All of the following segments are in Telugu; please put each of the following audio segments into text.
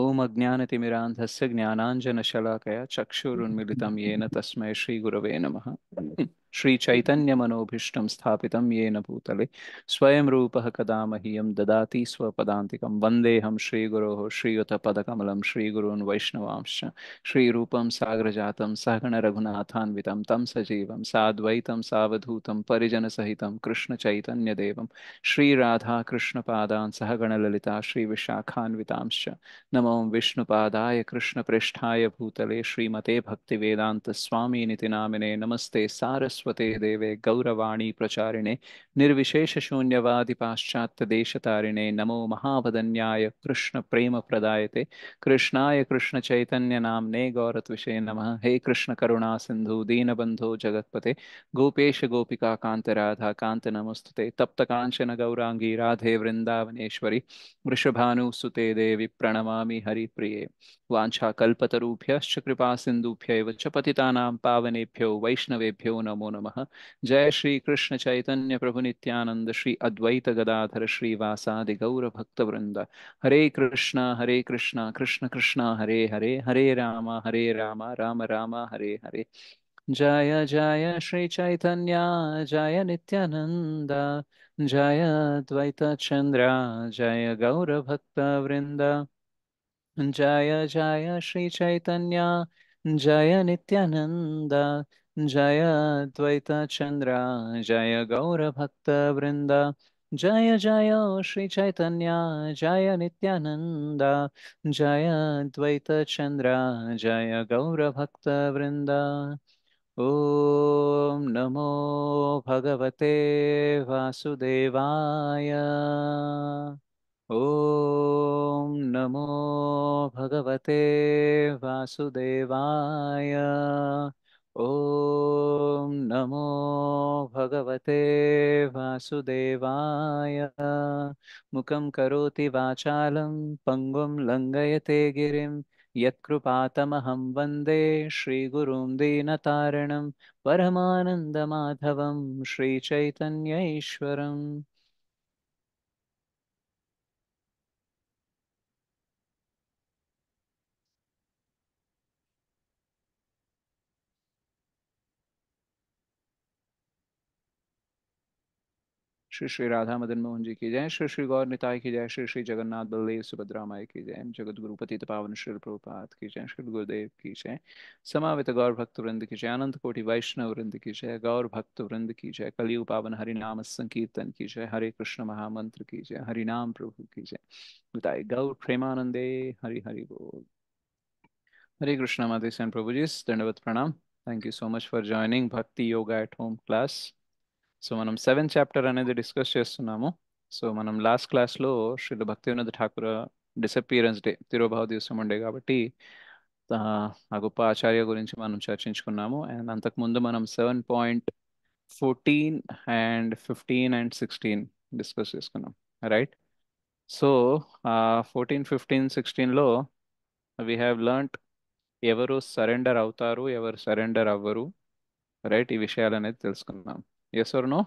ओम अज्ञानतिमिरान्धस्य ज्ञानांजनशलाकया चक्षुरुन्मिलितं येन तस्मै श्रीगुरवे नमः श्रीचैतन्यमनोभीष्टं स्थापित येन भूतले स्वयं रूप कदा मह्यं ददाति स्वपदान्तिकं वन्देऽहं श्रीगुरोः श्रीयुतपदकमलं श्रीगुरून् वैष्णवांश्च श्रीरूपं सागरजातं सहगणरघुनाथान्वितं तं सजीवं श्रीराधा कृष्ण परिजनसहितं सहगण ललिता श्री श्रीविशाखान्वितांश्च नमो विष्णुपादाय पृष्ठा भूतले श्रीमते भक्तिवेदान्तस्वामीनिति नामिने नमस्ते सारस्व सरस्वते देवे गौरवाणी प्रचारिणे तारिणे नमो महावदन्याय प्रदायते कृष्णाय गौरत विषे नम हे कृष्णकरुणा सिंधु दीनबंधो जगत्पते गोपेश गोपिका कान्तराधा तप्त कांचन गौरांगी राधे वृन्दावनेश्वरि वृषभानुसुते प्रणमा प्रणमामि हरिप्रिये वाञ्छाकल्पतरुभ्यश्च कृपा सिंधुभ्य पति पावनेभ्यो वैष्णवेभ्यो नमो नमो जय श्री कृष्ण चैतन्य प्रभु नित्यानंद श्री अद्वैत गदाधर श्रीवासादि गौर भक्तवृंद हरे कृष्ण हरे कृष्ण कृष्ण कृष्ण हरे हरे हरे राम हरे राम राम राम हरे हरे जय जय श्री चैतन्य जय नित्यानंद जय द्वैत चंद्र जय गौर भक्त वृंद जय जय श्री चैतन्य जय निनंद जय अद्वैत चंद्र जय गौरभक्तवृन्द जय जय श्री चैतन्य जय नित्यानन्द जय अद्वैत चंद्र जय गौरभक्तवृन्द ॐ नमो भगवते वासुदेवाय ॐ नमो भगवते वासुदेवाय ॐ नमो भगवते वासुदेवाय मुखम करोति वाचालं पङ्गुं लङ्घयते गिरिं यत्कृपातमहं वन्दे श्रीगुरुं दीनतारिणं परमानन्दमाधवं श्रीचैतन्यैश्वरम् श्री श्री राधा मदन मोहन जी की जय श्री श्री गौर निताय की जय श्री श्री जगन्नाथ बलदेव सुभद्रा माई की जय जगत गुरुपति पतित पावन श्री प्रभुपात की जय श्री गुरुदेव की जय समावित गौर भक्त वृंद की जय अनंत कोटि वैष्णव वृंद की जय गौर भक्त वृंद की जय कलियु पावन हरि नाम संकीर्तन की जय हरे कृष्ण महामंत्र की जय हरि नाम प्रभु की जय बताए गौर प्रेमानंदे हरि हरि बोल हरे कृष्ण माधे सैन प्रभु जी दंडवत प्रणाम thank you so much for joining Bhakti yoga at home class so మనం సెవెన్ చాప్టర్ అనేది డిస్కస్ చేస్తున్నాము సో మనం లాస్ట్ క్లాస్లో శ్రీ భక్తి వినోద్ ఠాకూర్ డిసపియరెన్స్ డే తిరుభావ దివసం ఉండే కాబట్టి ఆ గొప్ప ఆచార్య గురించి మనం చర్చించుకున్నాము అండ్ అంతకుముందు మనం seven point fourteen and fifteen and sixteen discuss చేసుకున్నాం రైట్ సో ఫోర్టీన్ ఫిఫ్టీన్ సిక్స్టీన్లో వీ హ్యావ్ లర్న్ట్ ఎవరు సరెండర్ అవుతారు ఎవరు సరెండర్ అవ్వరు రైట్ ఈ విషయాలు అనేది తెలుసుకున్నాం Yes or no?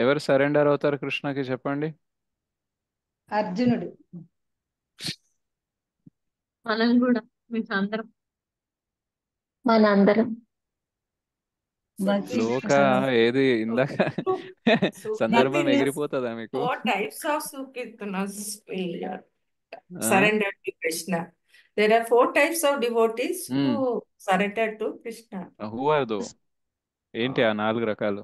ఎవరు సరెండర్ అవుతారు కృష్ణకి చెప్పండి అర్జునుడు మనం కూడా అందరం లోక ఏది ఇందాక సందర్భం ఎగిరిపోతుందా మీకు surrender Krishna There are four types of devotees mm. who hmm. surrender to Krishna. Uh, who are those? ఏంటి ఆ నాలుగు రకాలు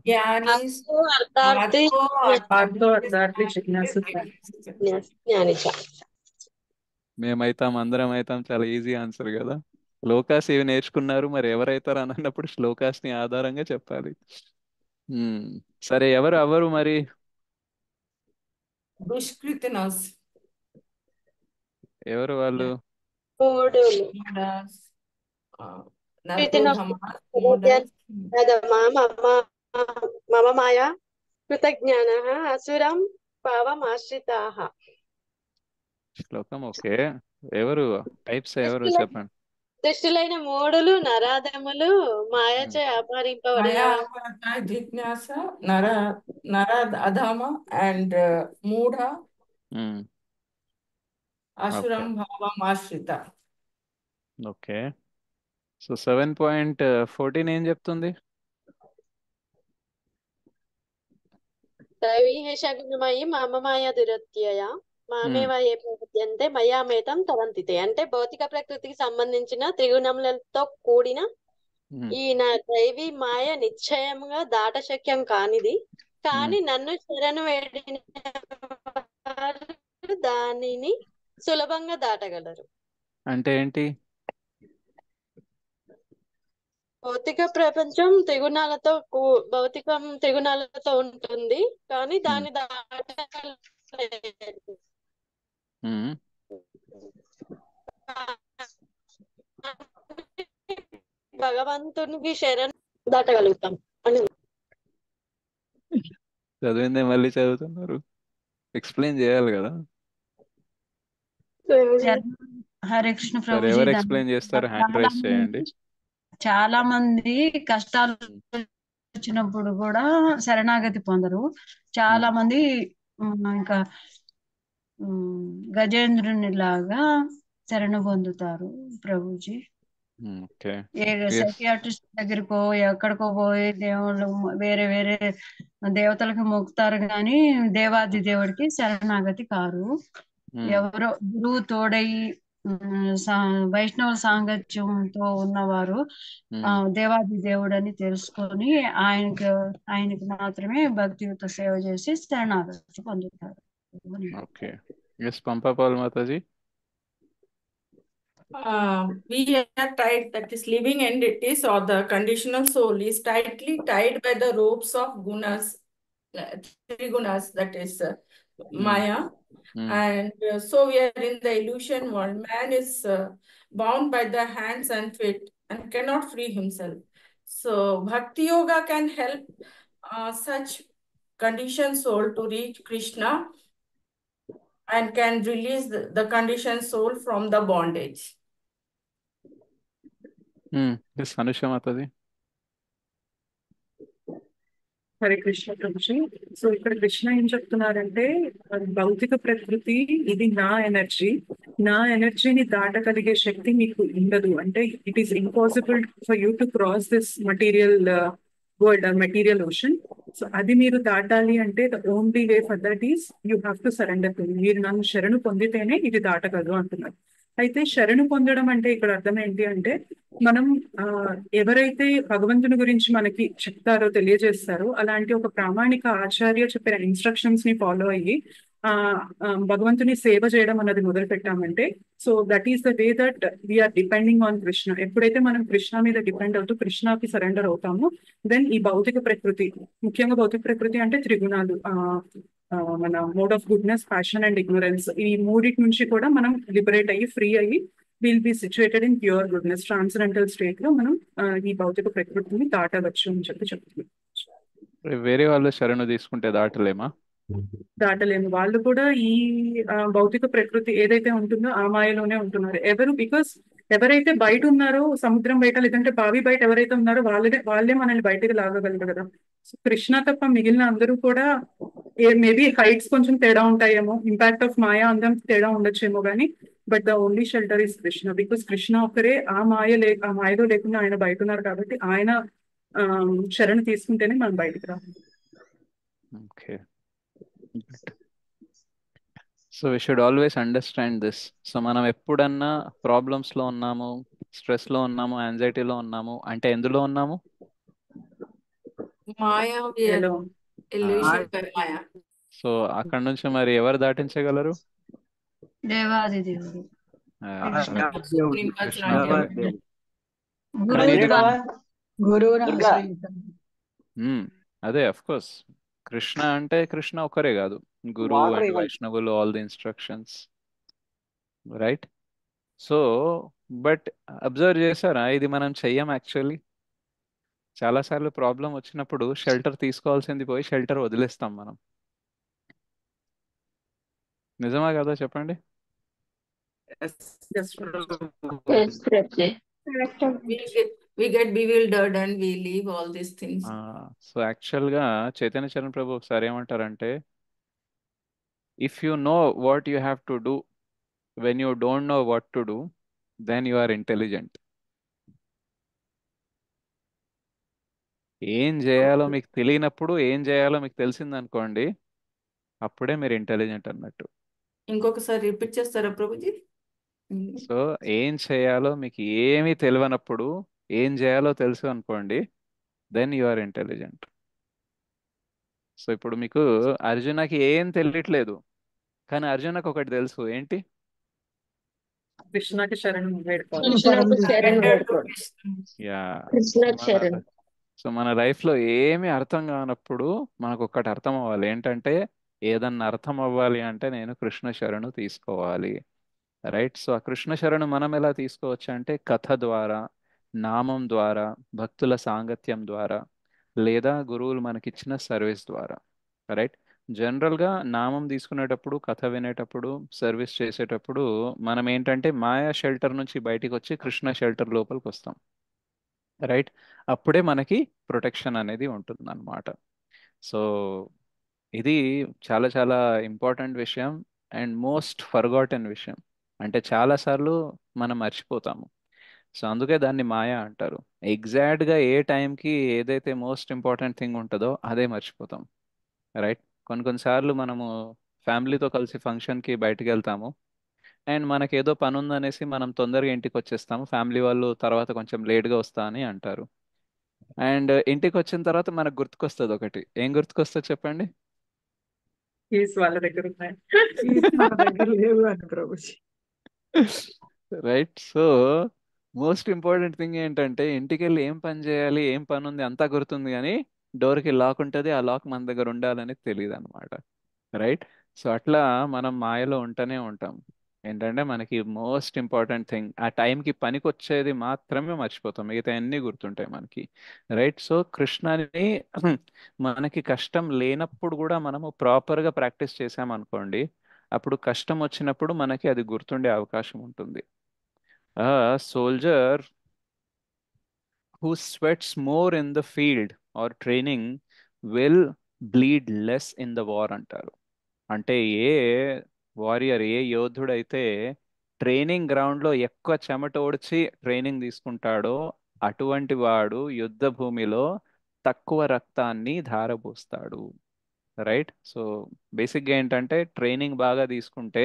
మేమైతాం అందరం అవుతాం చాలా ఈజీ ఆన్సర్ కదా శ్లోకాస్ ఏవి నేర్చుకున్నారు మరి ఎవరైతారు అని అన్నప్పుడు శ్లోకాస్ ని ఆధారంగా చెప్పాలి hmm. సరే ఎవరు ఎవరు మరి ఎవరు వాళ్ళు మమ మాయ కృతజ్ఞాన అసురం పావమాశ్రితాహ శ్లోకం ఓకే ఎవరు టైప్స్ ఎవరు చెప్పండి దుష్టులైన మూడులు నరాధములు మాయచే అపహరింపబడిన జిజ్ఞాస నర నర అధమ అండ్ మూఢ ఆసురం భావం ఆశ్రిత okay so seven point uh, fourteen ఏం చెప్తుంది దైవీహేషగుణమయి మమమాయ దురత్యయ మామేవయే hmm. ప్రపద్యంతే మయామేతం తరంతితే అంటే భౌతిక ప్రకృతికి సంబంధించిన త్రిగుణములతో కూడిన hmm. ఈ నా దైవీ మాయ నిశ్చయంగా దాటశక్యం కానిది hmm. కానీ నన్ను శరణు వేడిన దానిని సులభంగా దాటగలరు అంటే ఏంటి భౌతిక ప్రపంచం తెగుణాలతో భౌతికం తెగుణాలతో ఉంటుంది కానీ దాన్ని భగవంతునికి శరణ్ దాటగలుగుతాం అని చదివిందే మళ్ళీ చదువుతున్నారు ఎక్స్ప్లెయిన్ చేయాలి కదా హరే కృష్ణ ఎక్స్ప్లెయిన్ చేస్తారు హ్యాండ్ రైస్ చేయండి చాలా మంది కష్టాలు వచ్చినప్పుడు కూడా శరణాగతి పొందరు చాలా hmm. మంది ఇంకా గజేంద్రుని లాగా శరణ పొందుతారు ప్రభుజీ hmm, సైకియాట్రిస్ట్ దగ్గరకో ఎక్కడికో పోయి దేవుళ్ళు వేరే వేరే దేవతలకు మొక్కుతారు కానీ దేవాది దేవుడికి శరణాగతి కారు ఎవరో గురువు తోడై వైష్ణవ సాంగత్యంతో ఉన్నవారు దేవాది దేవుడు అని తెలుసుకొని ఆయనకు ఆయనకి మాత్రమే భక్తియుత సేవ చేసి శరణాగతి పొందుతారు okay yes Pampa Pal Mataji Uh, we are tied that is living entities or the conditional soul is tightly tied by the ropes of gunas, three gunas that is uh, Mm. Maya. Mm. And uh, so we are in the illusion world. Man is uh, bound by the hands and feet and cannot free himself. So Bhakti Yoga can help uh, such conditioned soul to reach Krishna and can release the, the conditioned soul from the bondage. Hmm. This Anusha Mataji. Hare Krishna Prabhuji so ఇక్కడ కృష్ణ ఏం చెప్తున్నారంటే భౌతిక ప్రకృతి ఇది నా ఎనర్జీ నా ఎనర్జీని దాటగలిగే శక్తి మీకు ఉండదు అంటే it is impossible for you to cross this material world material ocean so అది మీరు దాటాలి అంటే the only way for that is you have to surrender మీరు నన్ను శరణు పొందితేనే ఇది దాటగలదు అంటున్నారు అయితే శరణు పొందడం అంటే ఇక్కడ అర్థం ఏంటి అంటే మనం ఎవరైతే భగవంతుని గురించి మనకి చెప్తారో తెలియజేస్తారో అలాంటి ఒక ప్రామాణిక ఆచార్య చెప్పిన ఇన్స్ట్రక్షన్స్ ని ఫాలో అయ్యి ఆ భగవంతుని సేవ చేయడం అన్నది మొదలు పెట్టామంటే so that is the way that we are depending on Krishna ఎప్పుడైతే మనం కృష్ణ మీద డిపెండ్ అవుతూ కృష్ణకి సరెండర్ అవుతామో దెన్ ఈ భౌతిక ప్రకృతి ముఖ్యంగా భౌతిక ప్రకృతి అంటే త్రిగుణాలు ఆ మన mode of goodness passion and ignorance ఈ మూడిటి నుంచి కూడా మనం లిబరేట్ అయ్యి ఫ్రీ అయ్యి will be situated in pure goodness transcendental state లో మనం ఈ భౌతిక ప్రకృతిని దాటవచ్చు అని చెప్పి చెప్తున్నాం వేరే వాళ్ళు శరణు తీసుకుంటే దాటలేమా దాటలేము వాళ్ళు కూడా ఈ భౌతిక ప్రకృతి ఏదైతే ఉంటుందో ఆ మాయలోనే ఉంటున్నారు ఎవరు బికాస్ ఎవరైతే బయట ఉన్నారో సముద్రం బయట లేదంటే బావి బయట ఎవరైతే ఉన్నారో వాళ్ళే వాళ్ళే మనల్ని బయటకు లాగగలరు కదా సో కృష్ణ తప్ప మిగిలిన అందరూ కూడా మేబీ హైట్స్ కొంచెం తేడా ఉంటాయేమో ఇంపాక్ట్ ఆఫ్ మాయా అందరం తేడా ఉండొచ్చేమో కానీ but the only shelter is Krishna because Krishna ఒక్కరే ఆ మాయ లే ఆ మాయలో లేకుండా ఆయన బయట ఉన్నారు కాబట్టి ఆయన శరణ తీసుకుంటేనే మనం బయటకు రావాలి okay so we should always understand this so మనం ఎప్పుడన్నా ప్రాబ్లమ్స్ లో ఉన్నాము స్ట్రెస్ లో ఉన్నాము యాంగ్జైటీలో ఉన్నాము అంటే ఎందులో ఉన్నాము సో అక్కడ నుంచి మరి ఎవరు దాటించగలరు hmm. అదే అఫ్ కోర్స్ కృష్ణ అంటే కృష్ణ ఒకరే కాదు guru Water and Vaishnavu, all the instructions. So but observe చేశారా ఇది మనం చెయ్యం యాక్చువల్లీ చాలాసార్లు ప్రాబ్లం వచ్చినప్పుడు షెల్టర్ తీసుకోవాల్సింది పోయి షెల్టర్ వదిలేస్తాం మనం నిజమా కదా చెప్పండి సో యాక్చువల్ ah, గా చైతన్య చరణ్ ప్రభు ఒకసారి ఏమంటారంటే if you know what you have to do when you don't know what to do then you are intelligent ఏం చేయాలో మీకు తెలియనప్పుడు ఏం చేయాలో మీకు తెలిసింది అనుకోండి అప్పుడే మీరు ఇంటెలిజెంట్ అన్నట్టు ఇంకొకసారి రిపీట్ చేస్తారా ప్రభుజీ సో mm-hmm. ఏం చేయాలో మీకు ఏమీ తెలియనప్పుడు ఏం చేయాలో తెలుసు అనుకోండి then you are intelligent so ఇప్పుడు మీకు అర్జునకి ఏం తెలియట్లేదు కానీ అర్జునకు ఒకటి తెలుసు ఏంటి సో మన లైఫ్ లో ఏమి అర్థం కానప్పుడు మనకు ఒక్కటి అర్థం అవ్వాలి ఏంటంటే ఏదన్నా అర్థం అవ్వాలి అంటే నేను కృష్ణ శరణు తీసుకోవాలి రైట్ సో ఆ కృష్ణ శరణు మనం ఎలా తీసుకోవచ్చు అంటే కథ ద్వారా నామం ద్వారా భక్తుల సాంగత్యం ద్వారా లేదా గురువులు మనకిచ్చిన సర్వీస్ ద్వారా రైట్ జనరల్గా నామం తీసుకునేటప్పుడు కథ వినేటప్పుడు సర్వీస్ చేసేటప్పుడు మనం ఏంటంటే మాయా షెల్టర్ నుంచి బయటికి వచ్చి కృష్ణ షెల్టర్ లోపలికి వస్తాం రైట్ అప్పుడే మనకి ప్రొటెక్షన్ అనేది ఉంటుంది అనమాట సో ఇది చాలా చాలా ఇంపార్టెంట్ విషయం అండ్ మోస్ట్ ఫర్గాటెన్ విషయం అంటే చాలాసార్లు మనం మర్చిపోతాము సో అందుకే దాన్ని మాయా అంటారు ఎగ్జాక్ట్గా ఏ టైంకి ఏదైతే మోస్ట్ ఇంపార్టెంట్ థింగ్ ఉంటుందో అదే మర్చిపోతాం రైట్ కొన్ని కొన్నిసార్లు మనము ఫ్యామిలీతో కలిసి ఫంక్షన్కి బయటకు వెళ్తాము అండ్ మనకి ఏదో పని ఉందనేసి మనం తొందరగా ఇంటికి వచ్చేస్తాము ఫ్యామిలీ వాళ్ళు తర్వాత కొంచెం లేట్గా వస్తా అని అంటారు అండ్ ఇంటికి వచ్చిన తర్వాత మనకు గుర్తుకొస్తుంది ఒకటి ఏం గుర్తుకొస్తుంది చెప్పండి వాళ్ళ దగ్గర ఉన్నాయి right so most important thing ఏంటంటే ఇంటికి వెళ్ళి ఏం పని చేయాలి ఏం పని ఉంది అంతా గుర్తుంది కానీ డోర్కి లాక్ ఉంటుంది ఆ లాక్ మన దగ్గర ఉండాలని తెలియదు అనమాట రైట్ సో అట్లా మనం మాయలో ఉంటూనే ఉంటాం ఏంటంటే మనకి మోస్ట్ ఇంపార్టెంట్ థింగ్ ఆ టైంకి పనికొచ్చేది మాత్రమే మర్చిపోతాం మిగతా అన్ని గుర్తుంటాయి మనకి రైట్ సో కృష్ణని మనకి కష్టం లేనప్పుడు కూడా మనము ప్రాపర్గా ప్రాక్టీస్ చేసామనుకోండి అప్పుడు కష్టం వచ్చినప్పుడు మనకి అది గుర్తుండే అవకాశం ఉంటుంది soldier who sweats more in the field or training will bleed less in the war అంటారు అంటే ఏ వారియర్ ఏ యోధుడైతే ట్రైనింగ్ గ్రౌండ్లో ఎక్కువ చెమట ఓడిచి ట్రైనింగ్ తీసుకుంటాడో అటువంటి వాడు యుద్ధ భూమిలో తక్కువ రక్తాన్ని ధారపోస్తాడు రైట్ సో బేసిక్గా ఏంటంటే ట్రైనింగ్ బాగా తీసుకుంటే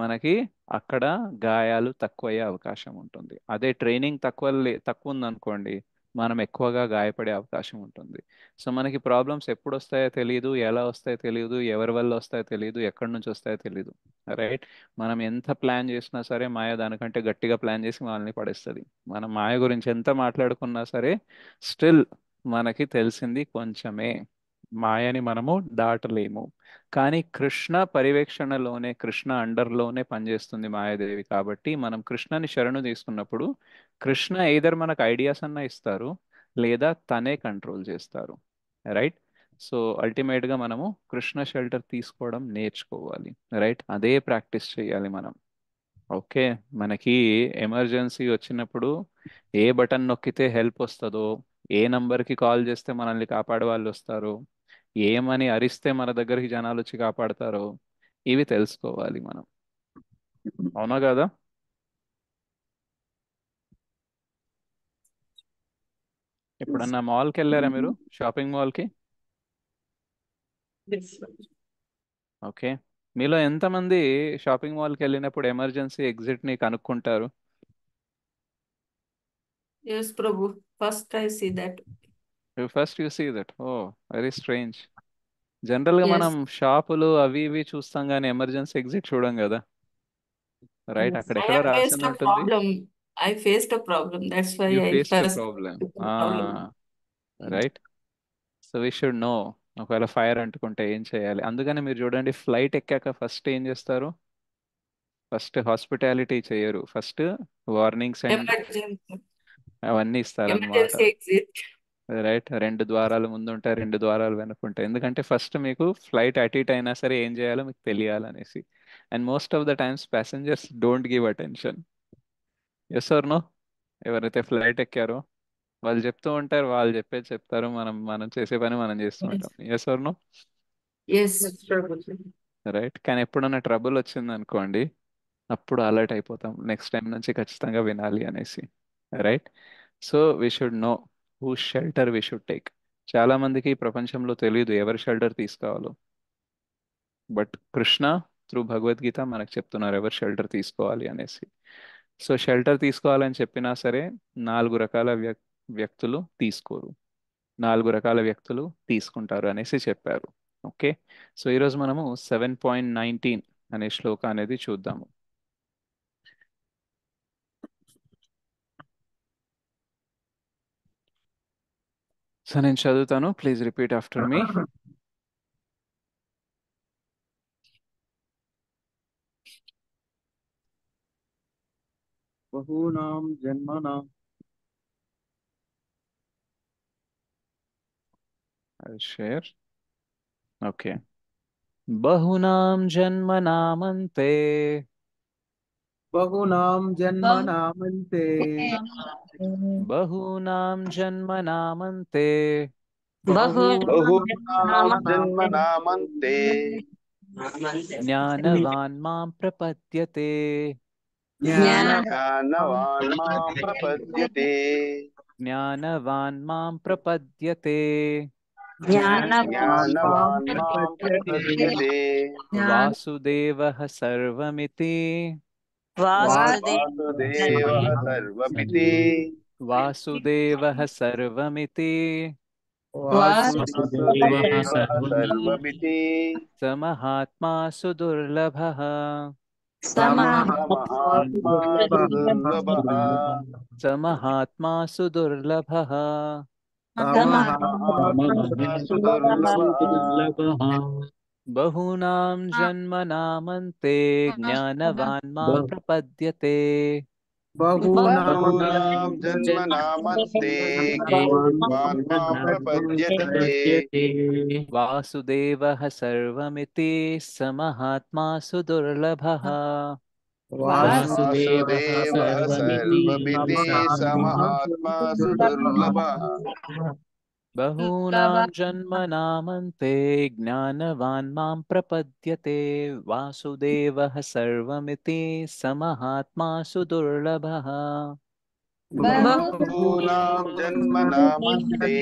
మనకి అక్కడ గాయాలు తక్కువయ్యే అవకాశం ఉంటుంది అదే ట్రైనింగ్ తక్కువ తక్కువ ఉందనుకోండి మనం ఎక్కువగా గాయపడే అవకాశం ఉంటుంది సో మనకి ప్రాబ్లమ్స్ ఎప్పుడు వస్తాయో తెలియదు ఎలా వస్తాయో తెలియదు ఎవరి వల్ల వస్తాయో తెలియదు ఎక్కడి నుంచి వస్తాయో తెలియదు రైట్ మనం ఎంత ప్లాన్ చేసినా సరే మాయ దానికంటే గట్టిగా ప్లాన్ చేసి మనల్ని పడేస్తుంది మనం మాయ గురించి ఎంత మాట్లాడుకున్నా సరే స్టిల్ మనకి తెలిసింది కొంచెమే మాయని మనము దాటలేము కానీ కృష్ణ పర్యవేక్షణలోనే కృష్ణ అండర్లోనే పనిచేస్తుంది మాయాదేవి కాబట్టి మనం కృష్ణని శరణు తీసుకున్నప్పుడు కృష్ణ ఏదర్ మనకు ఐడియాస్ అన్న ఇస్తారు లేదా తనే కంట్రోల్ చేస్తారు రైట్ సో అల్టిమేట్గా మనము కృష్ణ షెల్టర్ తీసుకోవడం నేర్చుకోవాలి రైట్ అదే ప్రాక్టీస్ చేయాలి మనం ఓకే మనకి ఎమర్జెన్సీ వచ్చినప్పుడు ఏ బటన్ నొక్కితే హెల్ప్ వస్తుందో ఏ నంబర్కి కాల్ చేస్తే మనల్ని కాపాడే వాళ్ళు వస్తారు ఏమని అరిస్తే మన దగ్గరికి జనాలు వచ్చి కాపాడతారో ఇవి తెలుసుకోవాలి మనం అవునా కదా ఎప్పుడన్నా మాల్ కి వెళ్ళారా మీరు షాపింగ్ మాల్ కి ఓకే మీలో ఎంతమంది షాపింగ్ మాల్ కి వెళ్ళినప్పుడు ఎమర్జెన్సీ ఎగ్జిట్ ని కనుక్కుంటారు first I see that first you see that oh very strange general గా మనం షాపులు అవి ఇవి చూస్తాం కానీ ఎమర్జెన్సీ ఎగ్జిట్ చూడం కదా రైట్ అక్కడ ఎక్కడ రాసి ఉంటుంది I faced a problem. That's why You I faced a problem. Ah, problem. Ah, right so we should know ఒకవేళ ఫైర్ అంటుకుంటే ఏం చేయాలి అందుకని మీరు చూడండి ఫ్లైట్ ఎక్కాక ఫస్ట్ ఏం చేస్తారు ఫస్ట్ హాస్పిటాలిటీ చేయరు ఫస్ట్ వార్నింగ్స్ అండ్ Emergency, అవన్నీ ఇస్తారు emergency exit. రైట్ రెండు ద్వారాలు ముందు ఉంటాయి రెండు ద్వారాలు వెనక ఉంటాయి ఎందుకంటే ఫస్ట్ మీకు ఫ్లైట్ అటు అయినా సరే ఏం చేయాలో మీకు తెలియాలనేసి and most of the times passengers don't give attention yes or no ఎవరైతే ఫ్లైట్ ఎక్కారో వాళ్ళు చెప్తూ ఉంటారు వాళ్ళు చెప్పేది చెప్తారు మనం మనం చేసే పని మనం చేస్తూ ఉంటాం ఎస్ ఆర్ నో రైట్ కానీ ఎప్పుడన్నా ట్రబుల్ వచ్చింది అనుకోండి అప్పుడు అలర్ట్ అయిపోతాం నెక్స్ట్ టైం నుంచి ఖచ్చితంగా వినాలి అనేసి right so we should know who shelter we should take చాలా మందికి ప్రపంచంలో తెలియదు ఎవరు షెల్టర్ తీసుకోవాలో బట్ కృష్ణ త్రూ భగవద్గీత మనకు చెప్తున్నారు ఎవరు షెల్టర్ తీసుకోవాలి అనేసి సో షెల్టర్ తీసుకోవాలని చెప్పినా సరే నాలుగు రకాల వ్యక్తులు తీసుకోరు నాలుగు రకాల వ్యక్తులు తీసుకుంటారు అనేసి చెప్పారు ఓకే సో ఈరోజు మనము సెవెన్ పాయింట్ నైన్టీన్ అనే శ్లోక అనేది చూద్దాము సో నేను చదువుతాను ప్లీజ్ రిపీట్ ఆఫ్టర్ మీ बहूना बहूनां जन्मानाम् I'll share. Okay. बहूनां जन्मनामन्ते बहूनां जन्मनामन्ते बहूनां जन्मनामन्ते बहूनां जन्म ज्ञानवान् ज्ञानवान्मा प्रपद्यते ज्ञानवान् मां प्रपद्यते सर्वमिति सर्वमिति वासुदेवः सर्वमिति वासुदेवः सर्वमिति स महात्मा सुदुर्लभः समहात्मा सुदुर्लभः बहूनां जन्मनामन्ते ज्ञानवान् मा प्रपद्यते वासुदेव सर्वमिति समहात्मा सुदुर्लभः वासुदेव सर्वमिति समहात्मा सुदुर्लभः बहूनां जन्मनामन्ते ज्ञानवान् मां प्रपद्यते वासुदेवः सर्वमिति समहात्मा सुदुर्लभः बहूनां जन्मनामन्ते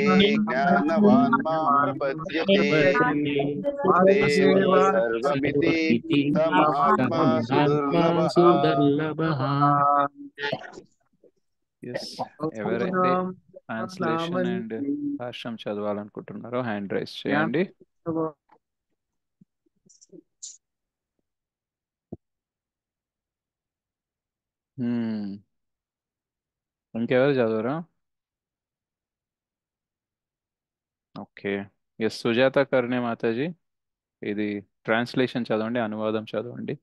ज्ञानवान् मां प्रपद्यते सुदुर्लभः Yes, ట్రాన్స్లేషన్ అండ్ భాషం చదవాలనుకుంటున్నారు హ్యాండ్ రైస్ చేయండి hmm. ఇంకెవరు చదవరా ఓకే ఎస్ సుజాత కర్ణే మాతాజీ ఇది ట్రాన్స్లేషన్ చదవండి అనువాదం చదవండి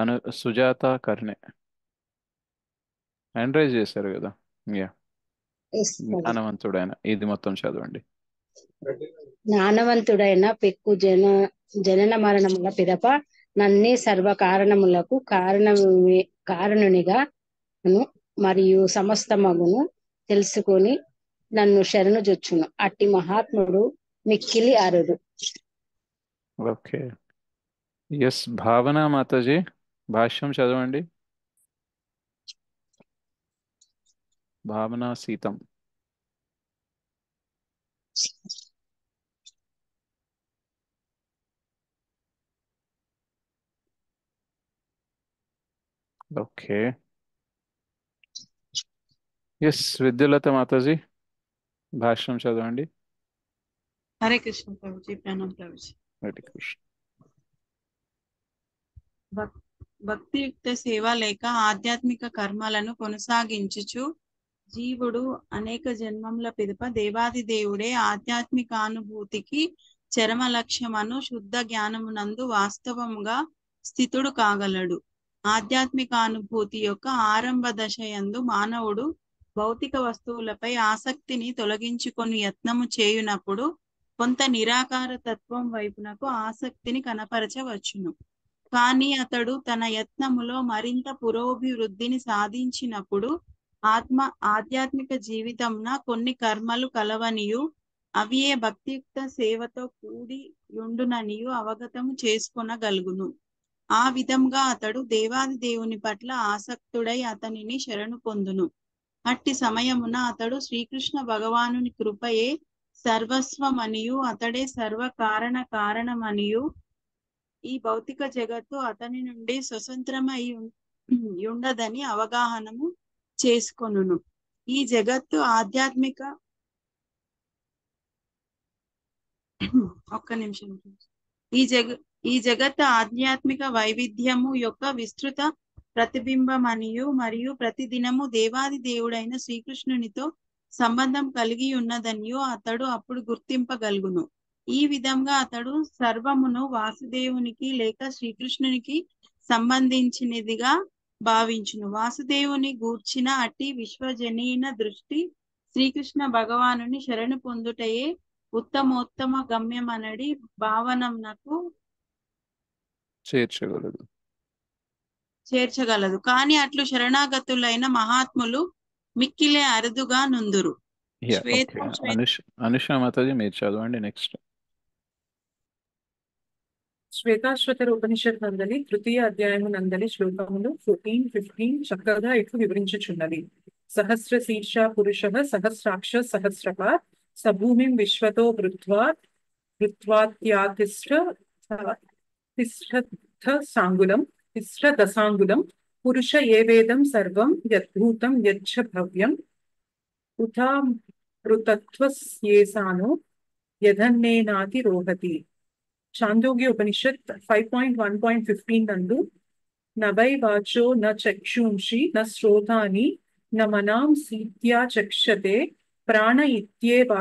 అను సుజాత కర్ణే ఎండ్రైజ్ చేశారు కదా యా జ్ఞానవంతుడైన ఇది మొత్తం చదవండి జ్ఞానవంతుడైన పెక్కు జన జనన మరణముల పిదప నన్ని సర్వ కారణములకు కారణమే కారణునిగా మరియు సమస్త మగును తెలుసుకొని నన్ను శరణు జొచ్చును అట్టి మహాత్ముడు మిక్కిలి అరుడు ఓకే ఎస్ భావన మాతాజీ భాష్యం చదవండి భావన సీతం ఓకే ఎస్ విద్యులత మాతాజీ భాష్యం చదవండి హరే కృష్ణ ప్రభుజీ ప్రణాం ప్రభుజీ హరే కృష్ణ భక్తియుక్త సేవ లేక ఆధ్యాత్మిక కర్మలను కొనసాగించుచు జీవుడు అనేక జన్మముల పిదప దేవాది దేవుడే ఆధ్యాత్మికానుభూతికి చరమ లక్ష్యమను శుద్ధ జ్ఞానమునందు వాస్తవముగా స్థితుడు కాగలడు ఆధ్యాత్మికానుభూతి యొక్క ఆరంభ దశ యందు మానవుడు భౌతిక వస్తువులపై ఆసక్తిని తొలగించుకొని యత్నము చేయునప్పుడు కొంత నిరాకార తత్వం వైపునకు ఆసక్తిని కనపరచవచ్చును కానీ అతడు తన యత్నములో మరింత పురోభివృద్ధిని సాధించినప్పుడు ఆత్మ ఆధ్యాత్మిక జీవితంన కొన్ని కర్మలు కలవనియు అవియే భక్తియుక్త సేవతో కూడి ఉండుననియు అవగతము చేసుకొనగలుగును ఆ విధంగా అతడు దేవాది దేవుని పట్ల ఆసక్తుడై అతనిని శరణు పొందును అట్టి సమయమున అతడు శ్రీకృష్ణ భగవానుని కృపయే సర్వస్వమనియు అతడే సర్వ కారణ కారణమనియు ఈ భౌతిక జగత్తు అతని నుండి స్వతంత్రమై ఉండదని అవగాహనము చేసుకొను ఈ జగత్తు ఆధ్యాత్మిక ఒక్క నిమిషం ఈ జగ ఈ జగత్ ఆధ్యాత్మిక వైవిధ్యము యొక్క విస్తృత ప్రతిబింబమనియు మరియు ప్రతిదినము దేవాది దేవుడైన శ్రీకృష్ణునితో సంబంధం కలిగి ఉన్నదనియో అతడు అప్పుడు గుర్తింపగలుగును ఈ విధంగా అతడు సర్వమును వాసుదేవునికి లేక శ్రీకృష్ణునికి సంబంధించినదిగా భావించును వాసుదేవుని గూర్చిన అట్టి విశ్వజనీన దృష్టి శ్రీకృష్ణ భగవానుని శరణు పొందుటయే ఉత్తమోత్తమ గమ్యమనడి భావనకు చేర్చగలదు చేర్చగలదు కానీ అట్లు శరణాగతులైన మహాత్ములు మిక్కిలే అరుదుగా నుందురు అనుష మాతాజీ మీరు చదవండి నెక్స్ట్ శ్వేతాశ్వతర ఉపనిషత్ నందలి తృతీయ అధ్యాయము నందలి శ్లోకములు ఫోర్టీన్ ఫిఫ్టీన్ చక్కగా ఇట్లు వివరించుచున్నది సహస్ర శీర్ష పురుష సహస్రాక్ష సహస్రప సభూమి విశ్వతో వృత్వా వృత్వాత్యాతిష్ఠ సాంగులం తిష్ఠ దశాంగులం పురుష ఏవేదం సర్వం యద్భూతం యచ్చ భవ్యం ఉథా మృతత్వస్యేసాను యధన్నేనాతి రోహతి Chandogya Upanishad five point one point fifteen ಅಂದು ನಭೈ ವಾಚೋ ನ ಚಕ್ಷುಂಷಿ ನ ಶ್ರೋಧಾನಿ ನ ಮನಾಂ ಸೀತ್ಯಾ ಚಕ್ಷತೆ ಪ್ರಾಣ ಇತ್ಯೇವಾ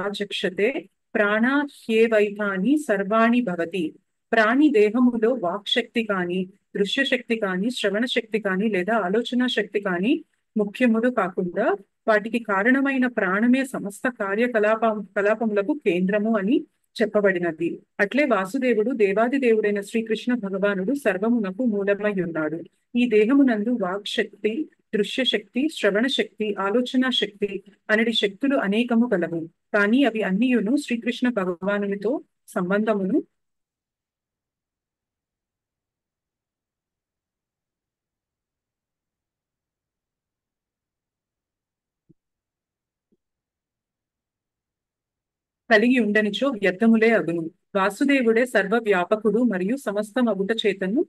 సర్వాణి భవతి ప్రాణి దేహములో వాక్శక్తి కానీ దృశ్య శక్తి కానీ శ్రవణ శక్తి కానీ లేదా ఆలోచన శక్తి కానీ ముఖ్యములు కాకుండా వాటికి కారణమైన ప్రాణమే సమస్త కార్యకలాప కలాపములకు కేంద్రము అని చెప్పబడినది అట్లే వాసుదేవుడు దేవాది దేవుడైన శ్రీకృష్ణ భగవానుడు సర్వమునకు మూలమై ఉన్నాడు ఈ దేహమునందు వాక్ శక్తి దృశ్య శక్తి శ్రవణ శక్తి ఆలోచన శక్తి అనడి శక్తులు అనేకము కలవు కానీ అవి అన్నియును శ్రీకృష్ణ భగవానునితో సంబంధమును కలిగి ఉండనిచో వ్యర్థములే అగును వాసుదేవుడే సర్వ వ్యాపకుడు మరియు సమస్తమగుట చేతను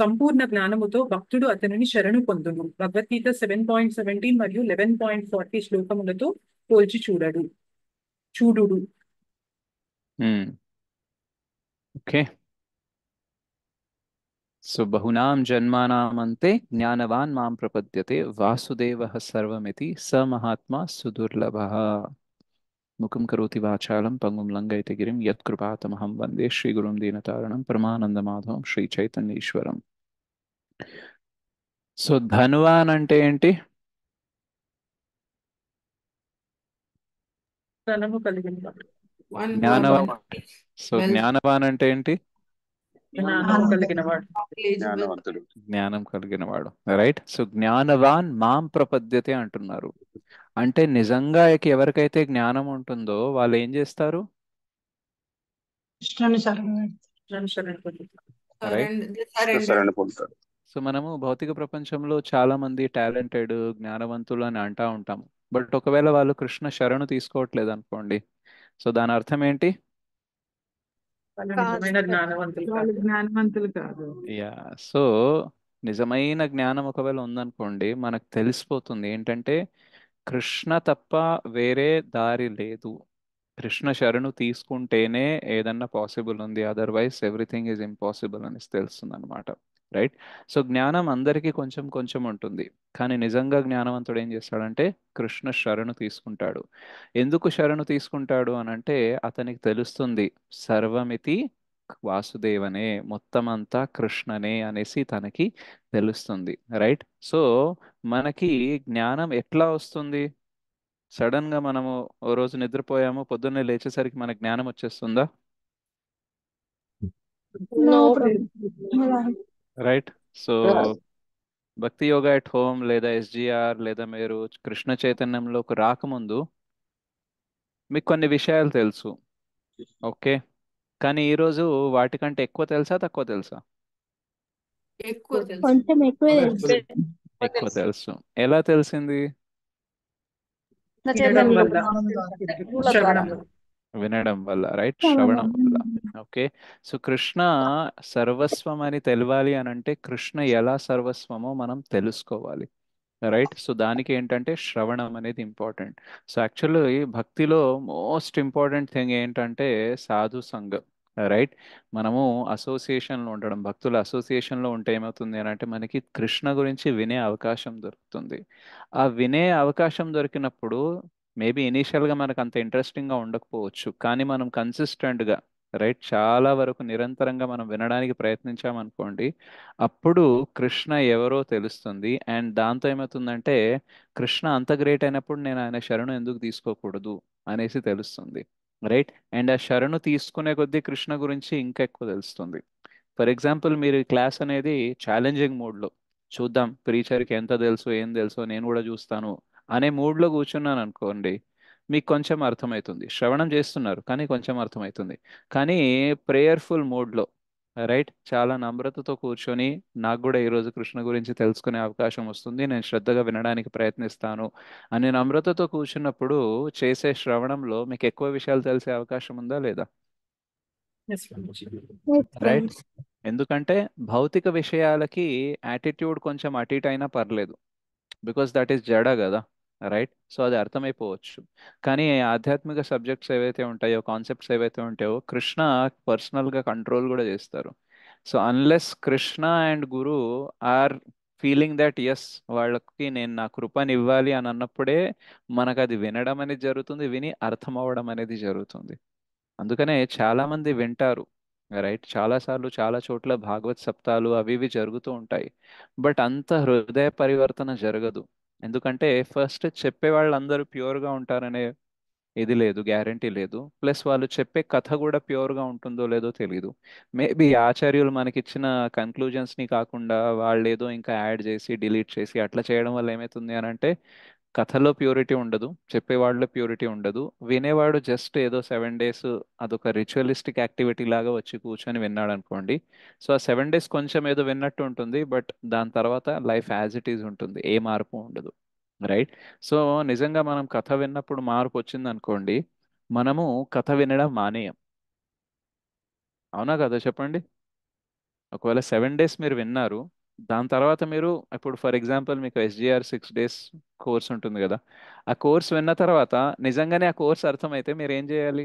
సంపూర్ణ జ్ఞానముతో భక్తుడు అతనిని శరణు పొందును భగవద్గీత సెవెన్ పాయింట్ సెవెంటీన్ మరియు లెవెన్ పాయింట్ ఫార్టీ శ్లోకములతో పోల్చి చూడడు చూడు ఓకే సో బహునాం జన్మానామంతే జ్ఞానవాన్ మాం ప్రపద్యతే వాసుదేవ సర్వమితి స మహాత్మా సుదుర్లభ ముఖం కరోతి వాచాళం పంగుం లంగైత యత్కృపాతమహం వందే శ్రీ గురుం దీనతారణం మాధవం శ్రీ చైతన్యేశ్వరం సో ధనువాన్ అంటే ఏంటి జ్ఞానవాన్ సో జ్ఞానవాన్ అంటే ఏంటి జ్ఞానం కలిగిన వాడు రైట్ సో జ్ఞానవాన్ మాం ప్రపద్యతే అంటున్నారు అంటే నిజంగా ఎవరికైతే జ్ఞానం ఉంటుందో వాళ్ళు ఏం చేస్తారు రైట్ సో మనము భౌతిక ప్రపంచంలో చాలా మంది టాలెంటెడ్ జ్ఞానవంతులు అని అంటా ఉంటాము బట్ ఒకవేళ వాళ్ళు కృష్ణ శరణు తీసుకోవట్లేదు అనుకోండి సో దాని అర్థం ఏంటి యా సో నిజమైన జ్ఞానం ఒకవేళ ఉందనుకోండి మనకు తెలిసిపోతుంది ఏంటంటే కృష్ణ తప్ప వేరే దారి లేదు కృష్ణ శరణు తీసుకుంటేనే ఏదన్నా పాసిబుల్ ఉంది అదర్వైజ్ ఎవ్రీథింగ్ ఈజ్ ఇంపాసిబుల్ అని తెలుస్తుంది అనమాట రైట్ సో జ్ఞానం అందరికీ కొంచెం కొంచెం ఉంటుంది కానీ నిజంగా జ్ఞానవంతుడు ఏం చేస్తాడంటే కృష్ణ శరణు తీసుకుంటాడు ఎందుకు శరణు తీసుకుంటాడు అనంటే అతనికి తెలుస్తుంది సర్వమితి వాసుదేవనే మొత్తం అంతా కృష్ణనే అనేసి తనకి తెలుస్తుంది రైట్ సో మనకి జ్ఞానం ఎట్లా వస్తుంది సడన్ గా మనము ఓ రోజు నిద్రపోయాము పొద్దున్నే లేచేసరికి మన జ్ఞానం వచ్చేస్తుందా right so Bhakti Yoga at home లేదా ఎస్జిఆర్ లేదా మీరు కృష్ణ చైతన్యంలోకి రాకముందు మీకు కొన్ని విషయాలు తెలుసు ఓకే కానీ ఈ రోజు వాటికంటే ఎక్కువ తెలుసా తక్కువ తెలుసా ఎక్కువ తెలుసు ఎలా తెలిసింది వినడం వల్ల రైట్ శ్రవణం వల్ల ఓకే సో కృష్ణ సర్వస్వం అని తెలవాలి అని అంటే కృష్ణ ఎలా సర్వస్వమో మనం తెలుసుకోవాలి రైట్ సో దానికి ఏంటంటే శ్రవణం అనేది ఇంపార్టెంట్ సో యాక్చువల్లీ భక్తిలో మోస్ట్ ఇంపార్టెంట్ థింగ్ ఏంటంటే సాధు సంఘం రైట్ మనము అసోసియేషన్లో ఉండడం భక్తుల అసోసియేషన్లో ఉంటే ఏమవుతుంది అని అంటే మనకి కృష్ణ గురించి వినే అవకాశం దొరుకుతుంది ఆ వినే అవకాశం దొరికినప్పుడు మేబీ ఇనీషియల్గా మనకు అంత ఇంట్రెస్టింగ్గా ఉండకపోవచ్చు కానీ మనం కన్సిస్టెంట్గా రైట్ చాలా వరకు నిరంతరంగా మనం వినడానికి ప్రయత్నించామనుకోండి అప్పుడు కృష్ణ ఎవరో తెలుస్తుంది అండ్ దాంతో ఏమవుతుందంటే కృష్ణ అంత గ్రేట్ అయినప్పుడు నేను ఆయన శరణు ఎందుకు తీసుకోకూడదు అనేసి తెలుస్తుంది రైట్ అండ్ ఆ శరణు తీసుకునే కొద్దీ కృష్ణ గురించి ఇంకా ఎక్కువ తెలుస్తుంది ఫర్ ఎగ్జాంపుల్ మీరు క్లాస్ అనేది ఛాలెంజింగ్ మూడ్లో చూద్దాం ప్రీచర్కి ఎంత తెలుసు ఏం తెలుసు నేను కూడా చూస్తాను అనే మూడ్లో కూర్చున్నాను అనుకోండి మీకు కొంచెం అర్థమవుతుంది శ్రవణం చేస్తున్నారు కానీ కొంచెం అర్థమవుతుంది కానీ ప్రేయర్ఫుల్ మూడ్లో రైట్ చాలా నమ్రతతో కూర్చొని నాకు కూడా ఈరోజు కృష్ణ గురించి తెలుసుకునే అవకాశం వస్తుంది నేను శ్రద్ధగా వినడానికి ప్రయత్నిస్తాను అని నమ్రతతో కూర్చున్నప్పుడు చేసే శ్రవణంలో మీకు ఎక్కువ విషయాలు తెలిసే అవకాశం ఉందా లేదా రైట్ ఎందుకంటే భౌతిక విషయాలకి యాటిట్యూడ్ కొంచెం అటీట్ అయినా పర్లేదు బికాస్ దట్ ఈస్ జడ కదా రైట్ సో అది అర్థమైపోవచ్చు కానీ ఆధ్యాత్మిక సబ్జెక్ట్స్ ఏవైతే ఉంటాయో కాన్సెప్ట్స్ ఏవైతే ఉంటాయో కృష్ణ పర్సనల్గా కంట్రోల్ కూడా చేస్తారు so unless Krishna and guru are feeling that as వాళ్ళకి నేను నా కృపని ఇవ్వాలి అని అన్నప్పుడే మనకు అది వినడం అనేది జరుగుతుంది విని అర్థం అవ్వడం అనేది జరుగుతుంది అందుకనే చాలామంది వింటారు రైట్ చాలాసార్లు చాలా చోట్ల భాగవత్ సప్తాలు అవి ఇవి జరుగుతూ ఉంటాయి బట్ అంత హృదయ పరివర్తన జరగదు ఎందుకంటే ఫస్ట్ చెప్పే వాళ్ళందరూ ప్యూర్గా ఉంటారనే ఇది లేదు గ్యారంటీ లేదు ప్లస్ వాళ్ళు చెప్పే కథ కూడా ప్యూర్గా ఉంటుందో లేదో తెలియదు మేబీ ఆచార్యులు మనకిచ్చిన కన్క్లూజన్స్ని కాకుండా వాళ్ళు ఏదో ఇంకా యాడ్ చేసి డిలీట్ చేసి అట్లా చేయడం వల్ల ఏమవుతుంది అని అంటే కథలో ప్యూరిటీ ఉండదు చెప్పేవాళ్ళలో ప్యూరిటీ ఉండదు వినేవాడు జస్ట్ ఏదో సెవెన్ డేస్ అదొక రిచువలిస్టిక్ యాక్టివిటీ లాగా వచ్చి కూర్చొని విన్నాడు అనుకోండి సో ఆ సెవెన్ డేస్ కొంచెం ఏదో విన్నట్టు ఉంటుంది బట్ దాని తర్వాత లైఫ్ యాజ్ ఇట్ ఈజ్ ఉంటుంది ఏ మార్పు ఉండదు రైట్ సో నిజంగా మనం కథ విన్నప్పుడు మార్పు వచ్చింది అనుకోండి మనము కథ వినడం మానేయం అవునా కదా చెప్పండి ఒకవేళ సెవెన్ డేస్ మీరు విన్నారు దాని తర్వాత మీరు ఇప్పుడు ఫర్ ఎగ్జాంపుల్ మీకు ఎస్జిఆర్ సిక్స్ డేస్ కోర్స్ ఉంటుంది కదా ఆ కోర్స్ విన్న తర్వాత నిజంగానే ఆ కోర్స్ అర్థమైతే మీరు ఏం చేయాలి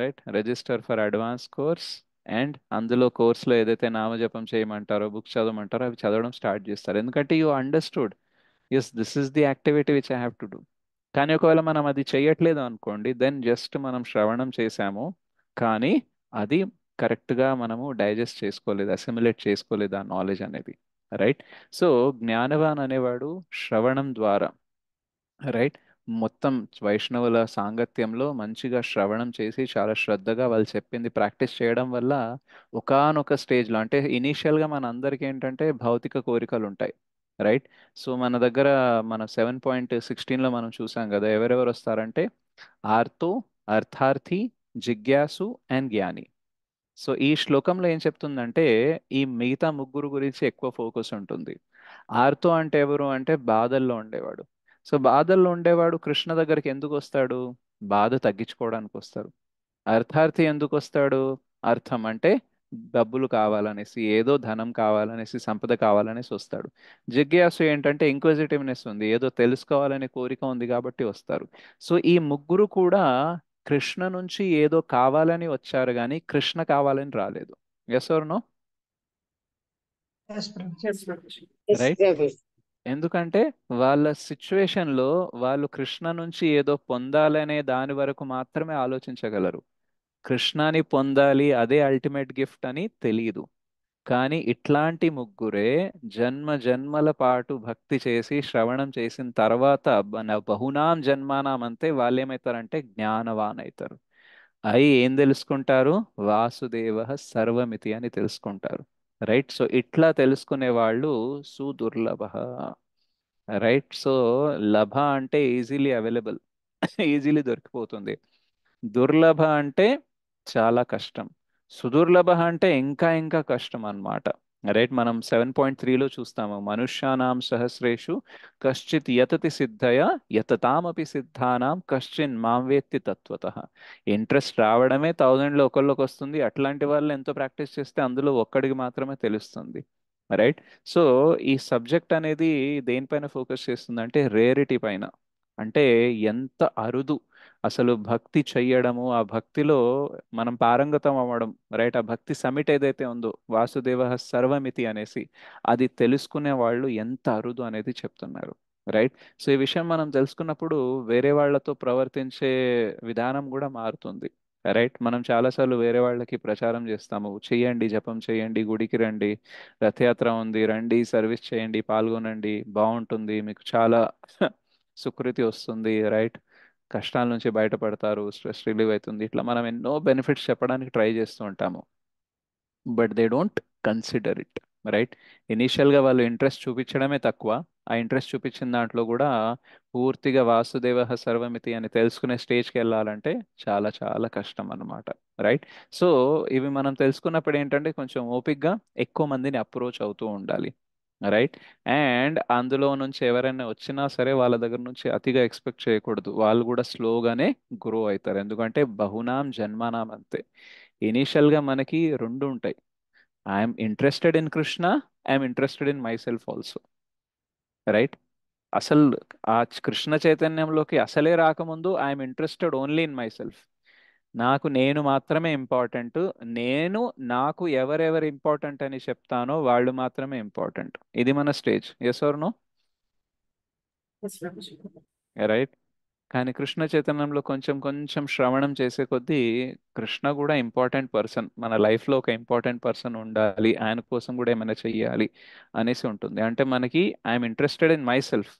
right register for advance course and అందులో కోర్సులో ఏదైతే నామజపం చేయమంటారో బుక్స్ చదవమంటారో అవి చదవడం స్టార్ట్ చేస్తారు ఎందుకంటే you understood as this is the activity which I have to do కానీ ఒకవేళ మనం అది చేయట్లేదు అనుకోండి దెన్ జస్ట్ మనం శ్రవణం చేశాము కానీ అది కరెక్ట్గా మనము డైజెస్ట్ చేసుకోలేదు అసిమ్యులేట్ చేసుకోలేదు ఆ నాలెడ్జ్ అనేది రైట్ సో జ్ఞానవాన్ అనేవాడు శ్రవణం ద్వారా రైట్ మొత్తం వైష్ణవుల సాంగత్యంలో మంచిగా శ్రవణం చేసి చాలా శ్రద్ధగా వాళ్ళు చెప్పింది ప్రాక్టీస్ చేయడం వల్ల ఒకనొక స్టేజ్లో అంటే ఇనీషియల్గా మన అందరికీ ఏంటంటే భౌతిక కోరికలు ఉంటాయి రైట్ సో మన దగ్గర మన సెవెన్ పాయింట్ సిక్స్టీన్లో మనం చూసాం కదా ఎవరెవరు వస్తారంటే ఆర్తో అర్థార్థి జిజ్ఞాసు అండ్ జ్ఞాని సో ఈ శ్లోకంలో ఏం చెప్తుందంటే ఈ మిగతా ముగ్గురు గురించి ఎక్కువ ఫోకస్ ఉంటుంది ఆర్తో అంటే ఎవరు అంటే బాధల్లో ఉండేవాడు సో బాధల్లో ఉండేవాడు కృష్ణ దగ్గరికి ఎందుకు వస్తాడు బాధ తగ్గించుకోవడానికి వస్తారు అర్థార్థి ఎందుకు వస్తాడు అర్థం అంటే డబ్బులు కావాలనేసి ఏదో ధనం కావాలనేసి సంపద కావాలనేసి వస్తాడు జిజ్ఞాసు ఏంటంటే ఇంక్విజిటివ్నెస్ ఉంది ఏదో తెలుసుకోవాలనే కోరిక ఉంది కాబట్టి వస్తారు సో ఈ ముగ్గురు కూడా కృష్ణ నుంచి ఏదో కావాలని వచ్చారు కానీ కృష్ణ కావాలని రాలేదు ఎస్ ఆర్ నో రైట్ ఎందుకంటే వాళ్ళ సిచ్యువేషన్ లో వాళ్ళు కృష్ణ నుంచి ఏదో పొందాలనే దాని వరకు మాత్రమే ఆలోచించగలరు కృష్ణాని పొందాలి అదే అల్టిమేట్ గిఫ్ట్ అని తెలియదు కానీ ఇట్లాంటి ముగ్గురే జన్మ జన్మల పాటు భక్తి చేసి శ్రవణం చేసిన తర్వాత బహునాం జన్మానాం అంతే వాళ్ళు ఏమవుతారంటే జ్ఞానవాన్ అవుతారు అయి ఏం తెలుసుకుంటారు వాసుదేవ సర్వమితి అని తెలుసుకుంటారు రైట్ సో ఇట్లా తెలుసుకునే వాళ్ళు సుదుర్లభ రైట్ సో లభ అంటే ఈజీలీ అవైలబుల్ ఈజీలీ దొరికిపోతుంది దుర్లభ అంటే చాలా కష్టం సుదుర్లభ అంటే ఇంకా ఇంకా కష్టం అనమాట రైట్ మనం సెవెన్ పాయింట్ త్రీలో చూస్తాము మనుష్యానాం సహస్రేషు కశ్చిత్ యతతి సిద్ధయ యతతామపి సిద్ధానాం కశ్చిన్ మాం వేత్తి తత్వత ఇంట్రెస్ట్ రావడమే థౌజండ్లో ఒకళ్ళకి వస్తుంది అట్లాంటి వాళ్ళు ఎంతో ప్రాక్టీస్ చేస్తే అందులో ఒక్కడికి మాత్రమే తెలుస్తుంది రైట్ సో ఈ సబ్జెక్ట్ అనేది దేనిపైన ఫోకస్ చేస్తుంది అంటే రేరిటీ పైన అంటే ఎంత అరుదు అసలు భక్తి చెయ్యడము ఆ భక్తిలో మనం పారంగతం అవ్వడం రైట్ ఆ భక్తి సమిట్ ఏదైతే ఉందో వాసుదేవ సర్వమితి అనేసి అది తెలుసుకునే వాళ్ళు ఎంత అరుదు అనేది చెప్తున్నారు రైట్ సో ఈ విషయం మనం తెలుసుకున్నప్పుడు వేరే వాళ్లతో ప్రవర్తించే విధానం కూడా మారుతుంది రైట్ మనం చాలాసార్లు వేరే వాళ్ళకి ప్రచారం చేస్తాము చేయండి జపం చేయండి గుడికి రండి రథయాత్ర ఉంది రండి సర్వీస్ చేయండి పాల్గొనండి బాగుంటుంది మీకు చాలా సుకృతి వస్తుంది రైట్ కష్టాల నుంచి బయటపడతారు స్ట్రెస్ రిలీవ్ అవుతుంది ఇట్లా మనం ఎన్నో బెనిఫిట్స్ చెప్పడానికి ట్రై చేస్తూ ఉంటాము but they don't consider it right ఇనీషియల్గా వాళ్ళు ఇంట్రెస్ట్ చూపించడమే తక్కువ ఆ ఇంట్రెస్ట్ చూపించిన దాంట్లో కూడా పూర్తిగా వాసుదేవ సర్వమితి అని తెలుసుకునే స్టేజ్కి వెళ్ళాలంటే చాలా చాలా కష్టం అన్నమాట రైట్ సో ఇవి మనం తెలుసుకున్నప్పుడు ఏంటంటే కొంచెం ఓపిక్గా ఎక్కువ మందిని అప్రోచ్ అవుతూ ఉండాలి రైట్ అండ్ అందులో నుంచి ఎవరైనా వచ్చినా సరే వాళ్ళ దగ్గర నుంచి అతిగా ఎక్స్పెక్ట్ చేయకూడదు వాళ్ళు కూడా స్లోగానే గ్రో అవుతారు ఎందుకంటే బహునాం జన్మనాం అంతే ఇనీషియల్గా మనకి రెండు ఉంటాయి I'm interested in Krishna I'm interested in myself also right అసలు ఆ కృష్ణ చైతన్యంలోకి అసలే రాకముందు I'm interested only in myself నాకు నేను మాత్రమే ఇంపార్టెంట్ నేను నాకు ఎవరెవరు ఇంపార్టెంట్ అని చెప్తానో వాళ్ళు మాత్రమే ఇంపార్టెంట్ ఇది మన stage yes or no right కానీ కృష్ణ చైతన్యంలో కొంచెం కొంచెం శ్రవణం చేసే కొద్దీ కృష్ణ కూడా ఇంపార్టెంట్ పర్సన్ మన లైఫ్లో ఒక ఇంపార్టెంట్ పర్సన్ ఉండాలి ఆయన కోసం కూడా ఏమైనా చెయ్యాలి అనేసి ఉంటుంది అంటే మనకి I'm interested in myself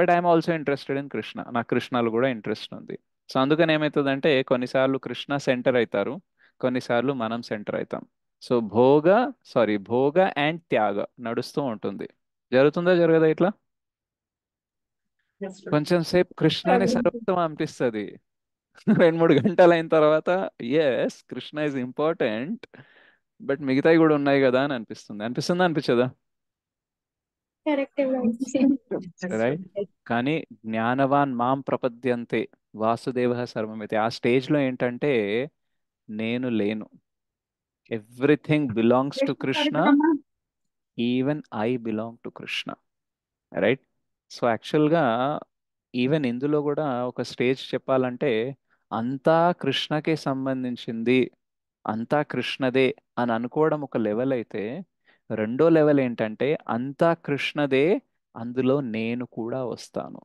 but I'm also interested in Krishna నాకు కృష్ణలో కూడా ఇంట్రెస్ట్ ఉంది సో అందుకని ఏమవుతుందంటే కొన్నిసార్లు కృష్ణ సెంటర్ అవుతారు కొన్నిసార్లు మనం సెంటర్ అవుతాం సో భోగ సారీ భోగ అండ్ త్యాగ నడుస్తూ ఉంటుంది జరుగుతుందా జరగదా ఇట్లా కొంచెం సేపు కృష్ణని సర్వత్వం అనిపిస్తుంది రెండు మూడు గంటలు అయిన తర్వాత yes Krishna is important but మిగతావి కూడా ఉన్నాయి కదా అని అనిపిస్తుంది అనిపిస్తుందా అనిపించదా రైట్ కానీ జ్ఞానవాన్ మాం ప్రపద్యంతే వాసుదేవ అయితే ఆ స్టేజ్లో ఏంటంటే నేను లేను everything belongs to Krishna even I belong to Krishna right so యాక్చువల్గా ఈవెన్ ఇందులో కూడా ఒక స్టేజ్ చెప్పాలంటే అంతా కృష్ణకే సంబంధించింది అంతా కృష్ణదే అని అనుకోవడం ఒక లెవెల్ అయితే రెండో లెవెల్ ఏంటంటే అంతా కృష్ణదే అందులో నేను కూడా వస్తాను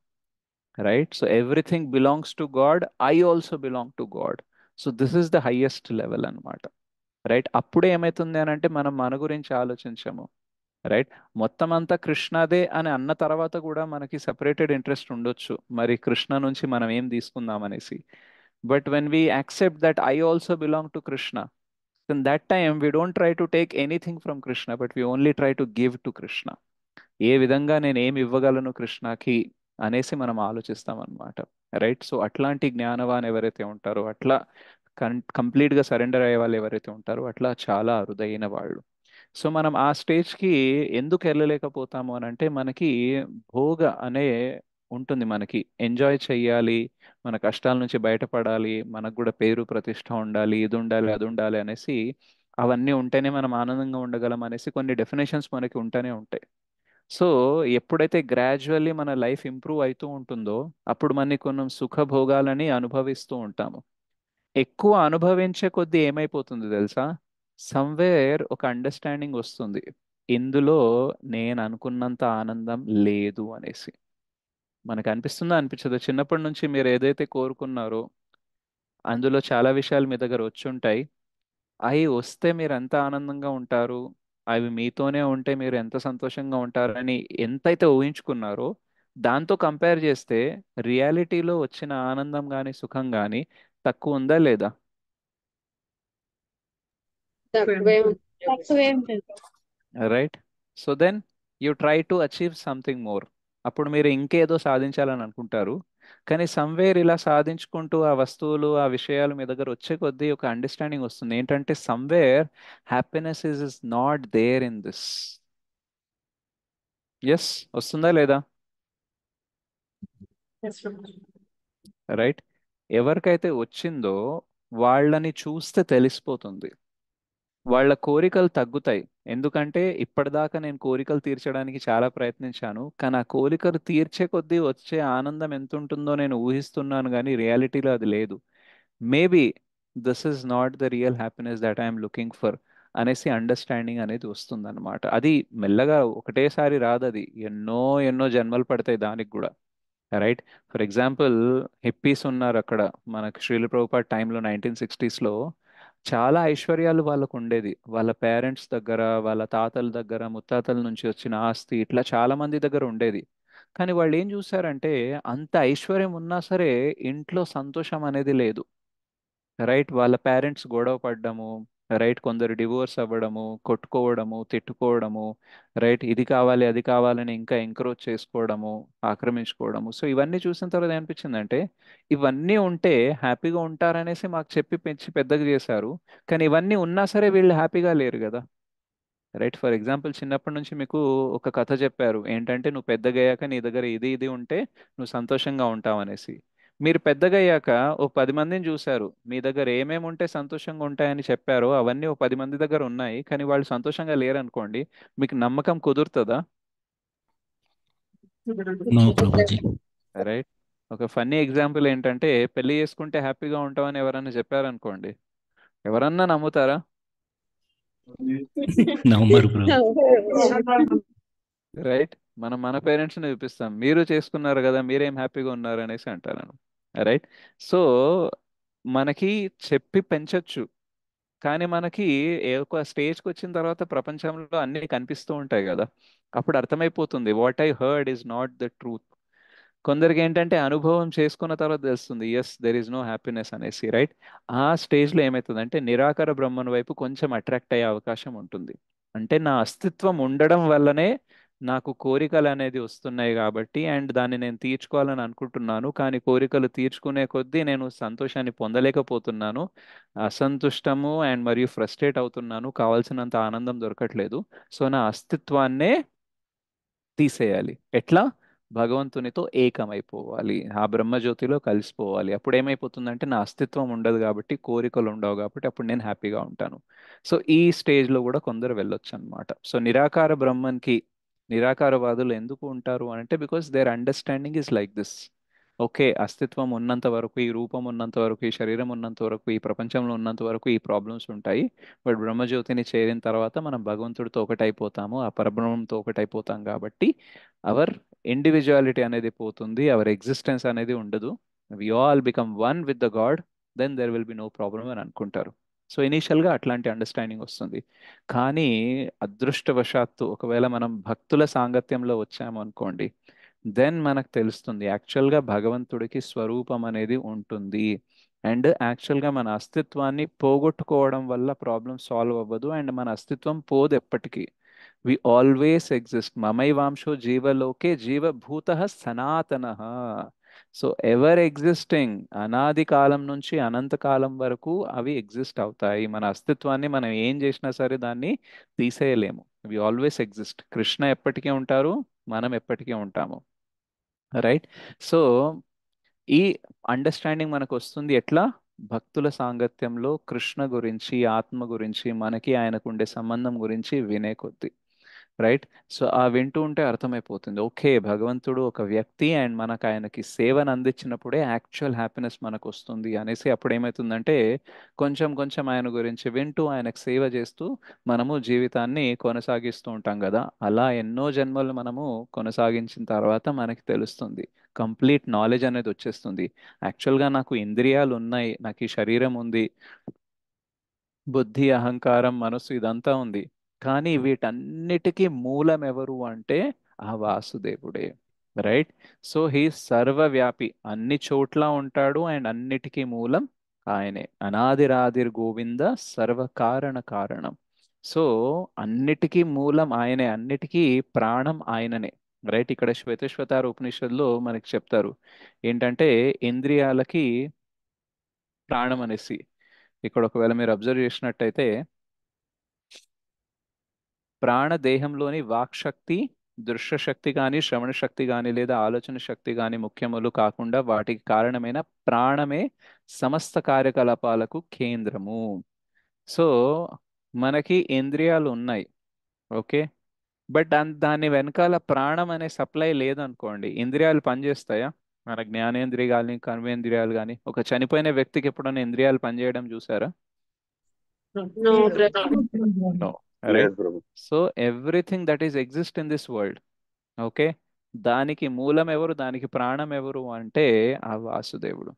right? So everything belongs to God. I also belong to God. So this is the highest level అనమాట రైట్ అప్పుడే ఏమవుతుంది అని అంటే మనం మన గురించి ఆలోచించాము రైట్ మొత్తం అంతా కృష్ణదే అని అన్న తర్వాత కూడా మనకి సపరేటెడ్ ఇంట్రెస్ట్ ఉండొచ్చు మరి కృష్ణ నుంచి మనం ఏం తీసుకుందాం అనేసి but when we accept that I also belong to Krishna in that time we don't try to take anything from Krishna but we only try to give to Krishna ఏ విధంగా నేను ఏమి ఇవ్వగలను కృష్ణకి అనేసి మనం ఆలోచిస్తాం అనమాట రైట్ సో అట్లాంటి జ్ఞానవాన్ ఎవరైతే ఉంటారో అట్లా కం కంప్లీట్గా సరెండర్ అయ్యే వాళ్ళు ఎవరైతే ఉంటారో అట్లా చాలా అరుదైన వాళ్ళు సో మనం ఆ స్టేజ్కి ఎందుకు వెళ్ళలేకపోతాము అని అంటే మనకి భోగ అనే ఉంటుంది మనకి ఎంజాయ్ చేయాలి మన కష్టాల నుంచి బయటపడాలి మనకు కూడా పేరు ప్రతిష్ట ఉండాలి ఇది ఉండాలి అది ఉండాలి అనేసి అవన్నీ ఉంటేనే మనం ఆనందంగా ఉండగలం అనేసి కొన్ని డెఫినేషన్స్ మనకి ఉంటూనే ఉంటాయి సో ఎప్పుడైతే గ్రాడ్యువల్లీ మన లైఫ్ ఇంప్రూవ్ అవుతూ ఉంటుందో అప్పుడు మనకి కొన్ని సుఖభోగాలని అనుభవిస్తూ ఉంటాము ఎక్కువ అనుభవించే కొద్ది ఏమైపోతుంది తెలుసా సమ్వేర్ ఒక అండర్స్టాండింగ్ వస్తుంది ఇందులో నేను అనుకున్నంత ఆనందం లేదు అనేసి మనకు అనిపిస్తుందా అనిపించదు చిన్నప్పటి నుంచి మీరు ఏదైతే కోరుకున్నారో అందులో చాలా విషయాలు మీ దగ్గర వచ్చి ఉంటాయి అవి వస్తే మీరు ఎంత ఆనందంగా ఉంటారు అవి మీతోనే ఉంటే మీరు ఎంత సంతోషంగా ఉంటారని ఎంతైతే ఊహించుకున్నారో దాంతో కంపేర్ చేస్తే రియాలిటీలో వచ్చిన ఆనందం కానీ సుఖం కానీ తక్కువ ఉందా లేదా right so then you try to achieve something more అప్పుడు మీరు ఇంకేదో సాధించాలని అనుకుంటారు కానీ సమ్వేర్ ఇలా సాధించుకుంటూ ఆ వస్తువులు ఆ విషయాలు మీ దగ్గర వచ్చే కొద్దీ ఒక అండర్స్టాండింగ్ వస్తుంది ఏంటంటే somewhere happiness is is not there in this yes వస్తుందా లేదా రైట్ ఎవరికైతే వచ్చిందో వాళ్ళని చూస్తే తెలిసిపోతుంది వాళ్ళ కోరికలు తగ్గుతాయి ఎందుకంటే ఇప్పటిదాకా నేను కోరికలు తీర్చడానికి చాలా ప్రయత్నించాను కానీ ఆ కోరికలు తీర్చే కొద్దీ వచ్చే ఆనందం ఎంత ఉంటుందో నేను ఊహిస్తున్నాను కానీ రియాలిటీలో అది లేదు maybe this is not the real happiness that I'm looking for అనేసి అండర్స్టాండింగ్ అనేది వస్తుందన్నమాట అది మెల్లగా ఒకటేసారి రాదు అది ఎన్నో ఎన్నో జన్మలు పడతాయి దానికి కూడా రైట్ ఫర్ ఎగ్జాంపుల్ హిప్పీస్ ఉన్నారు అక్కడ మనకు శ్రీల టైంలో నైన్టీన్ సిక్స్టీస్లో చాలా ఐశ్వర్యాలు వాళ్ళకు ఉండేది వాళ్ళ పేరెంట్స్ దగ్గర వాళ్ళ తాతల దగ్గర ముత్తాతల నుంచి వచ్చిన ఆస్తి ఇట్లా చాలా మంది దగ్గర ఉండేది కానీ వాళ్ళు ఏం చూసారంటే అంత ఐశ్వర్యం ఉన్నా సరే ఇంట్లో సంతోషం అనేది లేదు రైట్ వాళ్ళ పేరెంట్స్ గొడవ పడ్డము రైట్ కొందరు డివోర్స్ అవ్వడము కొట్టుకోవడము తిట్టుకోవడము రైట్ ఇది కావాలి అది కావాలని ఇంకా ఎంకరోజ్ చేసుకోవడము ఆక్రమించుకోవడము సో ఇవన్నీ చూసిన తర్వాత అంటే ఇవన్నీ ఉంటే హ్యాపీగా ఉంటారనేసి మాకు చెప్పి పెంచి పెద్దగా చేశారు కానీ ఇవన్నీ ఉన్నా సరే వీళ్ళు హ్యాపీగా లేరు కదా రైట్ ఫర్ ఎగ్జాంపుల్ చిన్నప్పటి నుంచి మీకు ఒక కథ చెప్పారు ఏంటంటే నువ్వు పెద్దగయ్యాక నీ దగ్గర ఇది ఇది ఉంటే నువ్వు సంతోషంగా ఉంటావు అనేసి మీరు పెద్దగా అయ్యాక ఓ పది మందిని చూశారు మీ దగ్గర ఏమేమి ఉంటే సంతోషంగా ఉంటాయని చెప్పారు అవన్నీ ఓ పది మంది దగ్గర ఉన్నాయి కానీ వాళ్ళు సంతోషంగా లేరు అనుకోండి మీకు నమ్మకం కుదురుతుందా రైట్ ఒక ఫన్నీ ఎగ్జాంపుల్ ఏంటంటే పెళ్లి చేసుకుంటే హ్యాపీగా ఉంటామని ఎవరన్నా చెప్పారనుకోండి ఎవరన్నా నమ్ముతారా రైట్ మనం మన పేరెంట్స్ని చూపిస్తాం మీరు చేసుకున్నారు కదా మీరేం హ్యాపీగా ఉన్నారు అనేసి అంటారు రైట్ సో మనకి చెప్పి పెంచొచ్చు కానీ మనకి ఏ ఒక స్టేజ్కి వచ్చిన తర్వాత ప్రపంచంలో అన్నీ కనిపిస్తూ ఉంటాయి కదా అప్పుడు అర్థమైపోతుంది what I heard is not the truth కొందరికి ఏంటంటే అనుభవం చేసుకున్న తర్వాత తెలుస్తుంది yes there is no happiness అనేసి రైట్ ఆ స్టేజ్లో అంటే నిరాకార బ్రహ్మను వైపు కొంచెం అట్రాక్ట్ అయ్యే అవకాశం ఉంటుంది అంటే నా అస్తిత్వం ఉండడం వల్లనే నాకు కోరికలు అనేది వస్తున్నాయి కాబట్టి అండ్ దాన్ని నేను తీర్చుకోవాలని అనుకుంటున్నాను కానీ కోరికలు తీర్చుకునే కొద్దీ నేను సంతోషాన్ని పొందలేకపోతున్నాను అసంతుష్టము అండ్ మరియు ఫ్రస్ట్రేట్ అవుతున్నాను కావాల్సినంత ఆనందం దొరకట్లేదు సో నా అస్తిత్వాన్నే తీసేయాలి ఎట్లా భగవంతునితో ఏకమైపోవాలి ఆ బ్రహ్మజ్యోతిలో కలిసిపోవాలి అప్పుడు ఏమైపోతుందంటే నా అస్తిత్వం ఉండదు కాబట్టి కోరికలు ఉండవు కాబట్టి అప్పుడు నేను హ్యాపీగా ఉంటాను సో ఈ స్టేజ్లో కూడా కొందరు వెళ్ళొచ్చు అనమాట సో నిరాకార బ్రహ్మన్కి నిరాకారవాదులు ఎందుకు ఉంటారు అంటే because there understanding is like this okay అస్తిత్వం ఉన్నంత వరకు ఈ రూపం ఉన్నంత వరకు ఈ శరీరం ఉన్నంత వరకు ఈ ప్రపంచంలో ఉన్నంత వరకు ఈ ప్రాబ్లమ్స్ ఉంటాయి బట్ బ్రహ్మజ్యోతిని చేరిన తర్వాత మనం భగవంతుడితో ఒకటైపోతాము ఆ పరబ్రహ్మంతో ఒకటైపోతాం కాబట్టి అవర్ ఇండివిజువాలిటీ అనేది పోతుంది అవర్ ఎగ్జిస్టెన్స్ అనేది ఉండదు we all become one with the God then there will be no problem అని అనుకుంటారు సో ఇనీషియల్గా అట్లాంటి అండర్స్టాండింగ్ వస్తుంది కానీ అదృష్టవశాత్తు ఒకవేళ మనం భక్తుల సాంగత్యంలో వచ్చాము అనుకోండి దెన్ మనకు తెలుస్తుంది యాక్చువల్గా భగవంతుడికి స్వరూపం అనేది ఉంటుంది అండ్ యాక్చువల్గా మన అస్తిత్వాన్ని పోగొట్టుకోవడం వల్ల ప్రాబ్లం సాల్వ్ అవ్వదు అండ్ మన అస్తిత్వం పోదు ఎప్పటికీ వి ఆల్వేస్ ఎగ్జిస్ట్ మమైవాంశో జీవలోకే జీవభూత సనాతన సో ఎవర్ ఎగ్జిస్టింగ్ అనాది కాలం నుంచి అనంత కాలం వరకు అవి ఎగ్జిస్ట్ అవుతాయి మన అస్తిత్వాన్ని మనం ఏం చేసినా సరే దాన్ని తీసేయలేము వి ఆల్వేస్ ఎగ్జిస్ట్ కృష్ణ ఎప్పటికీ ఉంటారు మనం ఎప్పటికీ ఉంటాము రైట్ సో ఈ అండర్స్టాండింగ్ మనకు వస్తుంది ఎట్లా భక్తుల సాంగత్యంలో కృష్ణ గురించి ఆత్మ గురించి మనకి ఆయనకు ఉండే సంబంధం గురించి వినే కొద్దీ రైట్ సో ఆ వింటూ ఉంటే అర్థమైపోతుంది ఓకే భగవంతుడు ఒక వ్యక్తి అండ్ మనకు ఆయనకి సేవను అందించినప్పుడే యాక్చువల్ హ్యాపీనెస్ మనకు వస్తుంది అనేసి అప్పుడు ఏమవుతుందంటే కొంచెం కొంచెం ఆయన గురించి వింటూ ఆయనకు సేవ చేస్తూ మనము జీవితాన్ని కొనసాగిస్తూ ఉంటాం కదా అలా ఎన్నో జన్మలు మనము కొనసాగించిన తర్వాత మనకి తెలుస్తుంది కంప్లీట్ నాలెడ్జ్ అనేది వచ్చేస్తుంది యాక్చువల్గా నాకు ఇంద్రియాలు ఉన్నాయి నాకు ఈ శరీరం ఉంది బుద్ధి అహంకారం మనసు ఇదంతా ఉంది కానీ hmm. వీటన్నిటికీ మూలం ఎవరు అంటే ఆ వాసుదేవుడే రైట్ సో హీ సర్వవ్యాపి అన్ని చోట్ల ఉంటాడు అండ్ అన్నిటికీ మూలం ఆయనే అనాదిరాదిర్ గోవింద సర్వకారణ కారణం సో అన్నిటికీ మూలం ఆయనే అన్నిటికీ ప్రాణం ఆయననే రైట్ ఇక్కడ శ్వేతశ్వతార ఉపనిషత్లో మనకి చెప్తారు ఏంటంటే ఇంద్రియాలకి ప్రాణం అనేసి ఇక్కడ ఒకవేళ మీరు అబ్జర్వ్ చేసినట్టయితే ప్రాణదేహంలోని వాక్శక్తి దృశ్యశక్తి కానీ శ్రవణ శక్తి కానీ లేదా ఆలోచన శక్తి కానీ ముఖ్యములు కాకుండా వాటికి కారణమైన ప్రాణమే సమస్త కార్యకలాపాలకు కేంద్రము సో మనకి ఇంద్రియాలు ఉన్నాయి ఓకే బట్ దాని వెనకాల ప్రాణం అనే సప్లై లేదనుకోండి ఇంద్రియాలు పనిచేస్తాయా మన జ్ఞానేంద్రియ కానీ కర్మేంద్రియాలు కానీ ఒక చనిపోయిన వ్యక్తికి ఎప్పుడైనా ఇంద్రియాలు పనిచేయడం చూసారా right so everything that is exist in this world okay దానికి మూలం ఎవరు దానికి ప్రాణం ఎవరు అంటే ఆ వాసుదేవుడు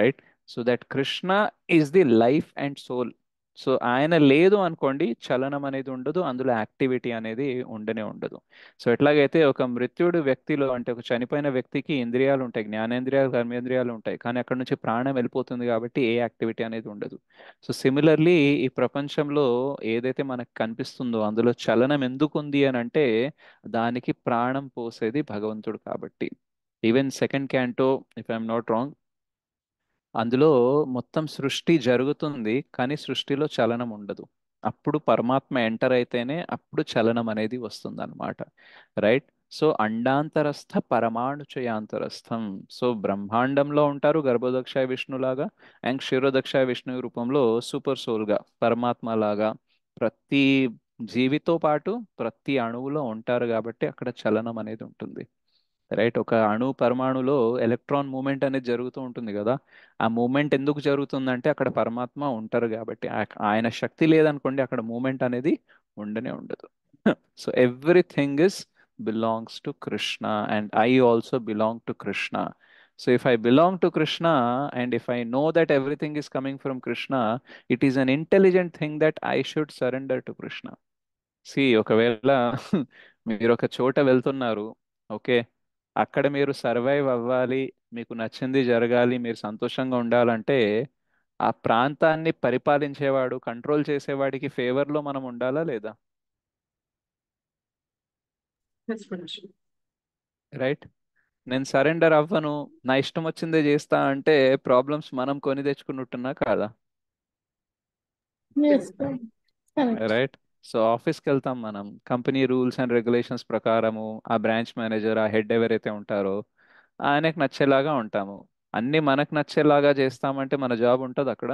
right so that Krishna is the life and soul so ఆయన లేదు అనుకోండి చలనం అనేది ఉండదు అందులో యాక్టివిటీ అనేది ఉండనే ఉండదు సో ఎట్లాగైతే ఒక మృత్యుడు వ్యక్తిలో అంటే ఒక చనిపోయిన వ్యక్తికి ఇంద్రియాలు ఉంటాయి జ్ఞానేంద్రియాలు కర్మేంద్రియాలు ఉంటాయి కానీ అక్కడ నుంచి ప్రాణం వెళ్ళిపోతుంది కాబట్టి ఏ యాక్టివిటీ అనేది ఉండదు సో సిమిలర్లీ ఈ ప్రపంచంలో ఏదైతే మనకు కనిపిస్తుందో అందులో చలనం ఎందుకు ఉంది అని అంటే దానికి ప్రాణం పోసేది భగవంతుడు కాబట్టి even second canto if I'm not wrong అందులో మొత్తం సృష్టి జరుగుతుంది కానీ సృష్టిలో చలనం ఉండదు అప్పుడు పరమాత్మ ఎంటర్ అయితేనే అప్పుడు చలనం అనేది వస్తుంది అనమాట రైట్ సో అండాంతరస్థ పరమాణుచయాంతరస్థం సో బ్రహ్మాండంలో ఉంటారు గర్భదక్ష విష్ణులాగా అండ్ క్షీరదక్ష విష్ణు రూపంలో సూపర్ సోల్గా పరమాత్మ లాగా ప్రతి జీవితో పాటు ప్రతి అణువులో ఉంటారు కాబట్టి అక్కడ చలనం అనేది ఉంటుంది రైట్ ఒక అణు పరమాణులో ఎలక్ట్రాన్ మూమెంట్ అనేది జరుగుతూ ఉంటుంది కదా ఆ మూమెంట్ ఎందుకు జరుగుతుందంటే అక్కడ పరమాత్మ ఉంటారు కాబట్టి ఆయన శక్తి లేదనుకోండి అక్కడ మూమెంట్ అనేది ఉండనే ఉండదు so everything is belongs to Krishna and I also belong to Krishna so if I belong to Krishna and if I know that everything is coming from Krishna it is an intelligent thing that I should surrender to Krishna see ఒకవేళ మీరు ఒక చోట వెళ్తున్నారు ఓకే అక్కడ మీరు సర్వైవ్ అవ్వాలి మీకు నచ్చింది జరగాలి మీరు సంతోషంగా ఉండాలంటే ఆ ప్రాంతాన్ని పరిపాలించేవాడు కంట్రోల్ చేసేవాడికి ఫేవర్లో మనం ఉండాలా లేదా రైట్ నేను సరెండర్ అవ్వను నా ఇష్టం వచ్చిందే చేస్తా అంటే ప్రాబ్లమ్స్ మనం కొని తెచ్చుకున్నట్టున్నా కాదా రైట్ సో ఆఫీస్కి వెళ్తాం మనం కంపెనీ రూల్స్ అండ్ రెగ్యులేషన్స్ ప్రకారము ఆ బ్రాంచ్ మేనేజర్ ఆ హెడ్ ఎవరైతే ఉంటారో ఆయనకు నచ్చేలాగా ఉంటాము అన్నీ మనకు నచ్చేలాగా చేస్తామంటే మన జాబ్ ఉంటుంది అక్కడ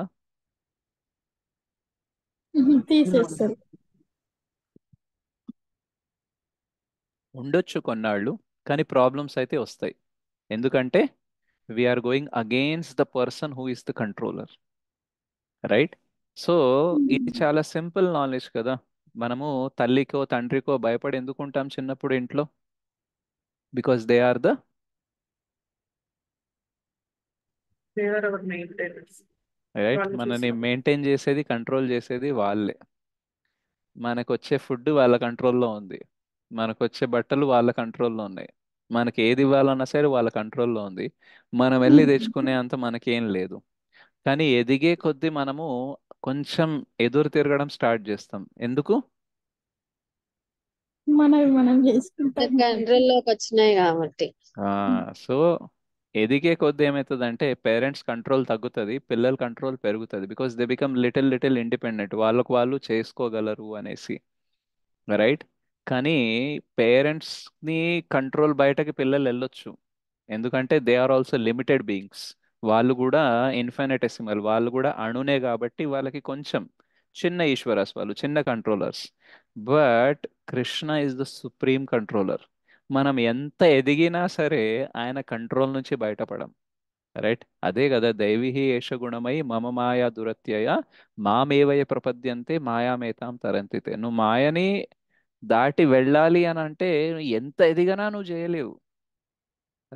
ఉండొచ్చు కొన్నాళ్ళు కానీ ప్రాబ్లమ్స్ అయితే వస్తాయి ఎందుకంటే we're going against the person who is the controller right so ఇది చాలా సింపుల్ నాలెడ్జ్ కదా మనము తల్లికో తండ్రికో భయపడి ఎందుకు ఉంటాం చిన్నప్పుడు ఇంట్లో బికాస్ దే ఆర్ ద మనని మెయింటైన్ చేసేది కంట్రోల్ చేసేది వాళ్ళే మనకు వచ్చే ఫుడ్ వాళ్ళ కంట్రోల్లో ఉంది మనకు వచ్చే బట్టలు వాళ్ళ కంట్రోల్లో ఉన్నాయి మనకి ఏది ఇవ్వాలన్నా సరే వాళ్ళ కంట్రోల్లో ఉంది మనం వెళ్ళి తెచ్చుకునే అంత మనకేం లేదు కానీ ఎదిగే కొద్దీ మనము కొంచెం ఎదురు తిరగడం స్టార్ట్ చేస్తాం ఎందుకు మనం కాబట్టి సో ఎదిగే కొద్ది ఏమవుతుందంటే పేరెంట్స్ కంట్రోల్ తగ్గుతుంది పిల్లల కంట్రోల్ పెరుగుతుంది because they become little little independent వాళ్ళకు వాళ్ళు చేసుకోగలరు అనేసి రైట్ కానీ పేరెంట్స్ని కంట్రోల్ బయటకి పిల్లలు వెళ్ళొచ్చు ఎందుకంటే they are also limited beings వాళ్ళు కూడా ఇన్ఫైనటెసిమల్ వాళ్ళు కూడా అణునే కాబట్టి వాళ్ళకి కొంచెం చిన్న ఈశ్వరస్ వాళ్ళు చిన్న controllers but Krishna is the supreme controller మనం ఎంత ఎదిగినా సరే ఆయన కంట్రోల్ నుంచి బయటపడం రైట్ అదే కదా దైవీ యేషగుణమై గుణమై మమ మాయా దురత్యయ మామేవయ ప్రపద్యంతే మాయామేతాం తరంతితే నువ్వు మాయని దాటి వెళ్ళాలి అని అంటే ఎంత ఎదిగినా నువ్వు చేయలేవు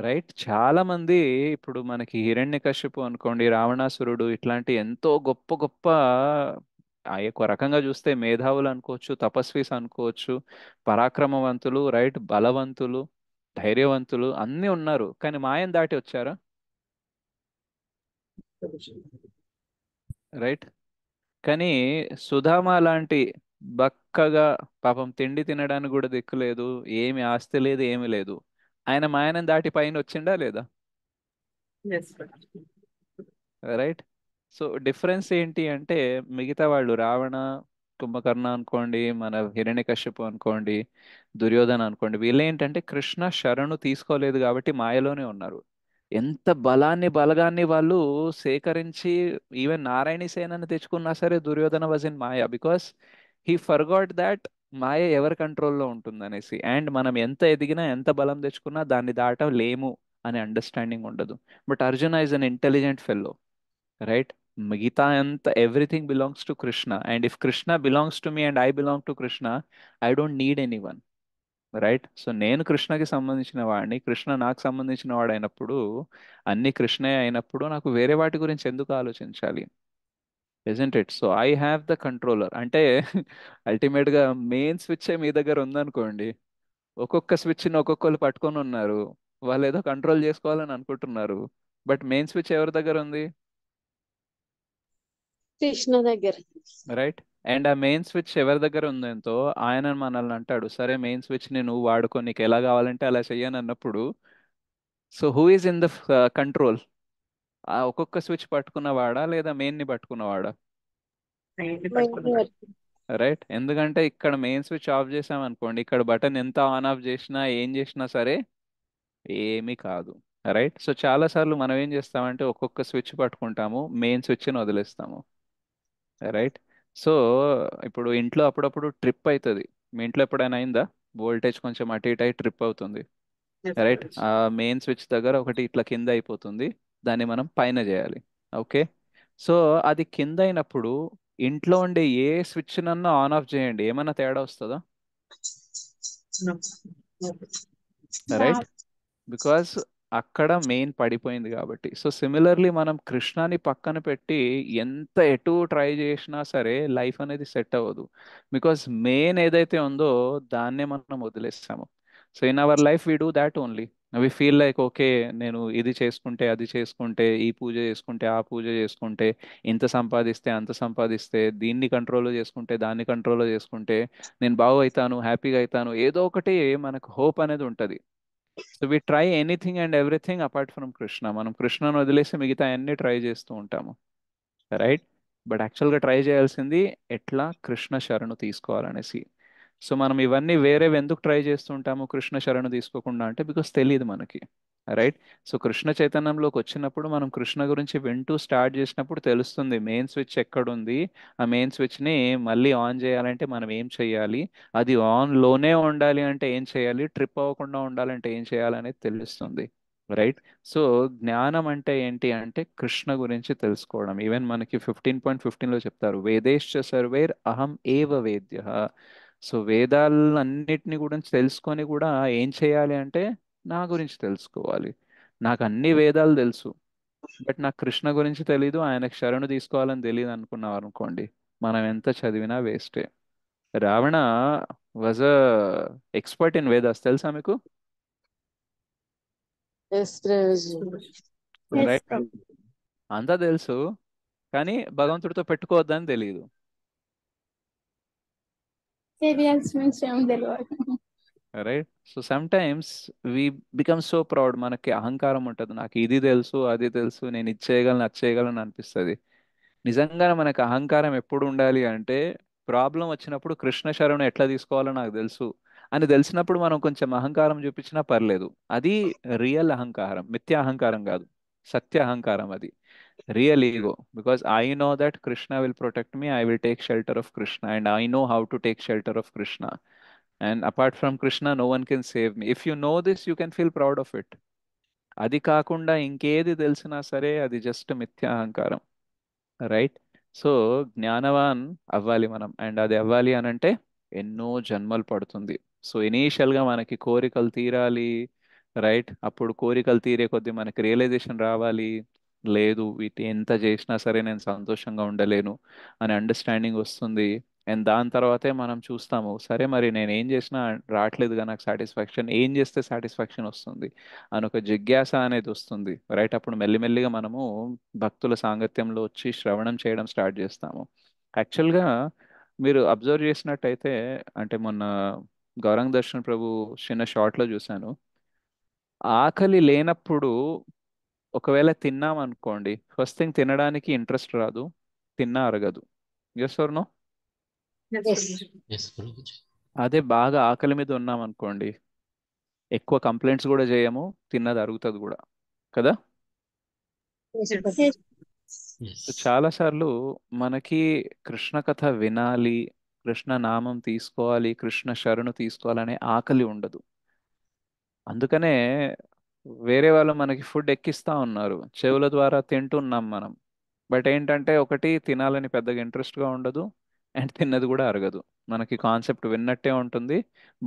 రైట్ చాలా మంది ఇప్పుడు మనకి హిరణ్యకశ్యపు అనుకోండి రావణాసురుడు ఇట్లాంటి ఎంతో గొప్ప గొప్ప ఆ ఒక రకంగా చూస్తే మేధావులు అనుకోవచ్చు తపస్వీస్ అనుకోవచ్చు పరాక్రమవంతులు రైట్ బలవంతులు ధైర్యవంతులు అన్నీ ఉన్నారు కానీ మాయం దాటి వచ్చారా రైట్ కానీ సుధామ లాంటి బక్కగా పాపం తిండి తినడానికి కూడా దిక్కులేదు ఏమి ఆస్తి లేదు ఏమి లేదు ఆయన మాయనం దాటి పైన వచ్చిండా లేదా రైట్ సో డిఫరెన్స్ ఏంటి అంటే మిగతా వాళ్ళు రావణ కుంభకర్ణ అనుకోండి మన హిరణ్యకశ్యపు అనుకోండి దుర్యోధన అనుకోండి వీళ్ళేంటంటే కృష్ణ శరణు తీసుకోలేదు కాబట్టి మాయలోనే ఉన్నారు ఎంత బలాన్ని బలగాన్ని వాళ్ళు సేకరించి ఈవెన్ నారాయణ సేనని తెచ్చుకున్నా సరే Duryodhana was in maya because he forgot that maya ఎవరి కంట్రోల్లో ఉంటుందనేసి అండ్ మనం ఎంత ఎదిగినా ఎంత బలం తెచ్చుకున్నా దాన్ని దాటం లేము అనే అండర్స్టాండింగ్ ఉండదు but Arjuna is an intelligent fellow right మిగతా అంత everything belongs to Krishna and if Krishna belongs to me and I belong to Krishna I don't need anyone right so నేను కృష్ణకి సంబంధించిన వాడిని కృష్ణ నాకు సంబంధించిన వాడు అయినప్పుడు అన్ని కృష్ణే అయినప్పుడు నాకు వేరే వాటి గురించి ఎందుకు ఆలోచించాలి isn't it so I have the controller అంటే అల్టిమేట్గా మెయిన్ స్విచ్ మీ దగ్గర ఉందనుకోండి ఒక్కొక్క స్విచ్ని ఒక్కొక్కరు పట్టుకొని ఉన్నారు వాళ్ళు ఏదో కంట్రోల్ చేసుకోవాలని అనుకుంటున్నారు బట్ మెయిన్ స్విచ్ ఎవరి దగ్గర ఉంది దగ్గర రైట్ అండ్ ఆ మెయిన్ స్విచ్ ఎవరి దగ్గర ఉందేంతో ఆయన మనల్ని అంటాడు సరే మెయిన్ స్విచ్ ని నువ్వు వాడుకో నీకు ఎలా కావాలంటే అలా చెయ్యను అన్నప్పుడు so who is in the control ఆ ఒక్కొక్క స్విచ్ పట్టుకున్నవాడా లేదా మెయిన్ ని పట్టుకున్నవాడా రైట్ ఎందుకంటే ఇక్కడ మెయిన్ స్విచ్ ఆఫ్ చేసాం అనుకోండి ఇక్కడ బటన్ ఎంత ఆన్ ఆఫ్ చేసినా ఏం చేసినా సరే ఏమీ కాదు రైట్ సో చాలా సార్లు మనం ఏం చేస్తామంటే ఒక్కొక్క స్విచ్ పట్టుకుంటాము మెయిన్ స్విచ్ని వదిలేస్తాము రైట్ సో ఇప్పుడు ఇంట్లో అప్పుడప్పుడు ట్రిప్ అవుతుంది మీ ఇంట్లో ఎప్పుడైనా అయిందా వోల్టేజ్ కొంచెం అటు ఇటు అయి ట్రిప్ అవుతుంది రైట్ ఆ మెయిన్ స్విచ్ దగ్గర ఒకటి ఇట్లా కింద అయిపోతుంది దాన్ని మనం పైన చేయాలి ఓకే సో అది కింద అయినప్పుడు ఇంట్లో ఉండే ఏ స్విచ్ నన్ను ఆన్ ఆఫ్ చేయండి ఏమైనా తేడా వస్తుందా రైట్ బికాస్ అక్కడ మెయిన్ పడిపోయింది కాబట్టి సో సిమిలర్లీ మనం కృష్ణాని పక్కన పెట్టి ఎంత ఎటు ట్రై చేసినా సరే లైఫ్ అనేది సెట్ అవ్వదు బికాస్ మెయిన్ ఏదైతే ఉందో దాన్నే మనం వదిలేస్తాము so in our life we do that only అవి ఫీల్ లైక్ ఓకే నేను ఇది చేసుకుంటే అది చేసుకుంటే ఈ పూజ చేసుకుంటే ఆ పూజ చేసుకుంటే ఇంత సంపాదిస్తే అంత సంపాదిస్తే దీన్ని కంట్రోల్లో చేసుకుంటే దాన్ని కంట్రోల్లో చేసుకుంటే నేను బాగు అవుతాను హ్యాపీగా అవుతాను ఏదో ఒకటి మనకు హోప్ అనేది ఉంటుంది so we try anything and everything apart from Krishna మనం కృష్ణను వదిలేసి మిగతా అన్ని ట్రై చేస్తూ ఉంటాము రైట్ బట్ యాక్చువల్గా ట్రై చేయాల్సింది ఎట్లా కృష్ణ శరణు తీసుకోవాలనేసి సో మనం ఇవన్నీ వేరే ఎందుకు ట్రై చేస్తుంటాము కృష్ణ శరణు తీసుకోకుండా అంటే బికాస్ తెలియదు మనకి రైట్ సో కృష్ణ చైతన్యంలోకి వచ్చినప్పుడు మనం కృష్ణ గురించి వింటూ స్టార్ట్ చేసినప్పుడు తెలుస్తుంది మెయిన్ స్విచ్ ఎక్కడుంది ఆ మెయిన్ స్విచ్ని మళ్ళీ ఆన్ చేయాలంటే మనం ఏం చేయాలి అది ఆన్లోనే ఉండాలి అంటే ఏం చేయాలి ట్రిప్ అవ్వకుండా ఉండాలంటే ఏం చేయాలనేది తెలుస్తుంది రైట్ సో జ్ఞానం అంటే ఏంటి అంటే కృష్ణ గురించి తెలుసుకోవడం ఈవెన్ మనకి ఫిఫ్టీన్ పాయింట్ ఫిఫ్టీన్లో చెప్తారు వేదేశ్చ సర్వేర్ అహం ఏవ వేద్య సో వేదాలన్నిటిని కూడా తెలుసుకొని కూడా ఏం చేయాలి అంటే నా గురించి తెలుసుకోవాలి నాకు అన్ని వేదాలు తెలుసు బట్ నాకు కృష్ణ గురించి తెలీదు ఆయనకు శరణు తీసుకోవాలని తెలియదు అనుకున్నారు అనుకోండి మనం ఎంత చదివినా వేస్టే Ravana was a expert in Vedas తెలుసా మీకు అంతా తెలుసు కానీ భగవంతుడితో పెట్టుకోవద్దని తెలియదు ఎక్స్పీరియన్స్ నుంచి ఏం తెలియదు right so sometimes we become so proud మనకి అహంకారం ఉంటుంది నాకు ఇది తెలుసు అది తెలుసు నేను ఇది అది చేయగలను అనిపిస్తుంది నిజంగా మనకు అహంకారం ఎప్పుడు ఉండాలి అంటే ప్రాబ్లం వచ్చినప్పుడు కృష్ణ శరణం ఎట్లా తీసుకోవాలో నాకు తెలుసు అని తెలిసినప్పుడు మనం కొంచెం అహంకారం చూపించినా పర్లేదు అది రియల్ అహంకారం మిథ్య అహంకారం కాదు సత్య అహంకారం అది real ego because i know that krishna will protect me i will take shelter of krishna and i know how to take shelter of krishna and apart from krishna no one can save me if you know this you can feel proud of it అది కాకుండా ఇంకేది తెలిసినా సరే అది జస్ట్ మిథ్యా అహంకారం రైట్ సో జ్ఞానవాన్ అవ్వాలి మనం అండ్ అది అవ్వాలి అని అంటే ఎన్నో జన్మలు పడుతుంది సో ఇనీషియల్గా మనకి కోరికలు తీరాలి రైట్ అప్పుడు కోరికలు తీరే కొద్ది మనకి రియలైజేషన్ రావాలి లేదు వీటి ఎంత చేసినా సరే నేను సంతోషంగా ఉండలేను అనే అండర్స్టాండింగ్ వస్తుంది అండ్ దాని తర్వాతే మనం చూస్తాము సరే మరి నేను ఏం చేసినా రావట్లేదుగా నాకు సాటిస్ఫాక్షన్ ఏం చేస్తే సాటిస్ఫాక్షన్ వస్తుంది అని ఒక జిజ్ఞాస అనేది వస్తుంది రైట్ అప్పుడు మెల్లిమెల్లిగా మనము భక్తుల సాంగత్యంలో వచ్చి శ్రవణం చేయడం స్టార్ట్ చేస్తాము యాక్చువల్గా మీరు అబ్జర్వ్ చేసినట్టయితే అంటే మొన్న గౌరంగ్ దర్శన్ ప్రభు చిన్న షార్ట్లో చూశాను ఆకలి లేనప్పుడు ఒకవేళ తిన్నాం అనుకోండి ఫస్ట్ థింగ్ తినడానికి ఇంట్రెస్ట్ రాదు తిన్నా అరగదు ఎస్ నో అదే బాగా ఆకలి మీద ఉన్నాం అనుకోండి ఎక్కువ కంప్లైంట్స్ కూడా చేయము తిన్నది అరుగుతుంది కూడా కదా చాలా సార్లు మనకి కృష్ణ కథ వినాలి కృష్ణ నామం తీసుకోవాలి కృష్ణ శరణు తీసుకోవాలనే ఆకలి ఉండదు అందుకనే వేరే వాళ్ళు మనకి ఫుడ్ ఎక్కిస్తూ ఉన్నారు చెవుల ద్వారా తింటున్నాం మనం బట్ ఏంటంటే ఒకటి తినాలని పెద్దగా ఇంట్రెస్ట్గా ఉండదు అండ్ తిన్నది కూడా అరగదు మనకి కాన్సెప్ట్ విన్నట్టే ఉంటుంది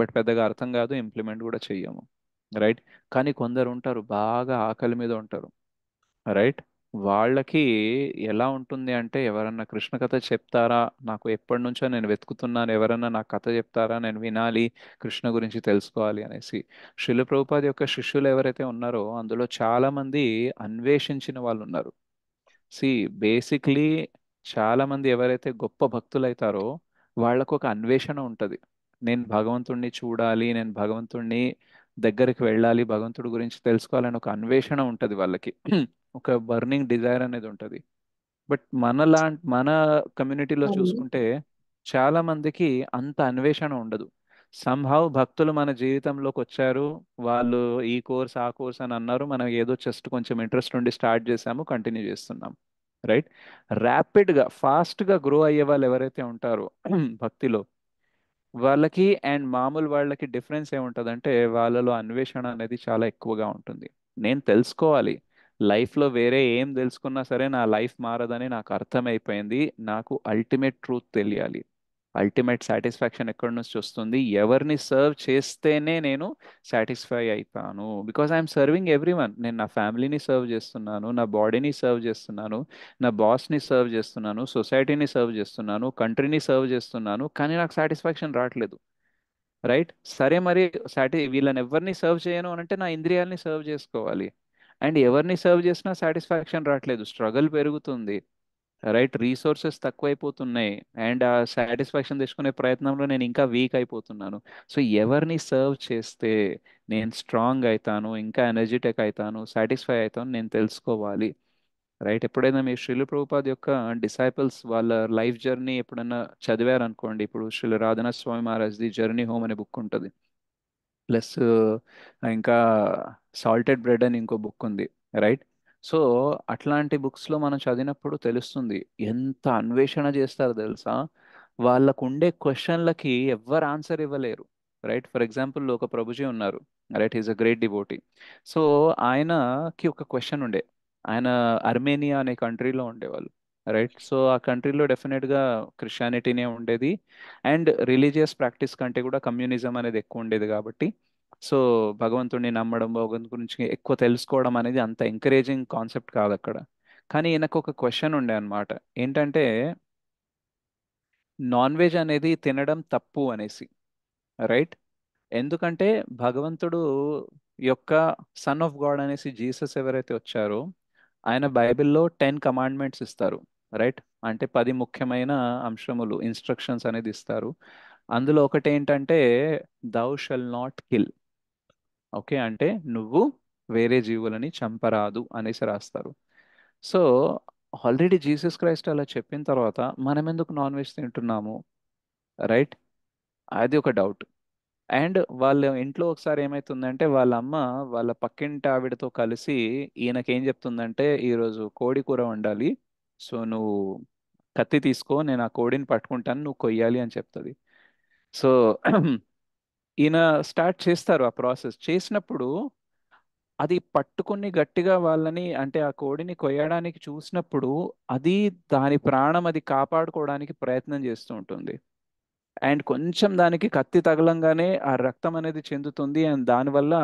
బట్ పెద్దగా అర్థం కాదు ఇంప్లిమెంట్ కూడా చెయ్యము రైట్ కానీ కొందరు ఉంటారు బాగా ఆకలి మీద ఉంటారు రైట్ వాళ్ళకి ఎలా ఉంటుంది అంటే ఎవరన్నా కృష్ణ కథ చెప్తారా నాకు ఎప్పటి నుంచో నేను వెతుకుతున్నాను ఎవరన్నా నాకు కథ చెప్తారా నేను వినాలి కృష్ణ గురించి తెలుసుకోవాలి అనేసి శిల యొక్క శిష్యులు ఎవరైతే ఉన్నారో అందులో చాలా మంది అన్వేషించిన వాళ్ళు ఉన్నారు సి బేసిక్లీ చాలా మంది ఎవరైతే గొప్ప భక్తులు అవుతారో వాళ్ళకు ఒక అన్వేషణ ఉంటుంది నేను భగవంతుణ్ణి చూడాలి నేను భగవంతుణ్ణి దగ్గరికి వెళ్ళాలి భగవంతుడి గురించి తెలుసుకోవాలని ఒక అన్వేషణ ఉంటుంది వాళ్ళకి ఒక బర్నింగ్ డిజైర్ అనేది ఉంటుంది బట్ మన లాంటి మన కమ్యూనిటీలో చూసుకుంటే చాలా మందికి అంత అన్వేషణ ఉండదు సంభావ్ భక్తులు మన జీవితంలోకి వచ్చారు వాళ్ళు ఈ కోర్స్ ఆ కోర్స్ అని అన్నారు మనం ఏదో జస్ట్ కొంచెం ఇంట్రెస్ట్ ఉండి స్టార్ట్ చేసాము కంటిన్యూ చేస్తున్నాం రైట్ ర్యాపిడ్గా ఫాస్ట్గా గ్రో అయ్యే వాళ్ళు ఎవరైతే ఉంటారో భక్తిలో వాళ్ళకి అండ్ మామూలు వాళ్ళకి డిఫరెన్స్ ఏముంటుంది అంటే వాళ్ళలో అన్వేషణ అనేది చాలా ఎక్కువగా ఉంటుంది నేను తెలుసుకోవాలి లైఫ్లో వేరే ఏం తెలుసుకున్నా సరే నా లైఫ్ మారదని నాకు అర్థమైపోయింది నాకు అల్టిమేట్ ట్రూత్ తెలియాలి అల్టిమేట్ సాటిస్ఫాక్షన్ ఎక్కడి నుంచి వస్తుంది ఎవరిని సర్వ్ చేస్తేనే నేను సాటిస్ఫై అవుతాను because I'm serving everyone నేను నా ఫ్యామిలీని సర్వ్ చేస్తున్నాను నా బాడీని సర్వ్ చేస్తున్నాను నా బాస్ని సర్వ్ చేస్తున్నాను సొసైటీని సర్వ్ చేస్తున్నాను కంట్రీని సర్వ్ చేస్తున్నాను కానీ నాకు సాటిస్ఫాక్షన్ రావట్లేదు రైట్ సరే మరి సాటి వీళ్ళని ఎవరిని సర్వ్ చేయను అంటే నా ఇంద్రియాలని సర్వ్ చేసుకోవాలి అండ్ ఎవరిని సర్వ్ చేసినా సాటిస్ఫాక్షన్ రావట్లేదు స్ట్రగుల్ పెరుగుతుంది రైట్ రీసోర్సెస్ తక్కువైపోతున్నాయి అండ్ ఆ సాటిస్ఫాక్షన్ తెచ్చుకునే ప్రయత్నంలో నేను ఇంకా వీక్ అయిపోతున్నాను సో ఎవరిని సర్వ్ చేస్తే నేను స్ట్రాంగ్ అవుతాను ఇంకా ఎనర్జెటిక్ అవుతాను సాటిస్ఫై అవుతాను నేను తెలుసుకోవాలి రైట్ ఎప్పుడైనా మీరు శ్రీలు ప్రభుపాద్ యొక్క డిసైపుల్స్ వాళ్ళ లైఫ్ జర్నీ చదివారు చదివారనుకోండి ఇప్పుడు శ్రీలు రాధనా స్వామి మహారాజ్ది జర్నీ హోమ్ అనే బుక్ ఉంటుంది ప్లస్ ఇంకా సాల్టెడ్ బ్రెడ్ అని ఇంకో బుక్ ఉంది రైట్ సో అట్లాంటి బుక్స్లో మనం చదివినప్పుడు తెలుస్తుంది ఎంత అన్వేషణ చేస్తారు తెలుసా వాళ్ళకు ఉండే క్వశ్చన్లకి ఎవ్వరు ఆన్సర్ ఇవ్వలేరు రైట్ ఫర్ ఎగ్జాంపుల్ ఒక ప్రభుజీ ఉన్నారు right is a great devotee so ఆయనకి ఒక క్వశ్చన్ ఉండే ఆయన అర్మేనియా అనే కంట్రీలో ఉండేవాళ్ళు రైట్ సో ఆ కంట్రీలో డెఫినెట్గా క్రిస్టియానిటీనే ఉండేది అండ్ రిలీజియస్ ప్రాక్టీస్ కంటే కూడా కమ్యూనిజం అనేది ఎక్కువ ఉండేది కాబట్టి సో భగవంతుడిని నమ్మడం భగవంతు గురించి ఎక్కువ తెలుసుకోవడం అనేది అంత ఎంకరేజింగ్ కాన్సెప్ట్ కాదు అక్కడ కానీ ఈయనకు ఒక క్వశ్చన్ ఉండే అనమాట ఏంటంటే నాన్ వెజ్ అనేది తినడం తప్పు అనేసి రైట్ ఎందుకంటే భగవంతుడు యొక్క సన్ ఆఫ్ గాడ్ అనేసి జీసస్ ఎవరైతే వచ్చారో ఆయన బైబిల్లో టెన్ కమాండ్మెంట్స్ ఇస్తారు రైట్ అంటే పది ముఖ్యమైన అంశములు ఇన్స్ట్రక్షన్స్ అనేది ఇస్తారు అందులో ఒకటి ఏంటంటే thou shall not kill okay అంటే నువ్వు వేరే జీవులని చంపరాదు అనేసి రాస్తారు సో ఆల్రెడీ జీసస్ క్రైస్ట్ అలా చెప్పిన తర్వాత మనం ఎందుకు నాన్ వెజ్ తింటున్నాము రైట్ అది ఒక డౌట్ అండ్ వాళ్ళ ఇంట్లో ఒకసారి ఏమైతుందంటే వాళ్ళ అమ్మ వాళ్ళ పక్కింటి ఆవిడతో కలిసి ఈయనకేం చెప్తుందంటే ఈరోజు కోడి కూర వండాలి సో నువ్వు కత్తి తీసుకో నేను ఆ కోడిని పట్టుకుంటాను నువ్వు కొయ్యాలి అని చెప్తుంది సో ఈయన స్టార్ట్ చేస్తారు ఆ ప్రాసెస్ చేసినప్పుడు అది పట్టుకుని గట్టిగా వాళ్ళని అంటే ఆ కోడిని కొయ్యడానికి చూసినప్పుడు అది దాని ప్రాణం అది కాపాడుకోవడానికి ప్రయత్నం చేస్తూ ఉంటుంది అండ్ కొంచెం దానికి కత్తి తగలంగానే ఆ రక్తం అనేది చెందుతుంది అండ్ దానివల్ల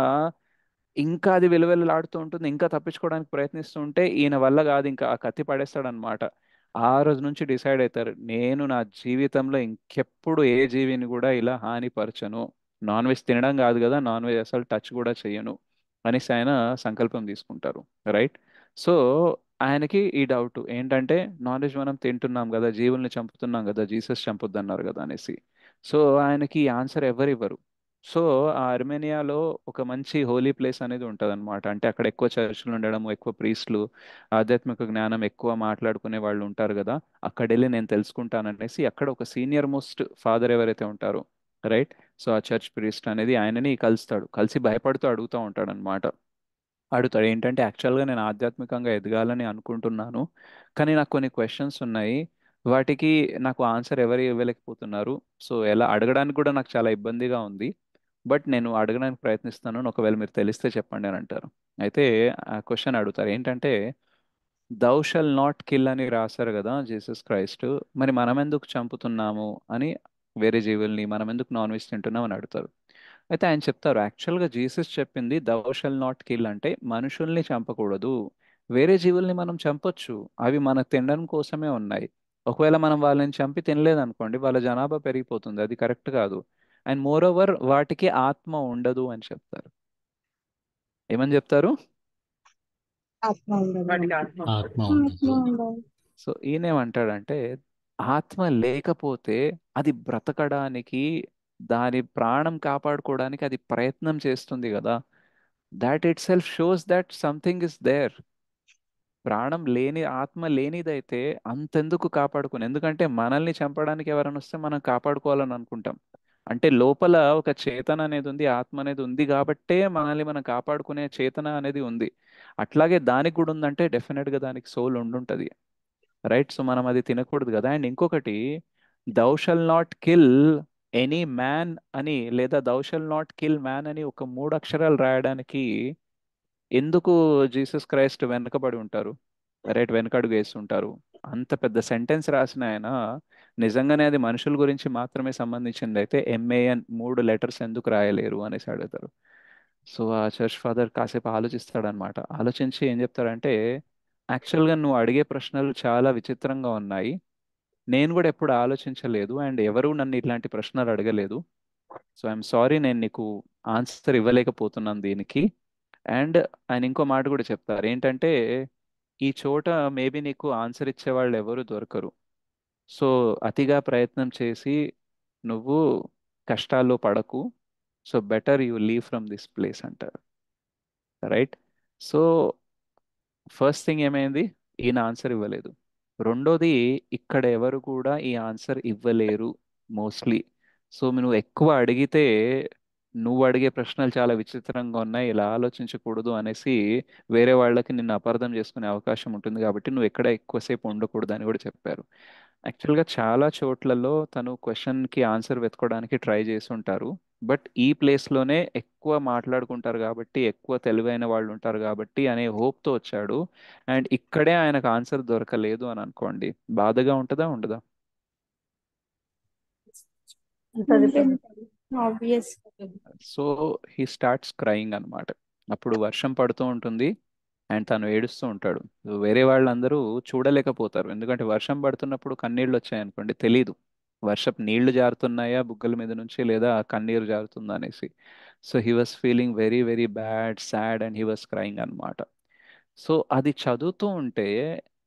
ఇంకా అది వెలువెలలాడుతూ ఉంటుంది ఇంకా తప్పించుకోవడానికి ప్రయత్నిస్తూ ఉంటే ఈయన వల్ల కాదు ఇంకా ఆ కత్తి పడేస్తాడనమాట ఆ రోజు నుంచి డిసైడ్ అవుతారు నేను నా జీవితంలో ఇంకెప్పుడు ఏ జీవిని కూడా ఇలా హానిపరచను నాన్ వెజ్ తినడం కాదు కదా నాన్ వెజ్ అసలు టచ్ కూడా చేయను అనేసి ఆయన సంకల్పం తీసుకుంటారు రైట్ సో ఆయనకి ఈ డౌట్ ఏంటంటే నాన్ వెజ్ మనం తింటున్నాం కదా జీవుల్ని చంపుతున్నాం కదా జీసస్ అన్నారు కదా అనేసి సో ఆయనకి ఈ ఆన్సర్ ఎవరు ఇవ్వరు సో ఆ అర్మేనియాలో ఒక మంచి హోలీ ప్లేస్ అనేది ఉంటుంది అనమాట అంటే అక్కడ ఎక్కువ చర్చలు ఉండడం ఎక్కువ ప్రీస్లు ఆధ్యాత్మిక జ్ఞానం ఎక్కువ మాట్లాడుకునే వాళ్ళు ఉంటారు కదా అక్కడ వెళ్ళి నేను తెలుసుకుంటాననేసి అక్కడ ఒక సీనియర్ మోస్ట్ ఫాదర్ ఎవరైతే ఉంటారో రైట్ సో ఆ చర్చ్ ప్రీస్ట్ అనేది ఆయనని కలుస్తాడు కలిసి భయపడుతూ అడుగుతూ ఉంటాడు అనమాట అడుగుతాడు ఏంటంటే యాక్చువల్గా నేను ఆధ్యాత్మికంగా ఎదగాలని అనుకుంటున్నాను కానీ నాకు కొన్ని క్వశ్చన్స్ ఉన్నాయి వాటికి నాకు ఆన్సర్ ఎవరు ఇవ్వలేకపోతున్నారు సో ఎలా అడగడానికి కూడా నాకు చాలా ఇబ్బందిగా ఉంది బట్ నేను అడగడానికి ప్రయత్నిస్తాను ఒకవేళ మీరు తెలిస్తే చెప్పండి అని అంటారు అయితే ఆ క్వశ్చన్ అడుగుతారు ఏంటంటే దౌ షల్ నాట్ కిల్ అని రాశారు కదా జీసస్ క్రైస్ట్ మరి మనం ఎందుకు చంపుతున్నాము అని వేరే జీవుల్ని మనం ఎందుకు నాన్ వెజ్ తింటున్నాం అని అడుగుతారు అయితే ఆయన చెప్తారు యాక్చువల్గా జీసస్ చెప్పింది దౌ షల్ నాట్ కిల్ అంటే మనుషుల్ని చంపకూడదు వేరే జీవుల్ని మనం చంపొచ్చు అవి మన తినడం కోసమే ఉన్నాయి ఒకవేళ మనం వాళ్ళని చంపి తినలేదనుకోండి వాళ్ళ జనాభా పెరిగిపోతుంది అది కరెక్ట్ కాదు అండ్ మోర్ ఓవర్ వాటికి ఆత్మ ఉండదు అని చెప్తారు ఏమని చెప్తారు సో ఈయనేమంటాడంటే ఆత్మ లేకపోతే అది బ్రతకడానికి దాని ప్రాణం కాపాడుకోవడానికి అది ప్రయత్నం చేస్తుంది కదా that itself shows that something is there ప్రాణం లేని ఆత్మ లేనిదైతే అంతెందుకు కాపాడుకుని ఎందుకంటే మనల్ని చంపడానికి ఎవరైనా వస్తే మనం కాపాడుకోవాలని అనుకుంటాం అంటే లోపల ఒక చేతన అనేది ఉంది ఆత్మ అనేది ఉంది కాబట్టే మనల్ని మనం కాపాడుకునే చేతన అనేది ఉంది అట్లాగే దానికి కూడా ఉందంటే డెఫినెట్గా దానికి సోల్ ఉండుంటుంది రైట్ సో మనం అది తినకూడదు కదా అండ్ ఇంకొకటి thou shall not kill any man అని లేదా thou shall not kill man అని ఒక మూడు అక్షరాలు రాయడానికి ఎందుకు జీసస్ క్రైస్ట్ వెనకబడి ఉంటారు రైట్ వెనకడుగు ఉంటారు అంత పెద్ద సెంటెన్స్ రాసిన ఆయన నిజంగానే అది మనుషుల గురించి మాత్రమే సంబంధించింది అయితే ఎంఏఎన్ మూడు లెటర్స్ ఎందుకు రాయలేరు అనేసి అడుగుతారు సో ఆ చర్చ్ ఫాదర్ కాసేపు ఆలోచిస్తాడనమాట ఆలోచించి ఏం చెప్తారంటే యాక్చువల్గా నువ్వు అడిగే ప్రశ్నలు చాలా విచిత్రంగా ఉన్నాయి నేను కూడా ఎప్పుడు ఆలోచించలేదు అండ్ ఎవరు నన్ను ఇట్లాంటి ప్రశ్నలు అడగలేదు సో ఐఎమ్ సారీ నేను నీకు ఆన్సర్ ఇవ్వలేకపోతున్నాను దీనికి అండ్ ఆయన ఇంకో మాట కూడా చెప్తారు ఏంటంటే ఈ చోట మేబీ నీకు ఆన్సర్ ఇచ్చే వాళ్ళు ఎవరు దొరకరు సో అతిగా ప్రయత్నం చేసి నువ్వు కష్టాల్లో పడకు so better you leave from this place అంటారు రైట్ సో ఫస్ట్ థింగ్ ఏమైంది ఈయన ఆన్సర్ ఇవ్వలేదు రెండోది ఇక్కడ ఎవరు కూడా ఈ ఆన్సర్ ఇవ్వలేరు మోస్ట్లీ సో నువ్వు ఎక్కువ అడిగితే నువ్వు అడిగే ప్రశ్నలు చాలా విచిత్రంగా ఉన్నాయి ఇలా ఆలోచించకూడదు అనేసి వేరే వాళ్ళకి నిన్ను అపార్థం చేసుకునే అవకాశం ఉంటుంది కాబట్టి నువ్వు ఎక్కడ ఎక్కువసేపు ఉండకూడదు అని కూడా చెప్పారు యాక్చువల్గా చాలా చోట్లలో తను క్వశ్చన్కి ఆన్సర్ వెతుకోవడానికి ట్రై చేసి ఉంటారు బట్ ఈ ప్లేస్లోనే ఎక్కువ మాట్లాడుకుంటారు కాబట్టి ఎక్కువ తెలివైన వాళ్ళు ఉంటారు కాబట్టి అనే హోప్తో వచ్చాడు అండ్ ఇక్కడే ఆయనకు ఆన్సర్ దొరకలేదు అని అనుకోండి బాధగా ఉంటుందా ఉండదా సో హీ స్టార్ట్స్ క్రయింగ్ అనమాట అప్పుడు వర్షం పడుతూ ఉంటుంది అండ్ తను ఏడుస్తూ ఉంటాడు వేరే వాళ్ళందరూ చూడలేకపోతారు ఎందుకంటే వర్షం పడుతున్నప్పుడు కన్నీళ్ళు వచ్చాయనుకోండి తెలీదు వర్షపు నీళ్లు జారుతున్నాయా బుగ్గల మీద నుంచి లేదా కన్నీరు జారుతుందా అనేసి so he was feeling very very bad sad and he was crying అనమాట సో అది చదువుతూ ఉంటే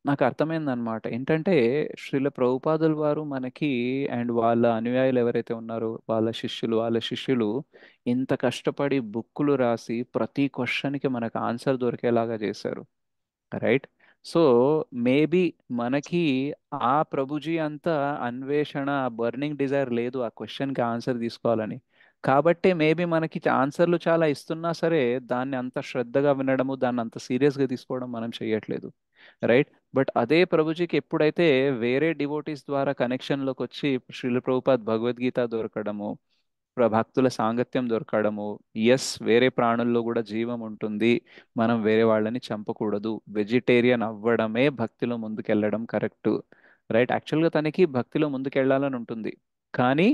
నాకు అర్థమైందనమాట ఏంటంటే శ్రీల ప్రభుపాదులు వారు మనకి అండ్ వాళ్ళ అనుయాయులు ఎవరైతే ఉన్నారో వాళ్ళ శిష్యులు వాళ్ళ శిష్యులు ఇంత కష్టపడి బుక్కులు రాసి ప్రతి క్వశ్చన్కి మనకు ఆన్సర్ దొరికేలాగా చేశారు రైట్ సో మేబీ మనకి ఆ ప్రభుజీ అంతా అన్వేషణ బర్నింగ్ డిజైర్ లేదు ఆ క్వశ్చన్కి ఆన్సర్ తీసుకోవాలని కాబట్టి మేబీ మనకి ఆన్సర్లు చాలా ఇస్తున్నా సరే దాన్ని అంత శ్రద్ధగా వినడము దాన్ని అంత సీరియస్గా తీసుకోవడం మనం చేయట్లేదు రైట్ బట్ అదే ప్రభుజీకి ఎప్పుడైతే వేరే డివోటీస్ ద్వారా కనెక్షన్లోకి వచ్చి శ్రీల ప్రభుపాద్ భగవద్గీత దొరకడము భక్తుల సాంగత్యం దొరకడము ఎస్ వేరే ప్రాణుల్లో కూడా జీవం ఉంటుంది మనం వేరే వాళ్ళని చంపకూడదు వెజిటేరియన్ అవ్వడమే భక్తిలో ముందుకెళ్ళడం కరెక్ట్ రైట్ యాక్చువల్గా తనకి భక్తిలో ముందుకెళ్ళాలని ఉంటుంది కానీ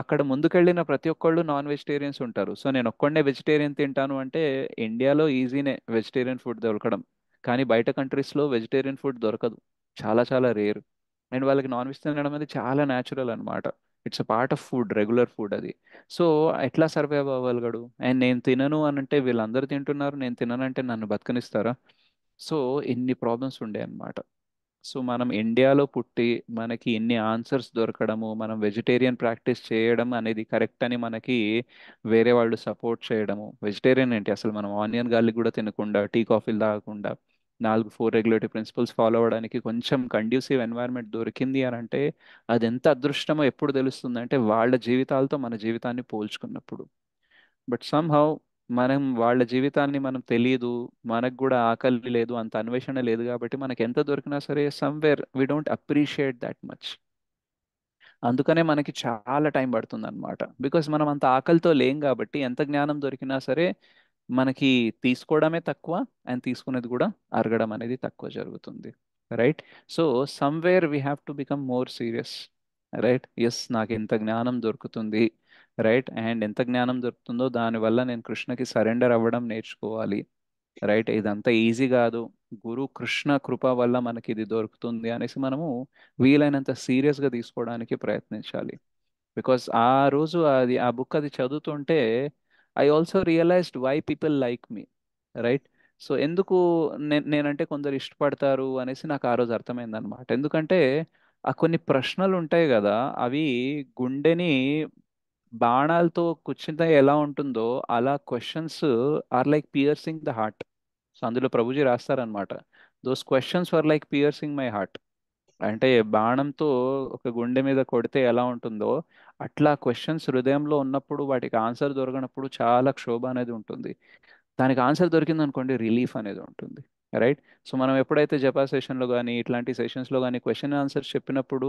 అక్కడ ముందుకెళ్ళిన ప్రతి ఒక్కళ్ళు నాన్ వెజిటేరియన్స్ ఉంటారు సో నేను ఒక్కడనే వెజిటేరియన్ తింటాను అంటే ఇండియాలో ఈజీనే వెజిటేరియన్ ఫుడ్ దొరకడం కానీ బయట కంట్రీస్లో వెజిటేరియన్ ఫుడ్ దొరకదు చాలా చాలా రేర్ అండ్ వాళ్ళకి నాన్ వెజ్ తినడం అనేది చాలా న్యాచురల్ అనమాట it's a part of food regular food అది సో ఎట్లా సర్వైవ్ అవ్వగలడు అండ్ నేను తినను అని అంటే వీళ్ళందరూ తింటున్నారు నేను తిననంటే నన్ను బతకనిస్తారా సో ఎన్ని ప్రాబ్లమ్స్ ఉండే అనమాట సో మనం ఇండియాలో పుట్టి మనకి ఎన్ని ఆన్సర్స్ దొరకడము మనం వెజిటేరియన్ ప్రాక్టీస్ చేయడం అనేది కరెక్ట్ అని మనకి వేరే వాళ్ళు సపోర్ట్ చేయడము వెజిటేరియన్ ఏంటి అసలు మనం ఆనియన్ గార్లిక్ కూడా తినకుండా టీ కాఫీలు తాగకుండా నాలుగు ఫోర్ రెగ్యులేటరీ ప్రిన్సిపల్స్ ఫాలో అవ్వడానికి కొంచెం కండ్యూసివ్ ఎన్వైర్న్మెంట్ దొరికింది అని అంటే అది ఎంత అదృష్టమో ఎప్పుడు తెలుస్తుంది అంటే వాళ్ళ జీవితాలతో మన జీవితాన్ని పోల్చుకున్నప్పుడు బట్ సమ్హౌ మనం వాళ్ళ జీవితాన్ని మనం తెలియదు మనకు కూడా ఆకలి లేదు అంత అన్వేషణ లేదు కాబట్టి మనకు ఎంత దొరికినా సరే somewhere we don't appreciate that much అందుకనే మనకి చాలా టైం పడుతుంది అనమాట బికాస్ మనం అంత ఆకలితో లేం కాబట్టి ఎంత జ్ఞానం దొరికినా సరే మనకి తీసుకోవడమే తక్కువ అండ్ తీసుకునేది కూడా అరగడం అనేది తక్కువ జరుగుతుంది right so somewhere we have to become more serious right yes నాకు ఎంత జ్ఞానం దొరుకుతుంది రైట్ అండ్ ఎంత జ్ఞానం దొరుకుతుందో దానివల్ల నేను కృష్ణకి సరెండర్ అవ్వడం నేర్చుకోవాలి రైట్ ఇదంతా ఈజీ కాదు గురు కృష్ణ కృప వల్ల మనకి ఇది దొరుకుతుంది అనేసి మనము వీలైనంత సీరియస్గా తీసుకోవడానికి ప్రయత్నించాలి బికాస్ ఆ రోజు అది ఆ బుక్ అది చదువుతుంటే I also realized why people like me right so ఎందుకు నేను నేనంటే కొందరు ఇష్టపడతారు అనేసి నాకు ఆ రోజు అర్థమైంది అనమాట ఎందుకంటే ఆ కొన్ని ప్రశ్నలు ఉంటాయి కదా అవి గుండెని బాణాలతో కూర్చుంటే ఎలా ఉంటుందో అలా questions are like piercing the heart so అందులో ప్రభుజీ రాస్తారనమాట those questions are like piercing my heart అంటే బాణంతో ఒక గుండె మీద కొడితే ఎలా ఉంటుందో అట్లా క్వశ్చన్స్ హృదయంలో ఉన్నప్పుడు వాటికి ఆన్సర్ దొరకనప్పుడు చాలా క్షోభ అనేది ఉంటుంది దానికి ఆన్సర్ దొరికింది అనుకోండి రిలీఫ్ అనేది ఉంటుంది రైట్ సో మనం ఎప్పుడైతే జపా సెషన్లో కానీ ఇట్లాంటి సెషన్స్లో కానీ క్వశ్చన్ ఆన్సర్స్ చెప్పినప్పుడు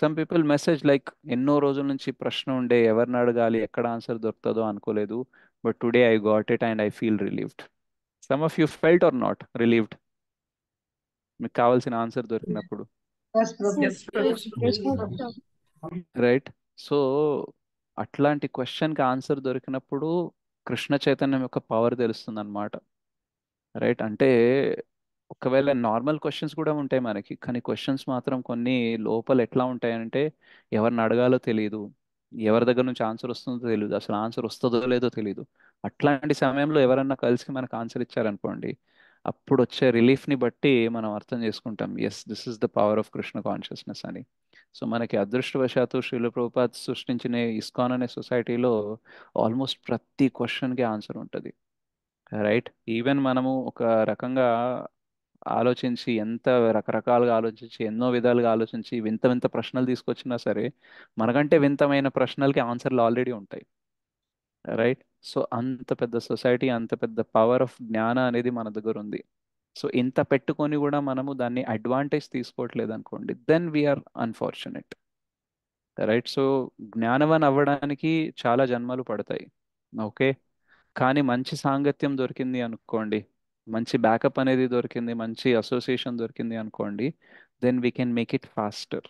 సమ్ పీపుల్ మెసేజ్ లైక్ ఎన్నో రోజుల నుంచి ప్రశ్న ఉండే ఎవరిని అడగాలి ఎక్కడ ఆన్సర్ దొరుకుతుందో అనుకోలేదు but today I got it and I feel relieved some of you felt are not relieved మీకు కావాల్సిన ఆన్సర్ దొరికినప్పుడు రైట్ సో అట్లాంటి క్వశ్చన్కి ఆన్సర్ దొరికినప్పుడు కృష్ణ చైతన్యం యొక్క పవర్ తెలుస్తుంది అనమాట రైట్ అంటే ఒకవేళ నార్మల్ క్వశ్చన్స్ కూడా ఉంటాయి మనకి కానీ క్వశ్చన్స్ మాత్రం కొన్ని లోపల ఎట్లా ఉంటాయంటే ఎవరిని అడగాలో తెలియదు ఎవరి దగ్గర నుంచి ఆన్సర్ వస్తుందో తెలియదు అసలు ఆన్సర్ వస్తుందో లేదో తెలియదు అట్లాంటి సమయంలో ఎవరన్నా కలిసి మనకు ఆన్సర్ ఇచ్చారనుకోండి అప్పుడు వచ్చే రిలీఫ్ని బట్టి మనం అర్థం చేసుకుంటాం yes this is the power of Krishna consciousness అని సో మనకి అదృష్టవశాత్తు శ్రీల ప్రభుపాత్ సృష్టించిన ఇస్కాన్ అనే సొసైటీలో ఆల్మోస్ట్ ప్రతి క్వశ్చన్కి ఆన్సర్ ఉంటుంది రైట్ ఈవెన్ మనము ఒక రకంగా ఆలోచించి ఎంత రకరకాలుగా ఆలోచించి ఎన్నో విధాలుగా ఆలోచించి వింత వింత ప్రశ్నలు తీసుకొచ్చినా సరే మనకంటే వింతమైన ప్రశ్నలకి ఆన్సర్లు ఆల్రెడీ ఉంటాయి రైట్ సో అంత పెద్ద సొసైటీ అంత పెద్ద పవర్ ఆఫ్ జ్ఞాన అనేది మన దగ్గర ఉంది సో ఇంత పెట్టుకొని కూడా మనము దాన్ని అడ్వాంటేజ్ తీసుకోవట్లేదు అనుకోండి then we are unfortunate right so జ్ఞానవన్ అవ్వడానికి చాలా జన్మలు పడతాయి ఓకే కానీ మంచి సాంగత్యం దొరికింది అనుకోండి మంచి బ్యాకప్ అనేది దొరికింది మంచి అసోసియేషన్ దొరికింది అనుకోండి then we can make it faster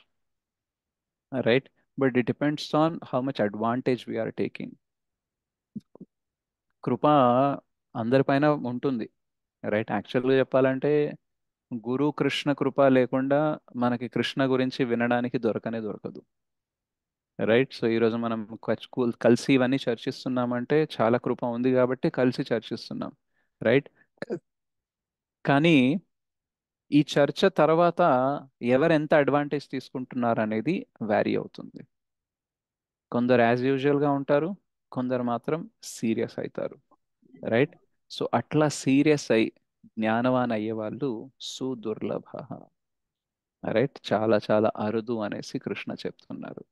right but it depends on how much advantage we are taking కృప అందరిపైన ఉంటుంది రైట్ యాక్చువల్గా చెప్పాలంటే గురు కృష్ణ కృప లేకుండా మనకి కృష్ణ గురించి వినడానికి దొరకనే దొరకదు రైట్ సో ఈరోజు మనం కలిసి ఇవన్నీ చర్చిస్తున్నామంటే చాలా కృప ఉంది కాబట్టి కలిసి చర్చిస్తున్నాం రైట్ కానీ ఈ చర్చ తర్వాత ఎవరు ఎంత అడ్వాంటేజ్ తీసుకుంటున్నారు అనేది వ్యారీ అవుతుంది కొందరు యాజ్ యూజువల్గా ఉంటారు కొందరు మాత్రం సీరియస్ అవుతారు రైట్ సో అట్లా సీరియస్ అయి జ్ఞానవాన్ అయ్యేవాళ్ళు సుదుర్లభ రైట్ చాలా చాలా అరుదు అనేసి కృష్ణ చెప్తున్నారు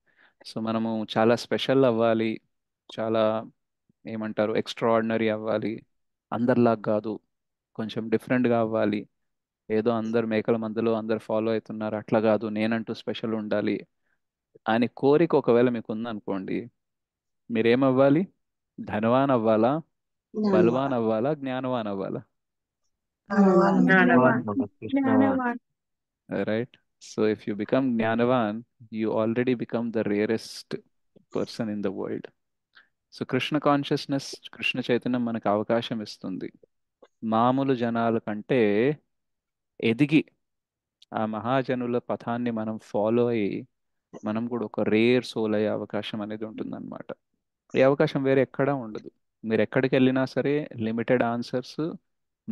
సో మనము చాలా స్పెషల్ అవ్వాలి చాలా ఏమంటారు ఎక్స్ట్రాడినరీ అవ్వాలి అందరిలా కాదు కొంచెం డిఫరెంట్గా అవ్వాలి ఏదో అందరు మేకల మందులో అందరు ఫాలో అవుతున్నారు అట్లా కాదు నేనంటూ స్పెషల్ ఉండాలి అని కోరిక ఒకవేళ మీకు ఉందనుకోండి మీరేమవ్వాలి ధనవాన్ అవ్వాలా బలవాన్ అవ్వాలా జ్ఞానవాన్ అవ్వాలా right so if you become జ్ఞానవాన్ you already become the rarest person in the world so Krishna consciousness Krishna చైతన్యం మనకు అవకాశం ఇస్తుంది మామూలు జనాల కంటే ఎదిగి ఆ మహాజనుల పథాన్ని మనం ఫాలో అయ్యి మనం కూడా ఒక రేర్ సోల్ అయ్యే అవకాశం అనేది ఉంటుంది అనమాట ఈ అవకాశం వేరే ఎక్కడా ఉండదు మీరు ఎక్కడికి వెళ్ళినా సరే లిమిటెడ్ ఆన్సర్స్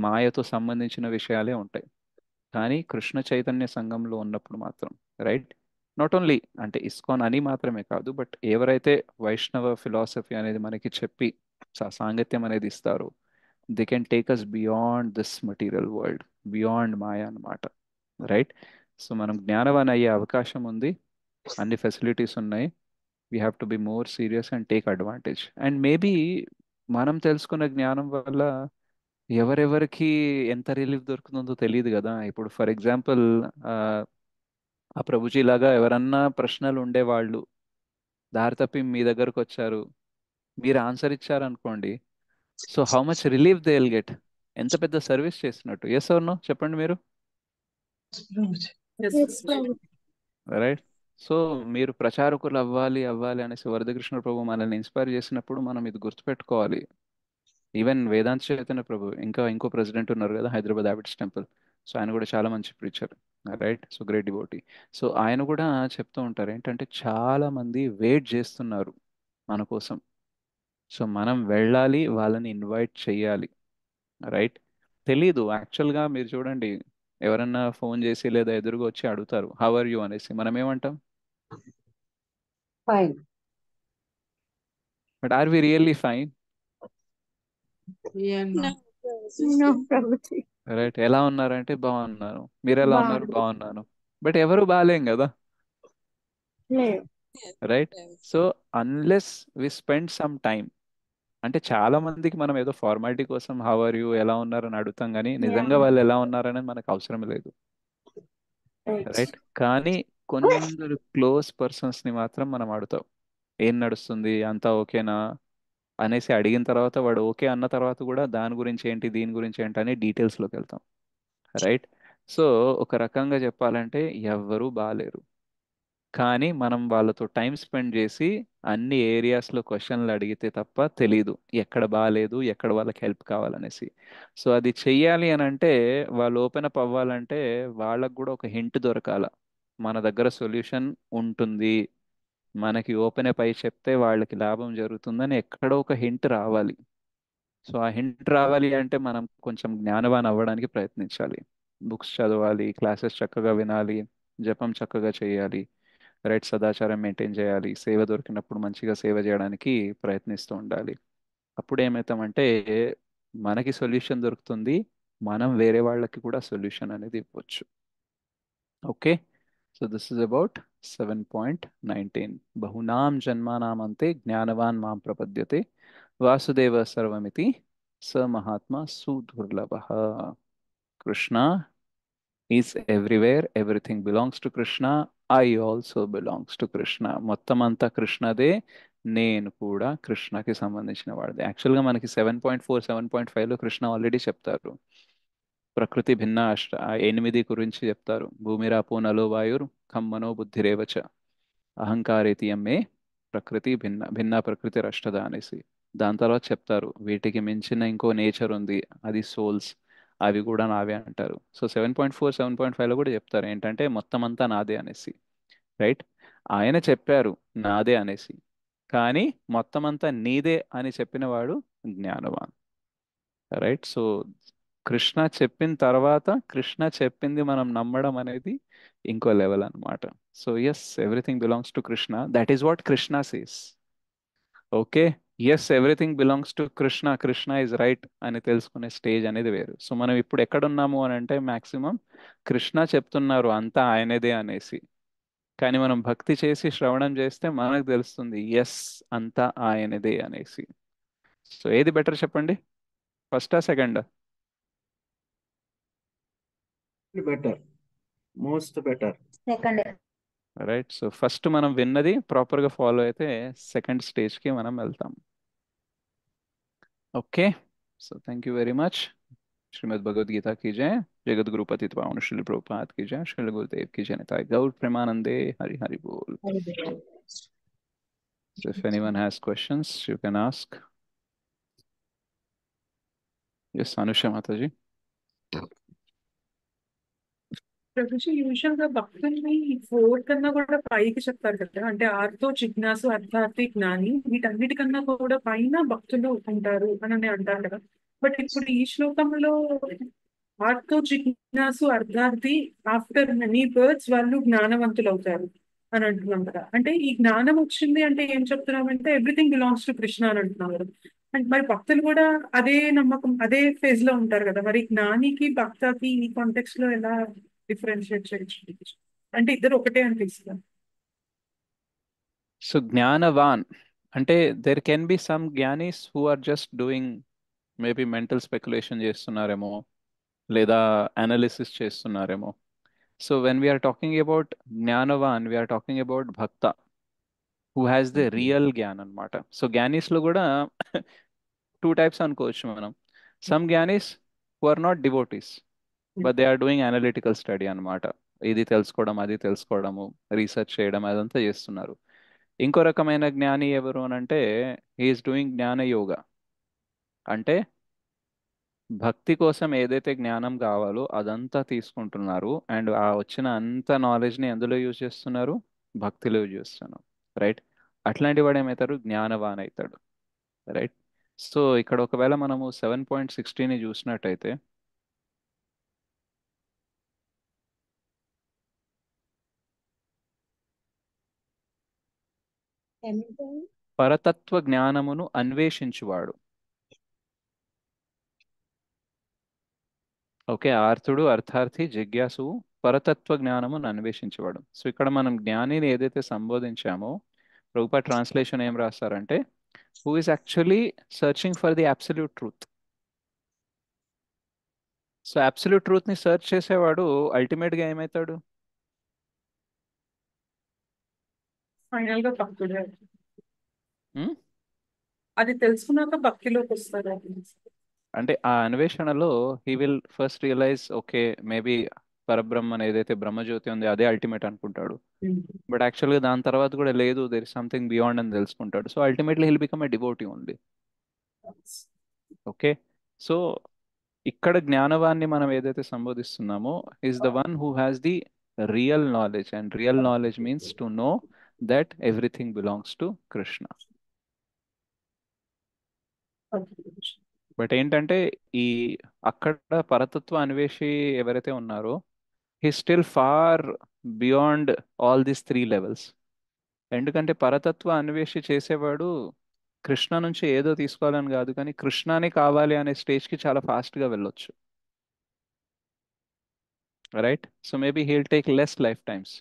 మాయతో సంబంధించిన విషయాలే ఉంటాయి కానీ కృష్ణ చైతన్య సంఘంలో ఉన్నప్పుడు మాత్రం రైట్ నాట్ ఓన్లీ అంటే ఇస్కాన్ అని మాత్రమే కాదు బట్ ఎవరైతే వైష్ణవ ఫిలాసఫీ అనేది మనకి చెప్పి సాంగత్యం అనేది ఇస్తారు they can take us beyond this material world beyond maya అనమాట రైట్ సో మనం జ్ఞానవాన్ అయ్యే అవకాశం ఉంది అన్ని ఫెసిలిటీస్ ఉన్నాయి we have to be more serious and take advantage and maybe మనం తెలుసుకున్న జ్ఞానం వల్ల ఎవరెవరికి ఎంత రిలీఫ్ దొరుకుతుందో తెలియదు కదా ఇప్పుడు ఫర్ ఎగ్జాంపుల్ ఆ ప్రభుజీ లాగా ఎవరన్నా ప్రశ్నలు ఉండేవాళ్ళు దారి తప్పి మీ దగ్గరకు వచ్చారు మీరు ఆన్సర్ ఇచ్చారనుకోండి so how much relief they will get ఎంత పెద్ద సర్వీస్ చేసినట్టు ఎస్ అవును చెప్పండి మీరు రైట్ సో మీరు ప్రచారకులు అవ్వాలి అవ్వాలి అనేసి వరదకృష్ణ ప్రభు మనల్ని ఇన్స్పైర్ చేసినప్పుడు మనం ఇది గుర్తుపెట్టుకోవాలి ఈవెన్ వేదాంత చైతన్య ప్రభు ఇంకా ఇంకో ప్రెసిడెంట్ ఉన్నారు కదా హైదరాబాద్ హ్యాబిట్స్ టెంపుల్ సో ఆయన కూడా చాలా మంచి preacher right so great devotee so ఆయన కూడా చెప్తూ ఉంటారు ఏంటంటే చాలా మంది వెయిట్ చేస్తున్నారు మన కోసం సో మనం వెళ్ళాలి వాళ్ళని ఇన్వైట్ చేయాలి రైట్ తెలీదు యాక్చువల్గా మీరు చూడండి ఎవరన్నా ఫోన్ చేసి లేదా ఎదురుగా వచ్చి అడుగుతారు హవర్ యూ అనేసి మనం ఏమంటాం fine but are we really fine Yeah, no. No, right ఎలా ఉన్నారంటే బాగున్నాను మీరు ఎలా ఉన్నారు బాగున్నాను బట్ ఎవరు బాగాలేం కదా right so unless we spend some time అంటే చాలా మందికి మనం ఏదో ఫార్మాలిటీ కోసం హౌ ఆర్ యూ ఎలా ఉన్నారని అడుగుతాం కానీ నిజంగా వాళ్ళు ఎలా ఉన్నారనేది మనకు అవసరం లేదు రైట్ కానీ కొందరు క్లోజ్ పర్సన్స్ ని మాత్రం మనం అడుగుతాం ఏం నడుస్తుంది అంతా ఓకేనా అనేసి అడిగిన తర్వాత వాడు ఓకే అన్న తర్వాత కూడా దాని గురించి ఏంటి దీని గురించి ఏంటి అని డీటెయిల్స్ లోకి వెళ్తాం రైట్ సో ఒక రకంగా చెప్పాలంటే ఎవ్వరూ బాగాలేరు కానీ మనం వాళ్ళతో టైం స్పెండ్ చేసి అన్ని ఏరియాస్లో క్వశ్చన్లు అడిగితే తప్ప తెలీదు ఎక్కడ బాగాలేదు ఎక్కడ వాళ్ళకి హెల్ప్ కావాలనేసి సో అది చెయ్యాలి అని అంటే వాళ్ళు ఓపెన్ అప్ అవ్వాలంటే వాళ్ళకు కూడా ఒక హింట్ దొరకాల మన దగ్గర సొల్యూషన్ ఉంటుంది మనకి ఓపెన్ పై చెప్తే వాళ్ళకి లాభం జరుగుతుందని ఎక్కడో ఒక హింట్ రావాలి సో ఆ హింట్ రావాలి అంటే మనం కొంచెం జ్ఞానవాన్ అవ్వడానికి ప్రయత్నించాలి బుక్స్ చదవాలి క్లాసెస్ చక్కగా వినాలి జపం చక్కగా చేయాలి రైట్ సదాచారం మెయింటైన్ చేయాలి సేవ దొరికినప్పుడు మంచిగా సేవ చేయడానికి ప్రయత్నిస్తూ ఉండాలి అప్పుడు ఏమవుతామంటే మనకి సొల్యూషన్ దొరుకుతుంది మనం వేరే వాళ్ళకి కూడా సొల్యూషన్ అనేది ఇవ్వచ్చు okay So this is about 7.19. Bahunam janmanamante jnanavan mam prapadyate vasudeva sarvamiti sa mahatma sudurlabha. Krishna is everywhere. Everything belongs to Krishna. I also belongs to Krishna. మొత్తం అంతా కృష్ణదే నేను కూడా కృష్ణకి సంబంధించిన వాడిది యాక్చువల్గా మనకి seven point four seven point ఫైవ్లో కృష్ణ ఆల్రెడీ చెప్తారు ప్రకృతి భిన్న అష్ట ఎనిమిది గురించి చెప్తారు భూమిరా పూనలో వాయుర్ ఖమ్మనో బుద్ధిరేవచ అహంకారేతి అమ్మే ప్రకృతి భిన్న భిన్న ప్రకృతి రష్టద అనేసి దాని తర్వాత చెప్తారు వీటికి మించిన ఇంకో నేచర్ ఉంది అది సోల్స్ అవి కూడా నావే అంటారు so seven point four seven point ఫైవ్లో కూడా చెప్తారు ఏంటంటే మొత్తం అంతా నాదే అనేసి రైట్ ఆయన చెప్పారు నాదే అనేసి కానీ మొత్తం అంతా నీదే అని చెప్పినవాడు జ్ఞానవాన్ రైట్ సో కృష్ణ చెప్పిన తర్వాత కృష్ణ చెప్పింది మనం నమ్మడం అనేది ఇంకో లెవెల్ అనమాట so yes everything belongs to Krishna that is what Krishna sees okay yes everything belongs to Krishna Krishna is right అని తెలుసుకునే స్టేజ్ అనేది వేరు సో మనం ఇప్పుడు ఎక్కడున్నాము అని అంటే మ్యాక్సిమం కృష్ణ చెప్తున్నారు అంతా ఆయనదే అనేసి కానీ మనం భక్తి చేసి శ్రవణం చేస్తే మనకు తెలుస్తుంది ఎస్ అంతా ఆయనదే అనేసి సో ఏది బెటర్ చెప్పండి ఫస్టా సెకండా better most better second right so first మనం విన్నది ప్రాపర్ గా ఫాలో అయితే సెకండ్ స్టేజ్ కి మనం వెళ్తాం okay so thank you very much Shrimad Bhagavad Gita की जय जगत गुरुपति पावन श्री प्रभुपाद की जय श्री गुरुदेव की जय नेता गौर प्रेमानंदे हरि हरि बोल if anyone has questions you can ask yes Anusha माता जी ప్రభుజీ ఈ విషయంగా భక్తుల్ని ఫోర్ కన్నా కూడా పైకి చెప్తారు కదా అంటే ఆర్తో జిజ్ఞాసు అర్థార్థి జ్ఞాని వీటన్నిటికన్నా కూడా పైన భక్తులు ఉంటారు అని అంటారు కదా బట్ ఇప్పుడు ఈ శ్లోకంలో ఆర్తో జిజ్ఞాసు అర్థార్థి ఆఫ్టర్ మెనీ బర్త్స్ వాళ్ళు జ్ఞానవంతులు అవుతారు అని అంటున్నాం కదా అంటే ఈ జ్ఞానం వచ్చింది అంటే ఏం చెప్తున్నామంటే ఎవ్రీథింగ్ బిలాంగ్స్ టు కృష్ణ అని అంటున్నాం కదా అండ్ మరి భక్తులు కూడా అదే నమ్మకం అదే ఫేజ్ లో ఉంటారు కదా మరి జ్ఞానికి భక్తకి ఈ కాంటెక్స్ లో ఎలా డిఫరెన్షియేట్ చేయొచ్చు అంటే ఇద్దరు ఒకటే అనిపిస్తుంది సో జ్ఞానవాన్ అంటే దెర్ కెన్ బి సమ్ జ్ఞానీస్ who are just doing maybe mental speculation చేస్తున్నారేమో లేదా అనాలిసిస్ చేస్తున్నారేమో so when we are talking about జ్ఞానవాన్ వీఆర్ టాకింగ్ అబౌట్ భక్త హూ హ్యాస్ ద రియల్ జ్ఞాన్ అనమాట సో జ్ఞానీస్లో కూడా టూ టైప్స్ అనుకోవచ్చు మనం సమ్ జ్ఞానీస్ who are not devotees but they are doing analytical study అనమాట ఇది తెలుసుకోవడం అది తెలుసుకోవడము రీసెర్చ్ చేయడం అదంతా చేస్తున్నారు ఇంకో రకమైన జ్ఞాని ఎవరు అని అంటే హీఈస్ డూయింగ్ జ్ఞాన యోగ అంటే భక్తి కోసం ఏదైతే జ్ఞానం కావాలో అదంతా తీసుకుంటున్నారు అండ్ ఆ వచ్చిన అంత నాలెడ్జ్ని ఎందులో యూజ్ చేస్తున్నారు భక్తిలో యూజ్ చేస్తున్నారు రైట్ అట్లాంటి వాడు ఏమవుతారు జ్ఞానవాన్ అవుతాడు రైట్ సో ఇక్కడ ఒకవేళ మనము సెవెన్ పాయింట్ సిక్స్టీని చూసినట్టయితే పరతత్వ జ్ఞానమును అన్వేషించువాడు ఓకే ఆర్తుడు అర్థార్థి జిజ్ఞాసు పరతత్వ జ్ఞానమును అన్వేషించేవాడు సో ఇక్కడ మనం జ్ఞానిని ఏదైతే సంబోధించామో రూప ట్రాన్స్లేషన్ ఏం రాస్తారంటే who is actually searching for the absolute truth so absolute truth ని సర్చ్ చేసేవాడు అల్టిమేట్ గా ఏమవుతాడు ఫైనల్ గా అది తెలుసుకున్నాక భక్తిలోకి వస్తారు అంటే ఆ అన్వేషణలో he will first realize okay maybe పరబ్రహ్మ ఏదైతే బ్రహ్మజ్యోతి ఉంది అదే అల్టిమేట్ అనుకుంటాడు బట్ యాక్చువల్ గా దాని తర్వాత కూడా లేదు దేర్ ఇస్ సంథింగ్ బియాండ్ అని తెలుసుకుంటాడు so ultimately he'll become a devotee only okay so ఇక్కడ జ్ఞానవాన్ని మనం ఏదైతే సంబోధిస్తున్నామో is the one who has the real knowledge and real knowledge means to know that everything belongs to Krishna but ఏంటంటే ఈ అక్కడ పరతత్వ అన్వేషి ఎవరైతే ఉన్నారో he still far beyond all this three levels ఎందుకంటే పరతత్వ అన్వేషి చేసేవాడు కృష్ణ నుంచి ఏదో తీసుకోవాలని కాదు కానీ కృష్ణానే కావాలి అనే స్టేజ్కి చాలా ఫాస్ట్గా వెళ్ళొచ్చు right so maybe he'll take less life times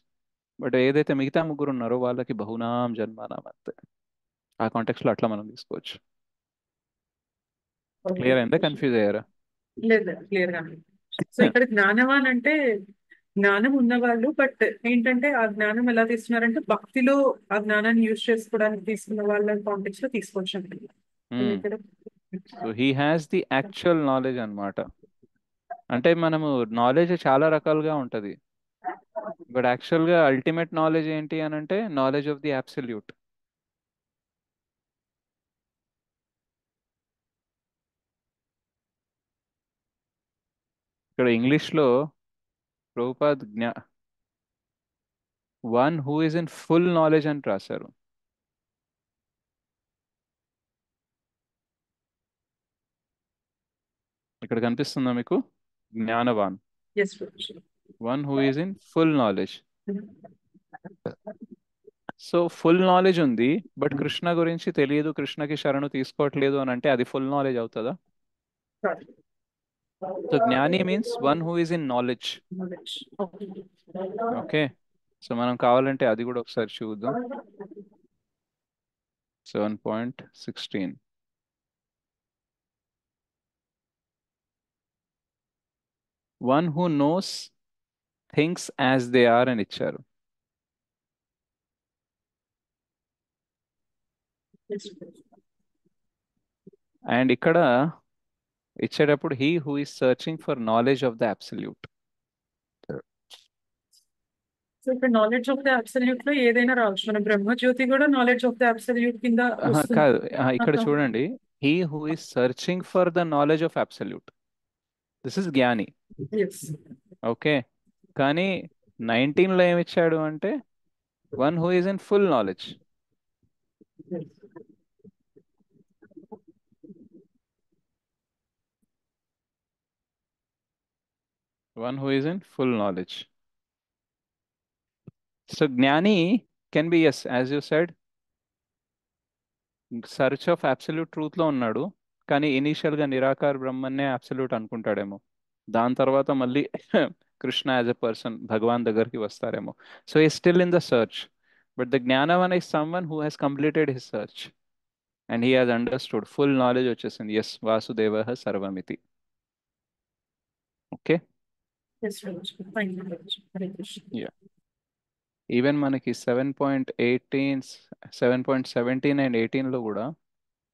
but ఏదైతే మిగతా ముగ్గురు ఉన్నారో వాళ్ళకి బహునాం జన్మనాం అంతే ఆ కాంటెక్స్ లో అట్లా మనం తీసుకోవచ్చు క్లియర్ అయిందా కన్ఫ్యూజ్ అయ్యారా క్లియర్ సో ఇక్కడ జ్ఞానవాన్ అంటే జ్ఞానం ఉన్నవాళ్ళు బట్ ఏంటంటే ఆ జ్ఞానం ఎలా తీసుకున్నారంటే భక్తిలో ఆ జ్ఞానాన్ని యూజ్ చేసుకోవడానికి తీసుకున్న వాళ్ళ కాంటెక్స్ లో తీసుకోవచ్చు so he the actual knowledge అనమాట అంటే మనము నాలెడ్జ్ చాలా రకాలుగా ఉంటది బట్ యాక్చువల్గా అల్టిమేట్ నాలెడ్జ్ ఏంటి అని అంటే నాలెడ్జ్ ఆఫ్ ది అబ్సల్యూట్ ఇక్కడ ఇంగ్లీష్లో ప్రభుపాద్ జ్ఞా one who is in full knowledge అని రాశారు ఇక్కడ కనిపిస్తుందా మీకు జ్ఞానవాన్ one who is in full knowledge so full knowledge ఉంది బట్ కృష్ణ hmm. గురించి తెలియదు కృష్ణకి శరణు తీసుకోవట్లేదు అని అంటే అది ఫుల్ నాలెడ్జ్ అవుతుందా సో జ్ఞాని means one who is in knowledge okay so మనం కావాలంటే అది కూడా ఒకసారి చూద్దాం seven point sixteen one who knows things as they are అని ఇచ్చారు అండ్ ఇక్కడ ఇచ్చేటప్పుడు he who is searching for knowledge of the absolute of కూడా ఇక్కడ చూడండి he who is searching for the knowledge of absolute this is జ్ఞాని ఓకే కానీ లో ఏమి ఇచ్చాడు అంటే one who is in full knowledge one who is in full knowledge so జ్ఞాని can be as as you said search of absolute ట్రూత్లో ఉన్నాడు కానీ ఇనీషియల్గా నిరాకార బ్రహ్మన్నే అబ్సల్యూట్ అనుకుంటాడేమో దాని తర్వాత మళ్ళీ కృష్ణ యాజ్ అ పర్సన్ భగవాన్ దగ్గరికి వస్తారేమో సో ఈ still in the search but the జ్ఞానవన్ is someone who has completed his search and he has understood full knowledge వచ్చేసింది ఎస్ వాసుదేవ సర్వమితి ఓకే ఈవెన్ మనకి seven point eighteen seven point seventeen and ఎయిటీన్లో కూడా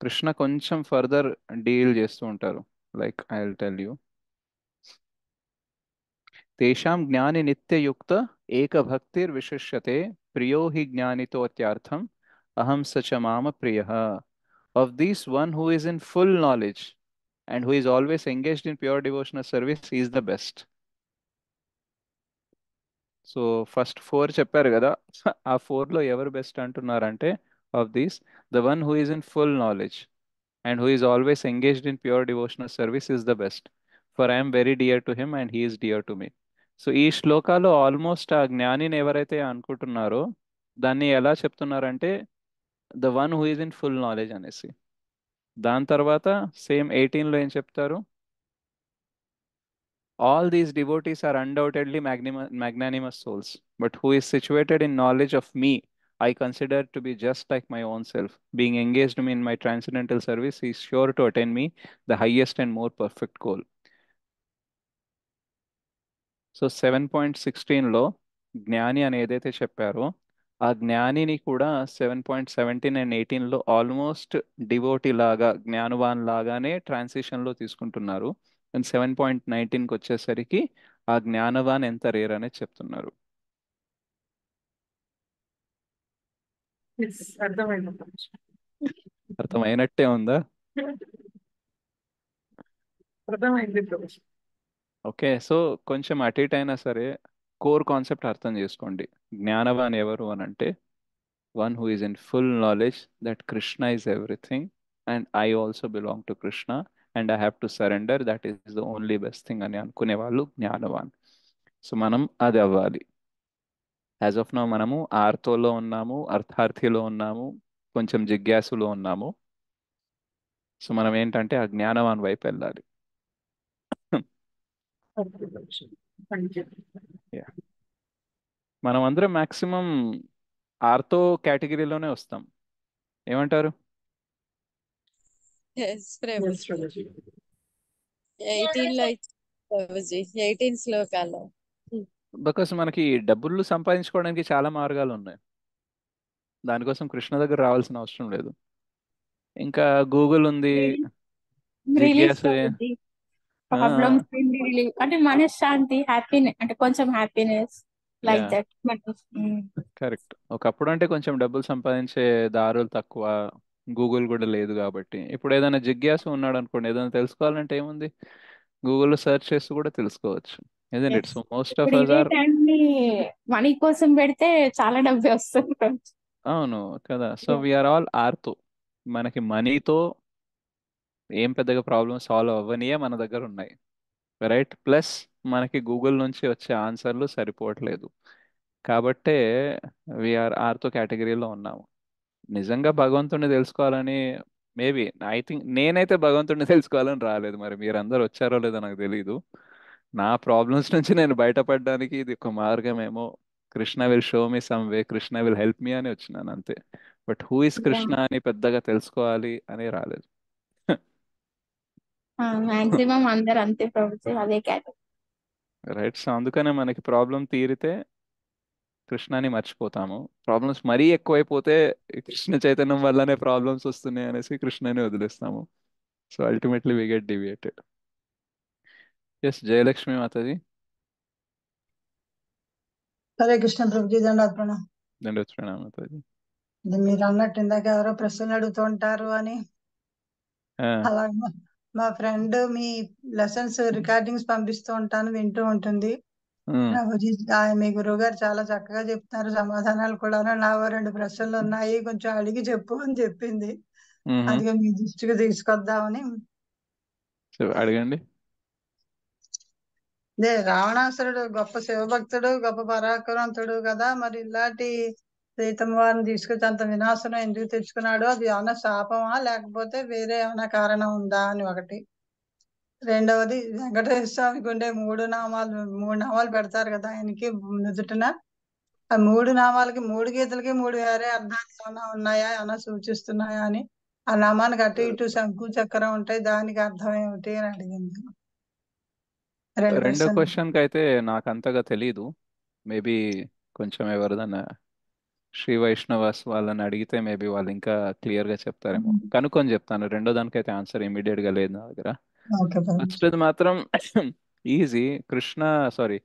కృష్ణ కొంచెం ఫర్దర్ డీల్ చేస్తూ ఉంటారు like I will tell you తేషాం జ్ఞాని నిత్యయుక్త ఏకభక్తిర్విశిష్యతే ప్రియో హి జ్ఞానితోత్యార్థం అహం సచ మామ ప్రియ of these one who is in full knowledge and who is always engaged in pure devotional service is the best so first four చెప్పారు కదా ఆ ఫోర్లో ఎవరు బెస్ట్ అంటున్నారంటే of these the one who is in full knowledge and who is always engaged in pure devotional service is the best for I'm very dear to him and he is dear to me so ఈ శ్లోకాలు ఆల్మోస్ట్ ఆ జ్ఞానిని ఎవరైతే అనుకుంటున్నారో దాన్ని ఎలా చెప్తున్నారంటే the one who is in full knowledge అనేసి దాని తర్వాత సేమ్ ఎయిటీన్లో ఏం చెప్తారు all these devotees are undoubtedly magni magnanimous souls but who is situated in knowledge of me I consider to be just like my own self being engaged me in my transcendental service is sure to attend me the highest and more perfect goal so seven point సిక్స్టీన్లో జ్ఞాని అని ఏదైతే చెప్పారో ఆ జ్ఞానిని కూడా సెవెన్ పాయింట్ సెవెంటీన్ అండ్ ఎయిటీన్లో ఆల్మోస్ట్ డివోటి లాగా జ్ఞానవాన్ లాగానే ట్రాన్సిషన్లో తీసుకుంటున్నారు అండ్ సెవెన్ పాయింట్ నైన్టీన్కి వచ్చేసరికి ఆ జ్ఞానవాన్ ఎంత రేర్ అనేది చెప్తున్నారు అర్థమైనట్టే ఉందా అర్థమైంది ఓకే. సో, కొంచెం అటు ఇటు అయినా సరే, కోర్ కాన్సెప్ట్ అర్థం చేసుకోండి. జ్ఞానవాన్ ఎవరు అని అంటే one who is in full knowledge that Krishna is everything and I also belong to Krishna and I have to surrender that is the only best thing అని అనుకునే వాళ్ళు జ్ఞానవాన్. సో, మనం అది అవ్వాలి. యాజ్ ఆఫ్ నౌ మనము ఆర్తోలో ఉన్నాము, అర్థార్థిలో ఉన్నాము, కొంచెం జిజ్ఞాసులో ఉన్నాము. సో, మనం ఏంటంటే ఆ జ్ఞానవాన్ వైపు వెళ్ళాలి. మనం అందరం మాక్సిమం ఆర్తో కేటగిరీలోనే వస్తాం ఏమంటారు బికాస్ hmm. మనకి డబ్బులు సంపాదించుకోవడానికి చాలా మార్గాలు ఉన్నాయి దానికోసం కృష్ణ దగ్గర రావాల్సిన అవసరం లేదు ఇంకా గూగుల్ ఉంది ప్రాబ్లమ్స్ ఏంటి రిలీవ్ అంటే మనశ్శాంతి హ్యాపీనెస్ అంటే కొంచెం హ్యాపీనెస్ లైక్ దట్ కరెక్ట్ ఒకప్పుడు అంటే కొంచెం డబ్బులు సంపాదించే దారులు తక్కువ గూగుల్ కూడా లేదు కాబట్టి ఇప్పుడు ఏదైనా జిజ్ఞాస ఉన్నాడు అనుకోండి ఏదైనా తెలుసుకోవాలంటే ఏముంది గూగుల్లో సెర్చ్ చేసి కూడా తెలుసుకోవచ్చు ఏదండి it's most of us money కోసం పెడితే చాలా డబ్బే వస్తుంది అవును కదా సో వి ఆర్ ఆల్ ఆర్తో మనకి మనీతో ఏం పెద్దగా ప్రాబ్లమ్ సాల్వ్ అవ్వనియే మన దగ్గర ఉన్నాయి రైట్ ప్లస్ మనకి గూగుల్ నుంచి వచ్చే ఆన్సర్లు సరిపోవట్లేదు కాబట్టే వీఆర్ ఆర్తో కేటగిరీలో ఉన్నాము నిజంగా భగవంతుడిని తెలుసుకోవాలని మేబీ ఐ థింక్ నేనైతే భగవంతుడిని తెలుసుకోవాలని రాలేదు మరి మీరందరూ వచ్చారో లేదో నాకు తెలియదు నా ప్రాబ్లమ్స్ నుంచి నేను బయటపడడానికి ఇది ఒక మార్గమేమో Krishna will show me some way Krishna will help me అని వచ్చినాను అంతే బట్ హూ ఇస్ కృష్ణ అని పెద్దగా తెలుసుకోవాలి అని రాలేదు మాక్సిమం అందరూ అంతే అదే కేటగిరీ. రైట్. సో, అందుకనే మనకి ప్రాబ్లం తీరితే కృష్ణాని మర్చిపోతాము. ప్రాబ్లమ్స్ మరీ ఎక్కువైపోతే కృష్ణ చైతన్యం వల్లనే ప్రాబ్లమ్స్ వస్తున్నాయి అనేసి కృష్ణని వదిలేస్తాము. So, ultimately we get deviated yes Jayalakshmi మాతది హరే కృష్ణ ప్రభుజీ దండా ప్రణామ్ మీరు అన్నట్టు ఇందాక ఎవరో ప్రశ్నలు అడుగుతూ ఉంటారు అని అలా మా ఫ్రెండ్ మీ లెసన్స్ రికార్డింగ్స్ పంపిస్తూ ఉంటాను వింటూ ఉంటుంది మీ గురువు గారు చాలా చక్కగా చెప్తున్నారు సమాధానాలు కూడా నా రెండు ప్రశ్నలు ఉన్నాయి కొంచెం అడిగి చెప్పు అని చెప్పింది అది మీ దృష్టికి తీసుకొద్దామని అడగండి రావణాసురుడు గొప్ప శివభక్తుడు గొప్ప పరాక్రమంతుడు కదా మరి ఇలాంటి ప్రీతమ్మ వారిని తీసుకొచ్చి అంత వినాశనం ఎందుకు తెచ్చుకున్నాడు అది ఏమైనా శాపమా లేకపోతే వేరే ఏమైనా కారణం ఉందా అని ఒకటి రెండవది వెంకటేశ్వర స్వామికి ఉండే మూడు నామాలు మూడు నామాలు పెడతారు కదా ఆయనకి నుదుటిన ఆ మూడు నామాలకి మూడు గీతలకి మూడు వేరే అర్థాలు ఏమైనా ఉన్నాయా ఏమైనా సూచిస్తున్నాయా అని ఆ నామానికి అటు ఇటు శంకు చక్రం ఉంటాయి దానికి అర్థం ఏమిటి అని అడిగింది రెండో క్వశ్చన్ అయితే నాకు అంతగా తెలియదు మేబీ కొంచెం ఎవరిదన్నా శ్రీ వైష్ణవాస్ వాళ్ళని అడిగితే మేబీ వాళ్ళు ఇంకా క్లియర్ గా చెప్తారేమో కనుక్కొని చెప్తాను రెండో దానికైతే ఆన్సర్ ఇమీడియట్ గా లేదు నా దగ్గర ఫస్ట్ మాత్రం ఈజీ కృష్ణ సారీ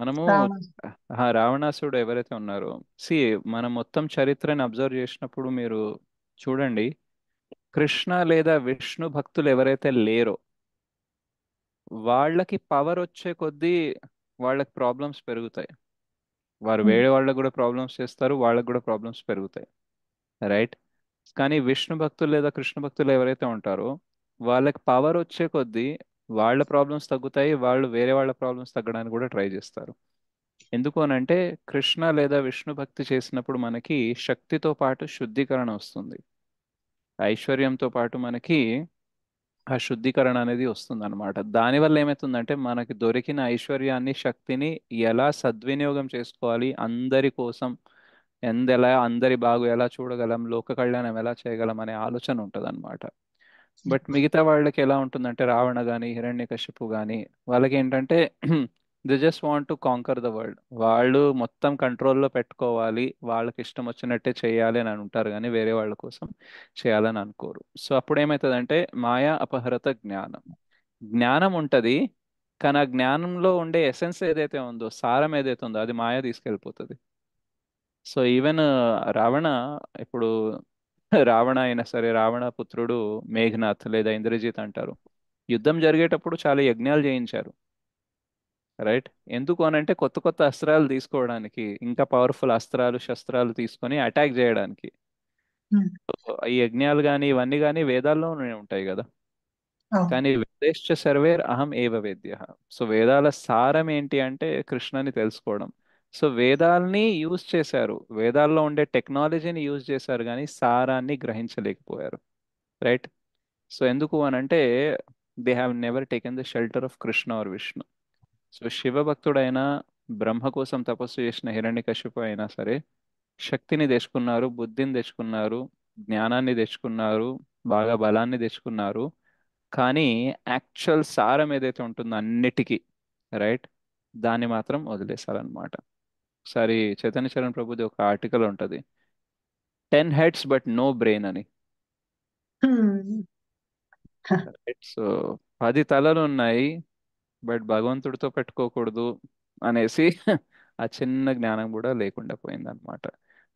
మనము రావణాసుడు ఎవరైతే ఉన్నారో సి మనం మొత్తం చరిత్రని అబ్జర్వ్ చేసినప్పుడు మీరు చూడండి కృష్ణ లేదా విష్ణు భక్తులు ఎవరైతే లేరో వాళ్ళకి పవర్ వచ్చే కొద్దీ వాళ్ళకి ప్రాబ్లమ్స్ పెరుగుతాయి వారు వేరే వాళ్ళకు కూడా ప్రాబ్లమ్స్ చేస్తారు వాళ్ళకు కూడా ప్రాబ్లమ్స్ పెరుగుతాయి రైట్ కానీ విష్ణు భక్తులు లేదా కృష్ణ భక్తులు ఎవరైతే ఉంటారో వాళ్ళకి పవర్ వచ్చే కొద్దీ వాళ్ళ ప్రాబ్లమ్స్ తగ్గుతాయి వాళ్ళు వేరే వాళ్ళ ప్రాబ్లమ్స్ తగ్గడానికి కూడా ట్రై చేస్తారు ఎందుకు అని అంటే కృష్ణ లేదా విష్ణు భక్తి చేసినప్పుడు మనకి శక్తితో పాటు శుద్ధీకరణ వస్తుంది ఐశ్వర్యంతో పాటు మనకి ఆ శుద్ధీకరణ అనేది వస్తుంది అనమాట దానివల్ల ఏమవుతుందంటే మనకి దొరికిన ఐశ్వర్యాన్ని శక్తిని ఎలా సద్వినియోగం చేసుకోవాలి అందరి కోసం ఎందెలా అందరి బాగు ఎలా చూడగలం లోక కళ్యాణం ఎలా చేయగలం అనే ఆలోచన ఉంటుంది అనమాట బట్ మిగతా వాళ్ళకి ఎలా ఉంటుందంటే రావణ కానీ హిరణ్యకశిపు కానీ వాళ్ళకి ఏంటంటే they just want to conquer the world వాళ్ళు మొత్తం కంట్రోల్లో పెట్టుకోవాలి వాళ్ళకి ఇష్టం వచ్చినట్టే చేయాలి అని ఉంటారు కానీ వేరే వాళ్ళ కోసం చేయాలని అనుకోరు సో అప్పుడు ఏమవుతుందంటే మాయా అపహరత జ్ఞానం జ్ఞానం ఉంటుంది కానీ ఆ జ్ఞానంలో ఉండే ఎసెన్స్ ఏదైతే ఉందో సారం ఏదైతే ఉందో అది మాయా తీసుకెళ్ళిపోతుంది సో ఈవెన్ రావణ ఇప్పుడు రావణ అయినా సరే రావణ పుత్రుడు మేఘనాథ్ లేదా ఇంద్రజిత్ అంటారు యుద్ధం జరిగేటప్పుడు చాలా యజ్ఞాలు చేయించారు రైట్ ఎందుకు అంటే కొత్త కొత్త అస్త్రాలు తీసుకోవడానికి ఇంకా పవర్ఫుల్ అస్త్రాలు శస్త్రాలు తీసుకొని అటాక్ చేయడానికి ఈ యజ్ఞాలు కానీ ఇవన్నీ కానీ వేదాల్లోనే ఉంటాయి కదా కానీ వేదేశ్చ సర్వేర్ అహం ఏవ వేద్య సో వేదాల సారం ఏంటి అంటే కృష్ణని తెలుసుకోవడం సో వేదాల్ని యూజ్ చేశారు వేదాల్లో ఉండే టెక్నాలజీని యూజ్ చేశారు కానీ సారాన్ని గ్రహించలేకపోయారు రైట్ సో ఎందుకు అని అంటే they have never taken the shelter of Krishna or Vishnu so Shiva భక్తుడైనా బ్రహ్మ కోసం తపస్సు చేసిన కశ్యపు అయినా సరే శక్తిని తెచ్చుకున్నారు బుద్ధిని తెచ్చుకున్నారు జ్ఞానాన్ని తెచ్చుకున్నారు బాగా బలాన్ని తెచ్చుకున్నారు కానీ యాక్చువల్ సారం ఏదైతే ఉంటుందో అన్నిటికీ రైట్ దాన్ని మాత్రం వదిలేశారనమాట ఒకసారి చైతన్య చరణ్ ప్రభుది ఒక ఆర్టికల్ ఉంటుంది ten heads but no brain అని సో పది తలలు ఉన్నాయి బట్ భగవంతుడితో పెట్టుకోకూడదు అనేసి ఆ చిన్న జ్ఞానం కూడా లేకుండా అనమాట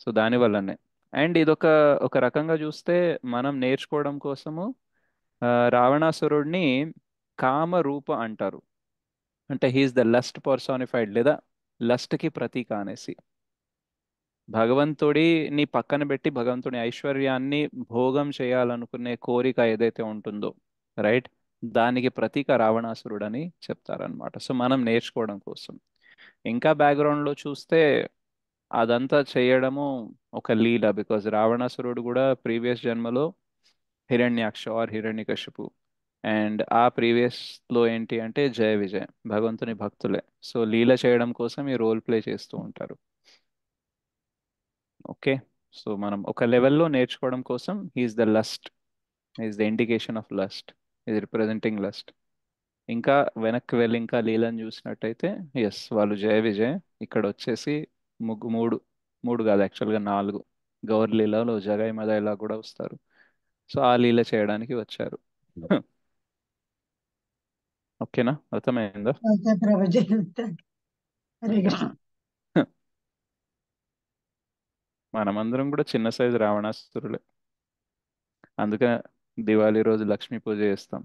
సో దానివల్లనే అండ్ ఇదొక ఒక రకంగా చూస్తే మనం నేర్చుకోవడం కోసము రావణాసురుడిని కామరూప అంటారు అంటే హీఈస్ ద లస్ట్ పర్సానిఫైడ్ లేదా లస్ట్కి ప్రతీక అనేసి భగవంతుడిని పక్కన పెట్టి భగవంతుని ఐశ్వర్యాన్ని భోగం చేయాలనుకునే కోరిక ఏదైతే ఉంటుందో రైట్ దానికి ప్రతీక రావణాసురుడు అని చెప్తారనమాట సో మనం నేర్చుకోవడం కోసం ఇంకా బ్యాక్గ్రౌండ్లో చూస్తే అదంతా చేయడము ఒక లీల బికాజ్ రావణాసురుడు కూడా ప్రీవియస్ జన్మలో హిరణ్యాక్ష ఆర్ హిరణ్యకశిపు అండ్ ఆ ప్రీవియస్లో ఏంటి అంటే జయ విజయ్ భగవంతుని భక్తులే సో లీల చేయడం కోసం ఈ రోల్ ప్లే చేస్తూ ఉంటారు ఓకే సో మనం ఒక లెవెల్లో నేర్చుకోవడం కోసం he is the lust is the indication of lust ఇది రిప్రజెంటింగ్ లస్ట్ ఇంకా వెనక్కి వెళ్ళి ఇంకా లీలని చూసినట్టయితే ఎస్ వాళ్ళు జయ విజయ్ ఇక్కడ వచ్చేసి ముగ్గు మూడు మూడు కాదు యాక్చువల్గా నాలుగు గౌర్ లీలలో జగాయి మదాయిలా కూడా వస్తారు సో ఆ లీల చేయడానికి వచ్చారు ఓకేనా అర్థమైందా మనమందరం కూడా చిన్న సైజు రావణాస్తురులే అందుకే దివాళీ రోజు లక్ష్మీ పూజ చేస్తాం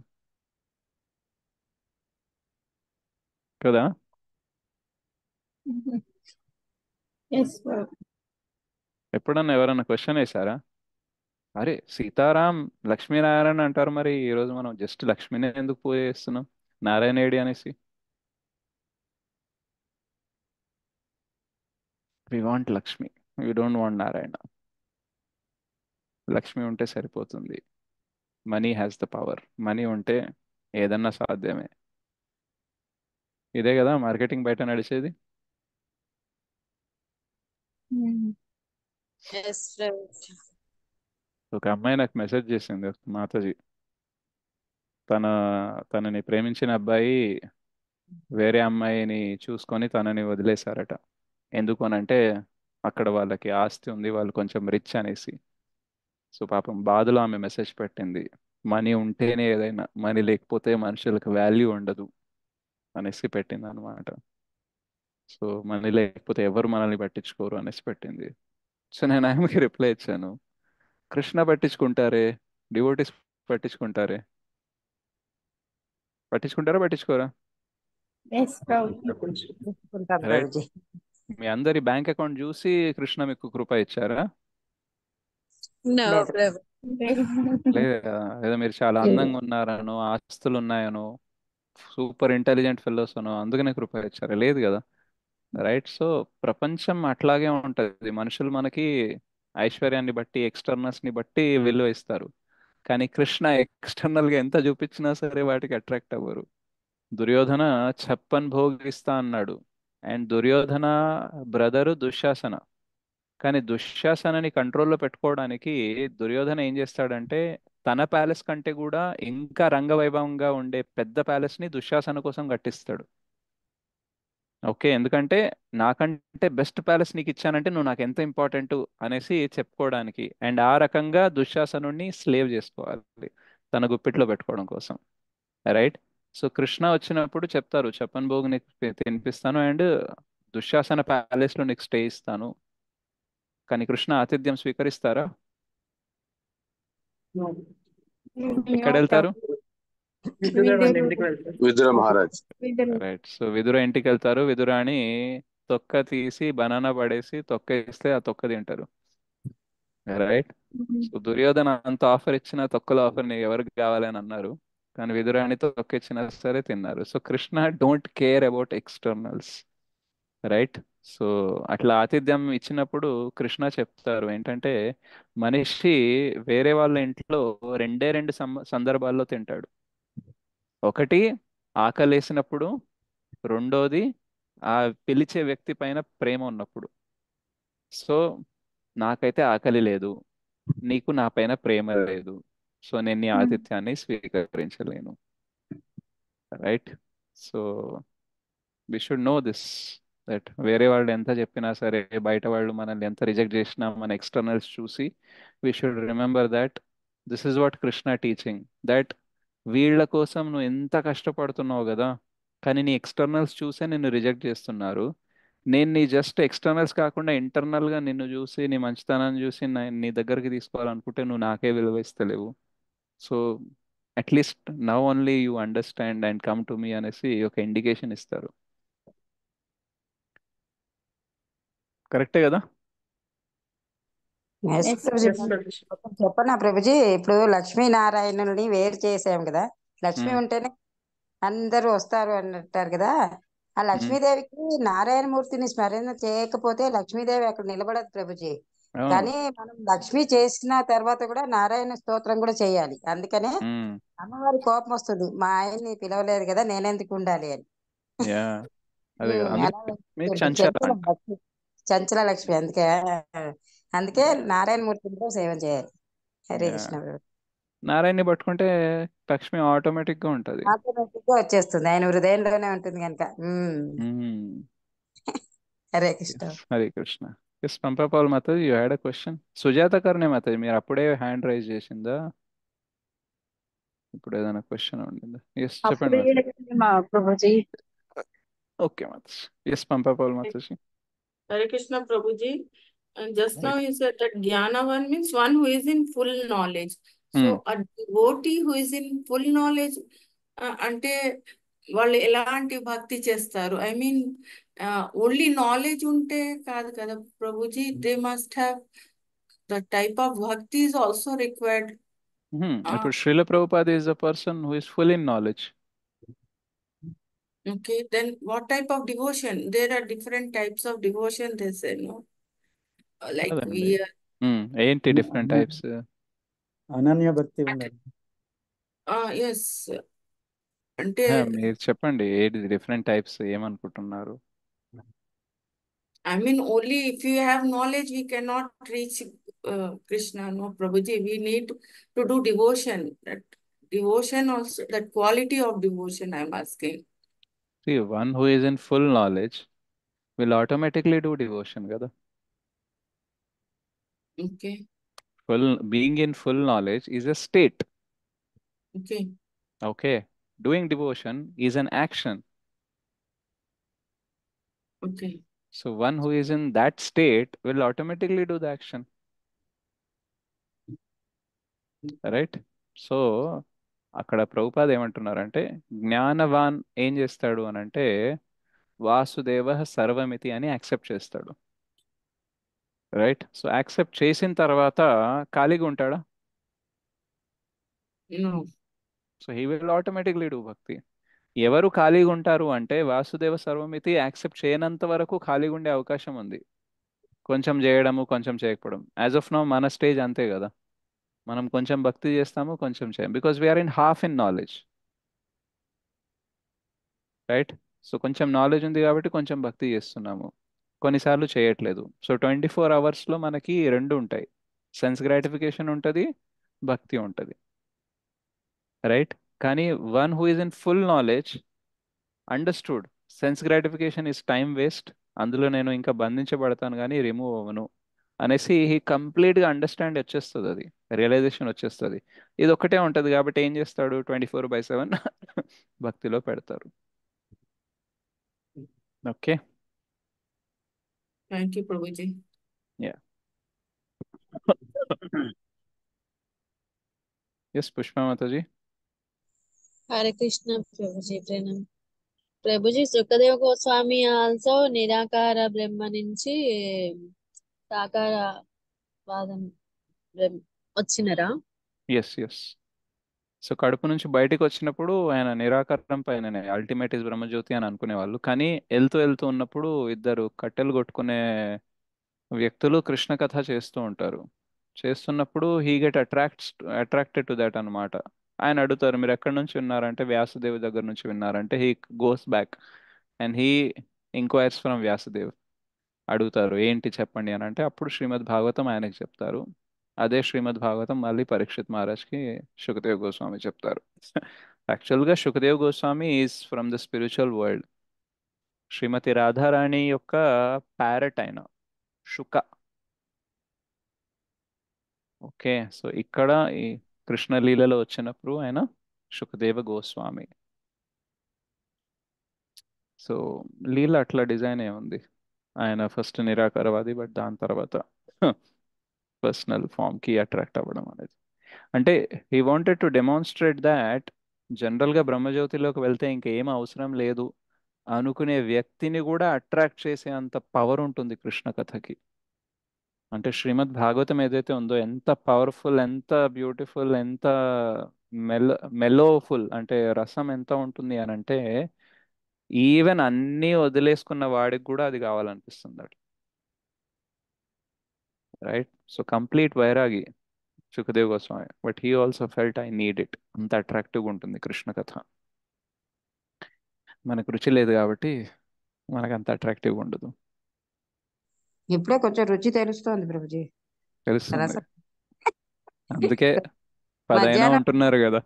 కదా ఎప్పుడన్నా ఎవరన్నా క్వశ్చన్ వేశారా అరే సీతారాం లక్ష్మీనారాయణ అంటారు మరి ఈ రోజు మనం జస్ట్ లక్ష్మీనే ఎందుకు పూజ చేస్తున్నాం నారాయణేడి అనేసి we want Lakshmi we don't want Narayana Lakshmi ఉంటే సరిపోతుంది money has the power money ఉంటే ఏదన్నా సాధ్యమే ఇదే కదా మార్కెటింగ్ బయట నడిచేది hmm. ఒక అమ్మాయి నాకు మెసేజ్ చేసింది మాతాజీ తన తనని ప్రేమించిన అబ్బాయి వేరే అమ్మాయిని చూసుకొని తనని వదిలేశారట ఎందుకు అంటే అక్కడ వాళ్ళకి ఆస్తి ఉంది వాళ్ళు కొంచెం రిచ్ అనేసి సో పాపం బాధలో ఆమె మెసేజ్ పెట్టింది మనీ ఉంటేనే ఏదైనా మనీ లేకపోతే మనుషులకు వాల్యూ ఉండదు అనేసి పెట్టింది అనమాట సో మనీ లేకపోతే ఎవరు మనల్ని పట్టించుకోరు అనేసి పెట్టింది సో నేను ఆమెకి రిప్లై ఇచ్చాను కృష్ణ పట్టించుకుంటారే డివోటీస్ పట్టించుకుంటారే పట్టించుకుంటారా పట్టించుకోరా మీ అందరి బ్యాంక్ అకౌంట్ చూసి కృష్ణ మీకు కృప ఇచ్చారా లేదా మీరు చాలా అందంగా ఉన్నారనో ఆస్తులు ఉన్నాయను సూపర్ ఇంటెలిజెంట్ ఫెలోస్ అను అందుకనే కృప ఇచ్చారు లేదు కదా రైట్ సో ప్రపంచం అట్లాగే ఉంటది మనుషులు మనకి ఐశ్వర్యాన్ని బట్టి ఎక్స్టర్నల్స్ ని బట్టి విలువ ఇస్తారు కానీ కృష్ణ ఎక్స్టర్నల్ గా ఎంత చూపించినా సరే వాటికి అట్రాక్ట్ అవ్వరు దుర్యోధన చెప్పని భోగిస్తా అన్నాడు అండ్ దుర్యోధన బ్రదరు దుశ్శాసన కానీ దుశ్శాసనని కంట్రోల్లో పెట్టుకోవడానికి దుర్యోధన ఏం చేస్తాడంటే తన ప్యాలెస్ కంటే కూడా ఇంకా రంగవైభవంగా ఉండే పెద్ద ప్యాలెస్ ని దుశ్శాసన కోసం కట్టిస్తాడు ఓకే ఎందుకంటే నాకంటే బెస్ట్ ప్యాలెస్ నీకు ఇచ్చానంటే నువ్వు నాకు ఎంత ఇంపార్టెంట్ అనేసి చెప్పుకోవడానికి అండ్ ఆ రకంగా దుశ్శాసనుడిని స్లేవ్ చేసుకోవాలి తన గుప్పిట్లో పెట్టుకోవడం కోసం రైట్ సో కృష్ణ వచ్చినప్పుడు చెప్తారు చెప్పన్ భోగి నీకు తినిపిస్తాను అండ్ దుశ్శాసన ప్యాలెస్లో నీకు స్టే ఇస్తాను కానీ కృష్ణ ఆతిథ్యం స్వీకరిస్తారా ఎక్కడ వెళ్తారు రైట్ సో విదుర ఇంటికి వెళ్తారు విదురాని తొక్క తీసి బనానా పడేసి తొక్క ఇస్తే ఆ తొక్క తింటారు రైట్ సో దుర్యోధన అంత ఆఫర్ ఇచ్చిన తొక్కల ఆఫర్ నీకు ఎవరికి కావాలని అన్నారు కానీ విదురాణితో తొక్క ఇచ్చినా సరే తిన్నారు so Krishna don't care about externals right so అట్లా ఆతిథ్యం ఇచ్చినప్పుడు కృష్ణ చెప్తారు ఏంటంటే మనిషి వేరే వాళ్ళ ఇంట్లో రెండే రెండు సందర్భాల్లో తింటాడు ఒకటి ఆకలేసినప్పుడు రెండోది ఆ పిలిచే వ్యక్తి పైన ప్రేమ ఉన్నప్పుడు సో నాకైతే ఆకలి లేదు నీకు నా పైన ప్రేమ లేదు సో నేను నీ ఆతిథ్యాన్ని స్వీకరించలేను right so we should know this that వేరే వాళ్ళు ఎంత చెప్పినా సరే బయట వాళ్ళు మనల్ని ఎంత రిజెక్ట్ చేసినా మన ఎక్స్టర్నల్స్ చూసి we should remember that this is what Krishna teaching that వీళ్ళ కోసం నువ్వు ఎంత కష్టపడుతున్నావు కదా కానీ నీ ఎక్స్టర్నల్స్ చూసే నిన్ను రిజెక్ట్ చేస్తున్నారు నేను నీ జస్ట్ ఎక్స్టర్నల్స్ కాకుండా ఇంటర్నల్గా నిన్ను చూసి నీ మంచితనాన్ని చూసి నీ దగ్గరికి తీసుకోవాలనుకుంటే నువ్వు నాకే విలువ ఇస్తలేవు so at least now only you understand and come to me అనేసి ఒక ఇండికేషన్ ఇస్తారు కరెక్టే కదా చెప్పనా ప్రభుజీ ఇప్పుడు లక్ష్మీనారాయణుల్ని వేరు చేసాం కదా లక్ష్మి hmm. ఉంటేనే అందరూ వస్తారు అంటారు కదా ఆ hmm. లక్ష్మీదేవికి నారాయణమూర్తిని స్మరణ చేయకపోతే లక్ష్మీదేవి అక్కడ నిలబడదు ప్రభుజీ oh. కానీ మనం లక్ష్మి చేసిన తర్వాత కూడా నారాయణ స్తోత్రం కూడా చేయాలి అందుకనే hmm. అమ్మవారి కోపం వస్తుంది మా ఆయన్ని పిలవలేదు కదా నేనెందుకు ఉండాలి అని చంచల లక్ష్మి అందుకే అందుకే నారాయణమూర్తితో సేవం చేయాలి హరే కృష్ణ నారాయణ పట్టుకుంటే లక్ష్మి ఆటోమేటిక్ గా ఉంటది ఆటోమేటిక్ గా వచ్చేస్తుంది ఆయన హృదయంలోనే ఉంటుంది కనుక హరే కృష్ణ హరే కృష్ణ ఎస్ పంపాపాల్ you had a question Sujatha కర్ణే మాతది మీరు అప్పుడే హ్యాండ్ రైజ్ చేసిందా ఇప్పుడు ఏదైనా క్వశ్చన్ ఉండిందా ఎస్ చెప్పండి ఓకే మాతజీ ఎస్ పంపాపాల్ Mataji Hare Krishna Prabhuji. And just now you said that Gyanavan means one who is in full knowledge. So hmm. a devotee who is in full knowledge అంటే వాళ్ళు ఎలాంటి భక్తి చేస్తారు ఐ మీన్ ఓన్లీ నాలెడ్జ్ ఉంటే కాదు కదా Prabhuji they must have the type of bhakti is also required ఇప్పుడు Srila Prabhupada is a person who is full in knowledge Okay, then what type of devotion? There are different types of devotion, they say, no? Like we are, Mm, ain't different అన్య- types ananya bhakti yes, I mean, only if you have knowledge, we cannot reach uh, Krishna, no, Prabhuji. We need to do devotion. That devotion also, that quality of devotion, I'm asking. See, one who is in full knowledge will automatically do devotion, Gada. Okay. Full being in full knowledge is a state. Okay. Okay. Doing devotion is an action. Okay. So one who is in that state will automatically do the action. Right? So అక్కడ ప్రభుపాద ఏమంటున్నారంటే జ్ఞానవాన్ ఏం చేస్తాడు అని అంటే వాసుదేవ సర్వమితి అని యాక్సెప్ట్ చేస్తాడు రైట్ సో యాక్సెప్ట్ చేసిన తర్వాత ఖాళీగా ఉంటాడా so he will automatically do bhakti ఎవరు ఖాళీగా ఉంటారు అంటే వాసుదేవ సర్వమితి యాక్సెప్ట్ చేయనంత వరకు ఖాళీగా ఉండే అవకాశం ఉంది కొంచెం చేయడము కొంచెం చేయకపోవడం యాజ్ ఆఫ్ నో మన స్టేజ్ అంతే కదా మనం కొంచెం భక్తి చేస్తాము కొంచెం చేయం because we are in half in knowledge right so కొంచెం నాలెడ్జ్ ఉంది కాబట్టి కొంచెం భక్తి చేస్తున్నాము కొన్నిసార్లు చేయట్లేదు సో ట్వంటీ ఫోర్ అవర్స్లో మనకి రెండు ఉంటాయి సెన్స్ గ్రాటిఫికేషన్ ఉంటుంది భక్తి ఉంటుంది రైట్ కానీ one who is in full knowledge understood sense gratification is time waste అందులో నేను ఇంకా బంధించబడతాను కానీ రిమూవ్ అవ్వను అనేసి హీ కంప్లీట్గా అండర్స్టాండ్ వచ్చేస్తుంది అది రియలైజేషన్ వచ్చేస్తుంది ఇది ఒకటే ఉంటుంది కాబట్టి ఏం చేస్తాడు ట్వంటీ ఫోర్ బై సెవెన్ భక్తిలో పెడతారు okay thank you Prabhuji yeah yes Pushpa Mataji Hare Krishna Prabhuji pranam ప్రభుజీ సుఖదేవ గోస్వామి ఆల్సో నిరాకార బ్రహ్మ నుంచి సాకార వాదం వచ్చినరా ఎస్ ఎస్ సో కడుపు నుంచి బయటకు వచ్చినప్పుడు ఆయన నిరాకారం పైన అల్టిమేట్ ఇస్ బ్రహ్మజ్యోతి అని అనుకునేవాళ్ళు కానీ వెళ్తూ వెళ్తూ ఉన్నప్పుడు ఇద్దరు కట్టెలు కొట్టుకునే వ్యక్తులు కృష్ణ కథ చేస్తూ ఉంటారు చేస్తున్నప్పుడు he get attracts attracted to that అనమాట ఆయన అడుగుతారు మీరు ఎక్కడి నుంచి విన్నారంటే వ్యాసదేవ్ దగ్గర నుంచి విన్నారంటే he goes back and he enquires from Vyasadev అడుగుతారు ఏంటి చెప్పండి అని అంటే అప్పుడు శ్రీమద్ భాగవతం ఆయనకి చెప్తారు అదే శ్రీమద్ భాగవతం మళ్ళీ పరీక్షిత్ మహారాజ్కి సుఖదేవ్ గోస్వామి చెప్తారు యాక్చువల్గా Sukhdev Goswami is from the spiritual world Shrimati Radharani యొక్క ప్యారెట్ ఆయన శుక ఓకే సో ఇక్కడ ఈ కృష్ణలీలలో వచ్చినప్పుడు ఆయన సుఖదేవ గోస్వామి సో లీల అట్లా డిజైన్ ఏ ఉంది ఆయన ఫస్ట్ నిరాకారవాది బట్ దాని తర్వాత పర్సనల్ ఫామ్కి అట్రాక్ట్ అవ్వడం అనేది అంటే he wanted to demonstrate that జనరల్గా బ్రహ్మజ్యోతిలోకి వెళ్తే ఏం అవసరం లేదు అనుకునే వ్యక్తిని కూడా అట్రాక్ట్ చేసే అంత పవర్ ఉంటుంది కృష్ణ కథకి అంటే శ్రీమద్ భాగవతం ఏదైతే ఉందో ఎంత పవర్ఫుల్ ఎంత బ్యూటిఫుల్ ఎంత మెల్ మెలోఫుల్ అంటే రసం ఎంత ఉంటుంది అని అంటే ఈవెన్ అన్నీ వదిలేసుకున్న వాడికి కూడా అది కావాలనిపిస్తుంది అటు right so complete vairagi Sukhdev Goswami but he also felt I need it అంత అట్రాక్టివ్గా ఉంటుంది కృష్ణ కథ మనకు రుచి లేదు కాబట్టి మనకు అంత అట్రాక్టివ్గా ఉండదు ఇప్పుడే కొంచెం రుచి తెలుస్తుంది ప్రభుజీ తెలుస్తుంది అందుకే పదైనా ఉంటున్నారు కదా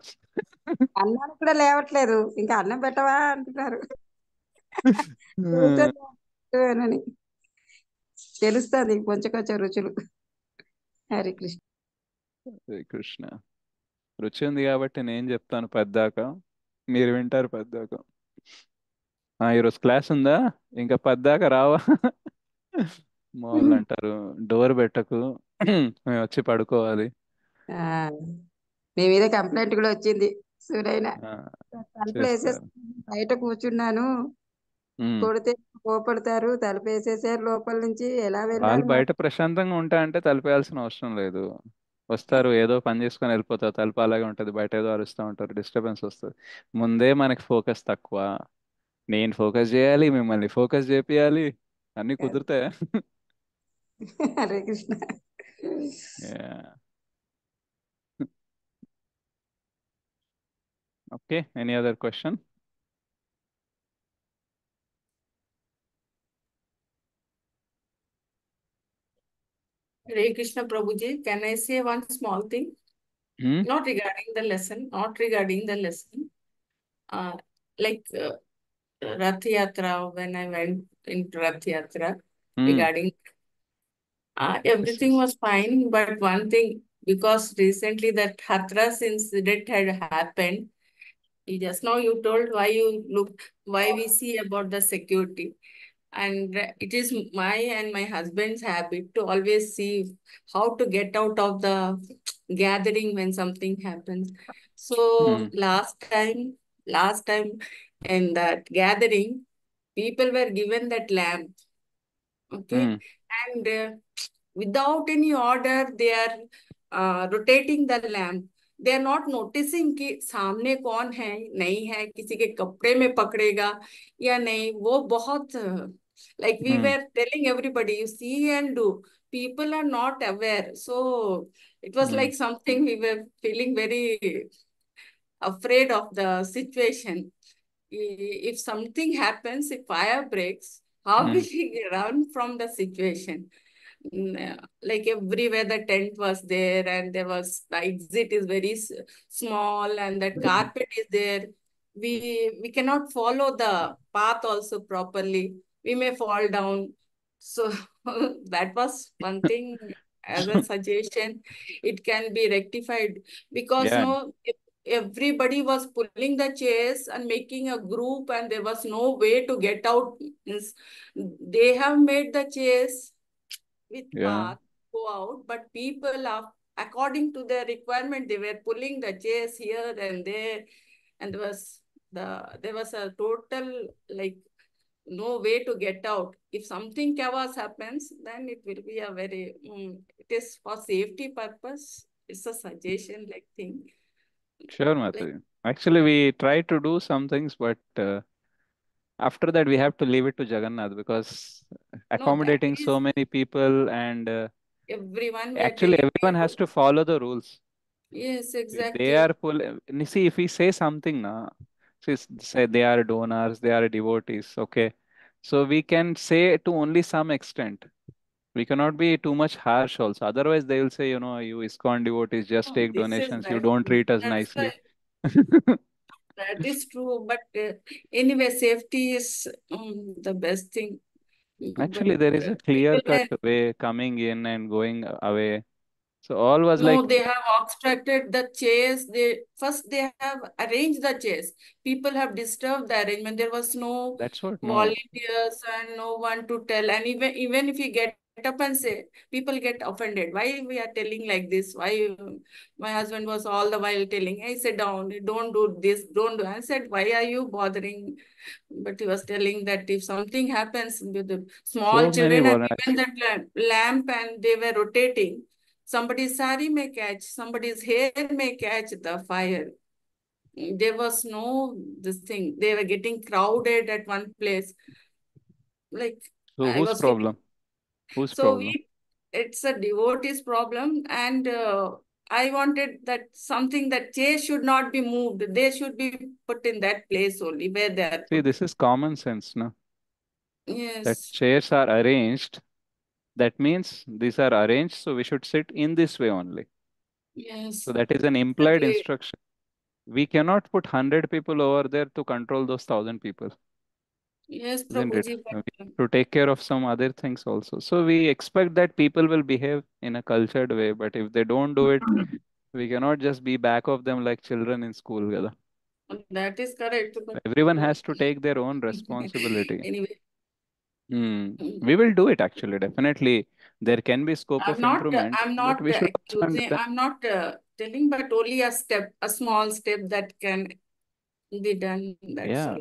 అన్నం కూడా లేవట్లేదు ఇంకా అన్నం పెట్టవా అంటున్నారు తెలుస్తుంది కొంచెం కొంచెం రుచులు హరే కృష్ణ హరే కృష్ణ రుచి ఉంది కాబట్టి నేను చెప్తాను పెద్దాక మీరు వింటారు పెద్దాక ఈరోజు క్లాస్ ఉందా ఇంకా పెద్దాక రావా మామూలు అంటారు డోర్ పెట్టకు మేము వచ్చి పడుకోవాలి మీద కంప్లైంట్ కూడా వచ్చింది బయట కూర్చున్నాను కొడితే కోపడతారు తలపేసేసారు లోపల నుంచి ఎలా వెళ్ళాలి బయట ప్రశాంతంగా ఉంటా అంటే తలపేయాల్సిన అవసరం లేదు వస్తారు ఏదో పని చేసుకొని వెళ్ళిపోతారు తలుపు అలాగే ఉంటుంది బయట ఏదో అరుస్తూ ఉంటారు డిస్టర్బెన్స్ వస్తుంది ముందే మనకి ఫోకస్ తక్కువ నేను ఫోకస్ చేయాలి మిమ్మల్ని ఫోకస్ చేపియాలి అన్ని కుదిరితే Hare Krishna okay any other question Hare Krishna Prabhuji, can I say one small thing? Hmm? Not regarding the lesson, not regarding the lesson. Uh, like uh, Rath Yatra, when I went into Rath Yatra, hmm. regarding uh, everything was fine, but one thing, because recently that since incident had happened, you just now you told why you look, why we see about the security and it is my and my husband's habit to always see how to get out of the gathering when something happens so mm. last time last time in that gathering people were given that lamp okay mm. and uh, without any order they are uh, rotating the lamp they are not noticing कि सामने कौन है नहीं है किसी के कपड़े में पकड़ेगा या नहीं वो बहुत like we were telling everybody you see and do people are not aware so it was like something we were feeling very afraid of the situation if something happens if fire breaks how will run from the situation like everywhere the tent was there and there was the exit is very small and that mm-hmm. carpet is there we we cannot follow the path also properly we may fall down so that was one thing as a suggestion it can be rectified because yeah. no everybody was pulling the chairs and making a group and there was no way to get out they have made the chairs with yeah. go out, but people are according to their requirement, they were pulling the chairs here and there, and there was the there was a total like no way to get out. If something chaos happens, then it will be a very mm, it is for safety purpose. It's a suggestion like thing. Sure, Mathu. Like, Actually, we try to do some things, but uh, after that we have to leave it to jagannath because accommodating no, so many people and uh, everyone actually everyone has to follow the rules yes exactly they are full see if we say something na see, say they are donors they are devotees okay so we can say to only some extent we cannot be too much harsh also otherwise they will say you know you iskon devotees just oh, take donations you don't treat us That's nicely that is true. But uh, anyway, safety is um, the best thing. Mm, Actually, but, there is a clear cut have, way coming in and going away. So all was no, like. No, they have obstructed the chairs. They first they have arranged the chairs. People have disturbed the arrangement. There was no That's what, volunteers no. and no one to tell. And even even if you get up and say people get offended why we are telling like this why um, my husband was all the while telling hey sit down don't do this don't do i said why are you bothering but he was telling that if something happens with the small so children and even that lamp and they were rotating somebody's sari may catch somebody's hair may catch the fire there was no this thing they were getting crowded at one place like so I whose problem so problem? It, it's a devotee's problem and uh, I wanted that something that they should not be moved. They should be put in that place only where they are. See, this is common sense, no? Yes. That chairs are arranged. That means these are arranged, so we should sit in this way only. Yes. So that is an implied okay. instruction. We cannot put 100 people over there to control those 1000 people. Yes, Prabhuji. To take care of some other things also. So we expect that people will behave in a cultured way, but if they don't do it, mm-hmm. we cannot just be back of them like children in school. Gada. That is correct. Everyone has to take their own responsibility. anyway. Hmm. Mm-hmm. We will do it actually. Definitely, there can be scope I'm of not, improvement. I'm not. We should uh, I'm not uh, telling, but only a step, a small step that can be done. That's yeah.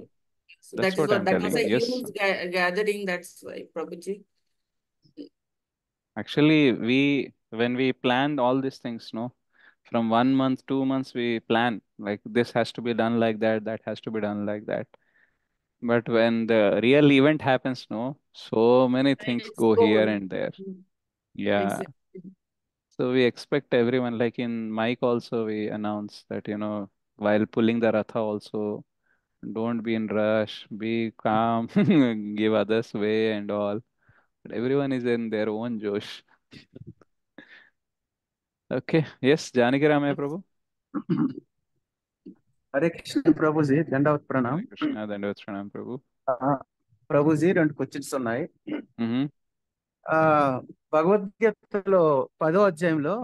That's, that's what, what I'm that telling. was a yes. huge ga gathering. That's why, Prabhuji. Actually, we when we planned all these things, no, from one month, two months, we plan like this has to be done like that, that has to be done like that. But when the real event happens, no, so many things go here and there. Mm-hmm. Yeah. Exactly. So we expect everyone, like in Mike also, we announce that, you know, while pulling the Ratha also, Don't be in rush. Be calm. Give others way and all. But everyone is in their own josh. okay. Yes, Janaki Ramaya Prabhu. Hare Krishna Prabhuji dandavat ప్రణామ్ Krishna దండవత్ ప్రణామ్ ప్రభు ప్రభుజీ రెండు క్వశ్చన్స్ ఉన్నాయి ఆ భగవద్గీతలో పదో అధ్యాయంలో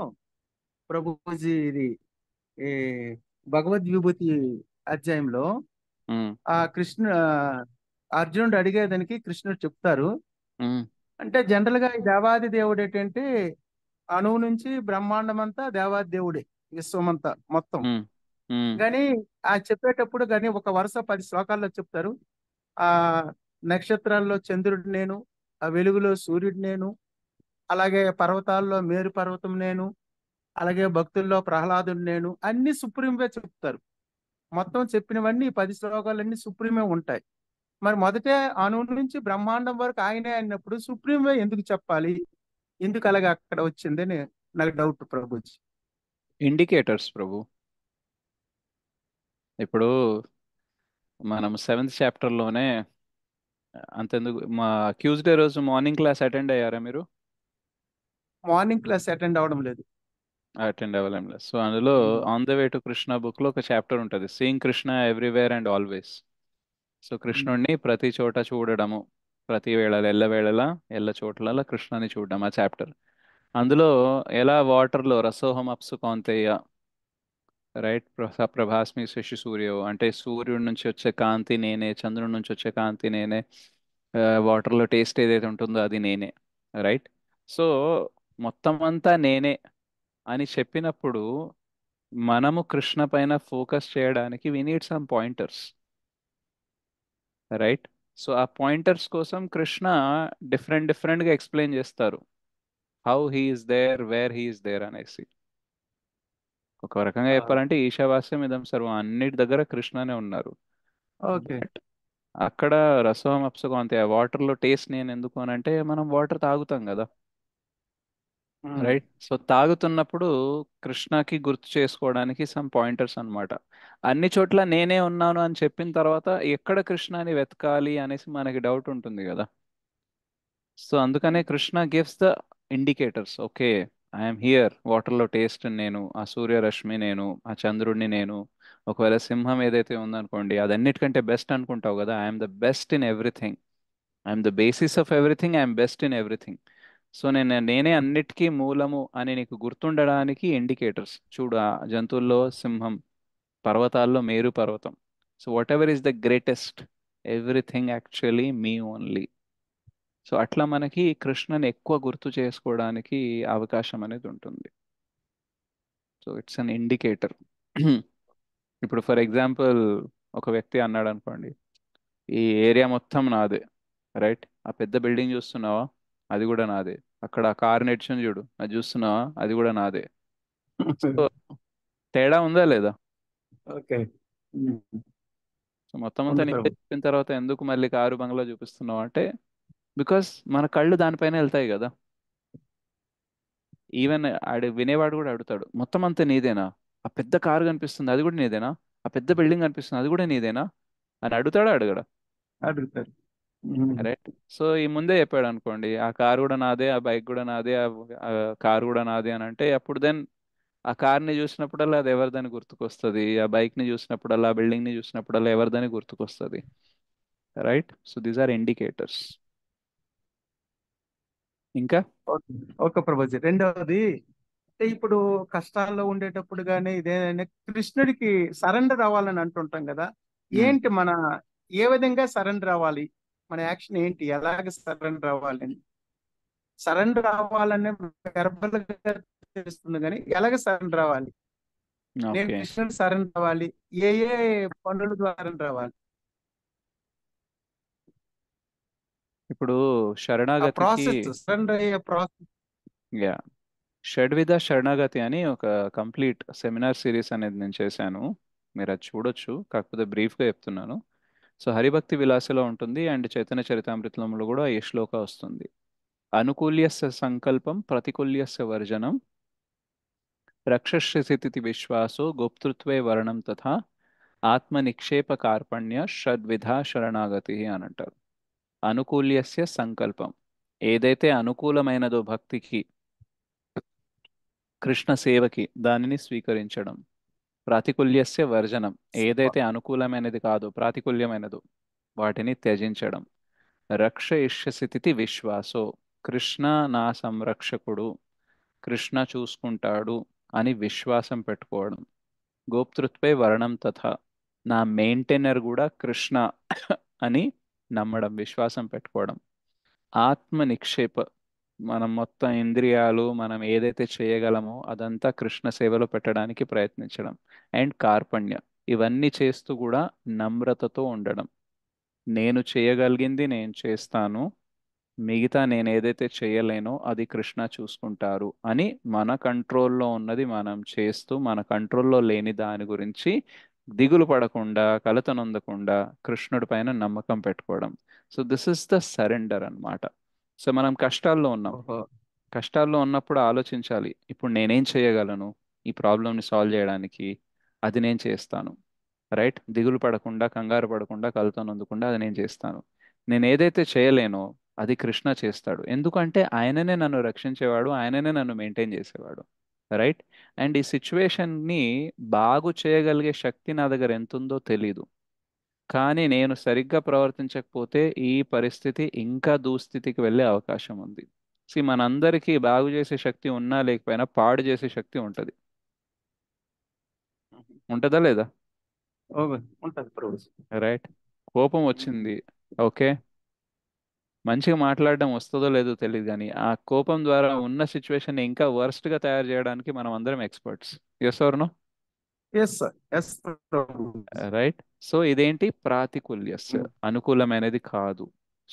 ప్రభుజీ ఇది భగవద్ విభూతి అధ్యాయంలో ఆ కృష్ణ అర్జునుడు అడిగేదానికి కృష్ణుడు చెప్తారు అంటే జనరల్ గా ఈ దేవాది దేవుడు ఏంటంటే అణువు నుంచి బ్రహ్మాండం అంతా దేవాది దేవుడే విశ్వమంతా మొత్తం కానీ ఆ చెప్పేటప్పుడు కానీ ఒక వరుస పది శ్లోకాల్లో చెప్తారు ఆ నక్షత్రాల్లో చంద్రుడు నేను ఆ వెలుగులో సూర్యుడు నేను అలాగే పర్వతాల్లో మేరు పర్వతం నేను అలాగే భక్తుల్లో ప్రహ్లాదుడు నేను అన్ని సుప్రీంగా చెప్తారు మొత్తం చెప్పినవన్నీ పది శ్లోకాలన్నీ సుప్రీమే ఉంటాయి మరి మొదటే అణు నుంచి బ్రహ్మాండం వరకు ఆయనే అన్నప్పుడు సుప్రీమే ఎందుకు చెప్పాలి ఎందుకు అలాగే అక్కడ వచ్చిందని నాకు డౌట్ ప్రభుజీ ఇండికేటర్స్ ప్రభు ఇప్పుడు మనం సెవెంత్ చాప్టర్లోనే అంతెందుకు మా ట్యూస్డే రోజు మార్నింగ్ క్లాస్ అటెండ్ అయ్యారా మీరు మార్నింగ్ క్లాస్ అటెండ్ అవడం లేదు అటెండ్ అవ్వలేం లేదు సో అందులో on the way to Krishna book లో ఒక చాప్టర్ ఉంటుంది seeing Krishna everywhere and always so కృష్ణుడిని ప్రతి చోట చూడడము ప్రతి వేళ ఎల్ల వేళల ఎల్ల చోట్ల కృష్ణని చూడడం ఆ చాప్టర్ అందులో ఎలా వాటర్లో రసోహం అప్సు కాంతేయ రైట్ ప్రభాస్మి శశి సూర్యో అంటే సూర్యుడి నుంచి వచ్చే కాంతి నేనే చంద్రుడి నుంచి వచ్చే కాంతి నేనే వాటర్లో టేస్ట్ ఏదైతే ఉంటుందో అది నేనే రైట్ సో మొత్తం అంతా నేనే అని చెప్పినప్పుడు మనము కృష్ణ పైన ఫోకస్ చేయడానికి we need some pointers right so ఆ పాయింటర్స్ కోసం కృష్ణ డిఫరెంట్ డిఫరెంట్గా ఎక్స్ప్లెయిన్ చేస్తారు how he is there where he is there అనేసి ఒక రకంగా ah. చెప్పాలంటే ఈశావాస్యం ఇదం సర్వం అన్నిటి దగ్గర కృష్ణనే ఉన్నారు ఓకే అక్కడ రసం అప్సకం అంతే వాటర్లో టేస్ట్ నేను ఎందుకు అని అంటే మనం వాటర్ తాగుతాం కదా రైట్ సో తాగుతున్నప్పుడు కృష్ణకి గుర్తు చేసుకోవడానికి సమ్ పాయింటర్స్ అనమాట అన్ని చోట్ల నేనే ఉన్నాను అని చెప్పిన తర్వాత ఎక్కడ కృష్ణని వెతకాలి అనేసి మనకి డౌట్ ఉంటుంది కదా సో అందుకనే Krishna gives the indicators okay I'm here వాటర్లో టేస్ట్ నేను ఆ సూర్యరశ్మి నేను ఆ చంద్రుడిని నేను ఒకవేళ సింహం ఏదైతే ఉందనుకోండి అదన్నిటికంటే బెస్ట్ అనుకుంటావు కదా I'm the best in everything I'm the basis of everything I'm best in everything so నేను నేనే అన్నిటికీ మూలము అని నీకు గుర్తుండడానికి ఇండికేటర్స్ చూడు ఆ జంతువుల్లో సింహం పర్వతాల్లో మేరు పర్వతం so whatever is the greatest everything actually me only so అట్లా మనకి కృష్ణని ఎక్కువ గుర్తు చేసుకోవడానికి అవకాశం అనేది ఉంటుంది సో ఇట్స్ అన్ ఇండికేటర్ ఇప్పుడు ఫర్ ఎగ్జాంపుల్ ఒక వ్యక్తి అన్నాడు అనుకోండి ఈ ఏరియా మొత్తం నాదే రైట్ ఆ పెద్ద బిల్డింగ్ చూస్తున్నావా అది కూడా నాదే అక్కడ ఆ కార్ నడిచిన చూడు అది చూస్తున్నావా అది కూడా నాదే సో తేడా ఉందా లేదా ఓకే సో మొత్తం అంతా చెప్పిన తర్వాత ఎందుకు మళ్ళీ కారు బంగ్లా చూపిస్తున్నావు అంటే బికాస్ మన కళ్ళు దానిపైన వెళ్తాయి కదా ఈవెన్ ఆడు వినేవాడు కూడా అడుగుతాడు మొత్తం అంతా నీదేనా ఆ పెద్ద కారు కనిపిస్తుంది అది కూడా నీదేనా ఆ పెద్ద బిల్డింగ్ కనిపిస్తుంది అది కూడా నీదేనా అని అడుగుతాడా అడగడా అడుగుతాడు రైట్ సో ఈ ముందే చెప్పాడు అనుకోండి ఆ కార్ కూడా నాదే ఆ బైక్ కూడా నాదే ఆ కార్ కూడా నాదే అని అంటే అప్పుడు దెన్ ఆ కార్ని చూసినప్పుడల్లా అది ఎవరిదని గుర్తుకొస్తుంది ఆ బైక్ని చూసినప్పుడల్లా ఆ బిల్డింగ్ని చూసినప్పుడల్లా ఎవరిదని గుర్తుకొస్తుంది right so these are indicators ఇంకా ఓకే ప్రభాజీ రెండవది అంటే ఇప్పుడు కష్టాల్లో ఉండేటప్పుడు కానీ ఇదేదైనా కృష్ణుడికి సరెండర్ అవ్వాలని అంటుంటాం కదా ఏంటి మన ఏ విధంగా సరెండర్ అవ్వాలి మన యాక్షన్ ఏంటి ఎలాగ సరెండర్ అవ్వాలని సరెండర్ అవ్వాలని వెర్బల్ గా తెలుస్తుంది కానీ ఎలాగ సరెండర్ అవ్వాలి నేను కృష్ణుడు సరెండర్ అవ్వాలి ఏ ఏ పనుల ద్వారా సరెండర్ అవ్వాలి ఇప్పుడు శరణాగతి ప్రాసెస్ సరెండర్ అయ్యే ప్రాసెస్ యా షడ్విధ శరణాగతి అని ఒక కంప్లీట్ సెమినార్ సిరీస్ అనేది నేను చేశాను మీరు అది చూడొచ్చు కాకపోతే బ్రీఫ్గా చెప్తున్నాను సో హరిభక్తి విలాసలో ఉంటుంది అండ్ చైతన్య చరితామృతంలో కూడా ఏ శ్లోక వస్తుంది అనుకూల్యస్య సంకల్పం ప్రతికూల్యస్య వర్జనం రక్షస్యతిథి విశ్వాసో గుప్తృత్వే వర్ణం తథా ఆత్మ నిక్షేప కార్పణ్య షద్విధ శరణాగతి అని అంటారు అనుకూల్యస్య సంకల్పం ఏదైతే అనుకూలమైనదో భక్తికి కృష్ణ సేవకి దానిని స్వీకరించడం ప్రాతికూల్యస్య వర్జనం ఏదైతే అనుకూలమైనది కాదు ప్రాతికూల్యమైనదో వాటిని త్యజించడం రక్ష ఇష్యసితి విశ్వాసో కృష్ణ నా సంరక్షకుడు కృష్ణ చూసుకుంటాడు అని విశ్వాసం పెట్టుకోవడం గోప్తృత్వే వరణం తథ నా మెయింటైనర్ కూడా కృష్ణ అని నమ్మడం విశ్వాసం పెట్టుకోవడం ఆత్మ నిక్షేప మనం మొత్తం ఇంద్రియాలు మనం ఏదైతే చేయగలమో అదంతా కృష్ణ సేవలో పెట్టడానికి ప్రయత్నించడం అండ్ కార్పణ్యం ఇవన్నీ చేస్తూ కూడా నమ్రతతో ఉండడం నేను చేయగలిగింది నేను చేస్తాను మిగతా నేను ఏదైతే చేయలేనో అది కృష్ణ చూసుకుంటారు అని మన కంట్రోల్లో ఉన్నది మనం చేస్తూ మన కంట్రోల్లో లేని దాని గురించి దిగులు పడకుండా కలత నొందకుండా కృష్ణుడి పైన నమ్మకం పెట్టుకోవడం so this is the surrender అనమాట సో మనం కష్టాల్లో ఉన్నాం కష్టాల్లో ఉన్నప్పుడు ఆలోచించాలి ఇప్పుడు నేనేం చేయగలను ఈ ప్రాబ్లమ్ని సాల్వ్ చేయడానికి అది నేను చేస్తాను రైట్ దిగులు పడకుండా కంగారు పడకుండా అందుకుండా అది నేను చేస్తాను నేను ఏదైతే చేయలేనో అది కృష్ణ చేస్తాడు ఎందుకంటే ఆయననే నన్ను రక్షించేవాడు ఆయననే నన్ను మెయింటైన్ చేసేవాడు రైట్ అండ్ ఈ సిచ్యువేషన్ని బాగు చేయగలిగే శక్తి నా దగ్గర ఎంత ఉందో తెలీదు కానీ నేను సరిగ్గా ప్రవర్తించకపోతే ఈ పరిస్థితి ఇంకా దుస్థితికి వెళ్ళే అవకాశం ఉంది సి మనందరికీ బాగు చేసే శక్తి ఉన్నా లేకపోయినా పాడు చేసే శక్తి ఉంటుంది ఉంటుందా లేదా రైట్ కోపం వచ్చింది ఓకే మంచిగా మాట్లాడడం వస్తుందో లేదో తెలియదు కానీ ఆ కోపం ద్వారా ఉన్న సిచ్యువేషన్ ఇంకా వర్స్ట్గా తయారు చేయడానికి మనం అందరం ఎక్స్పర్ట్స్ ఎస్ అవును రైట్ సో uh, ఇదేంటి ప్రాతికూల్యస్ hmm. అనుకూలమైనది కాదు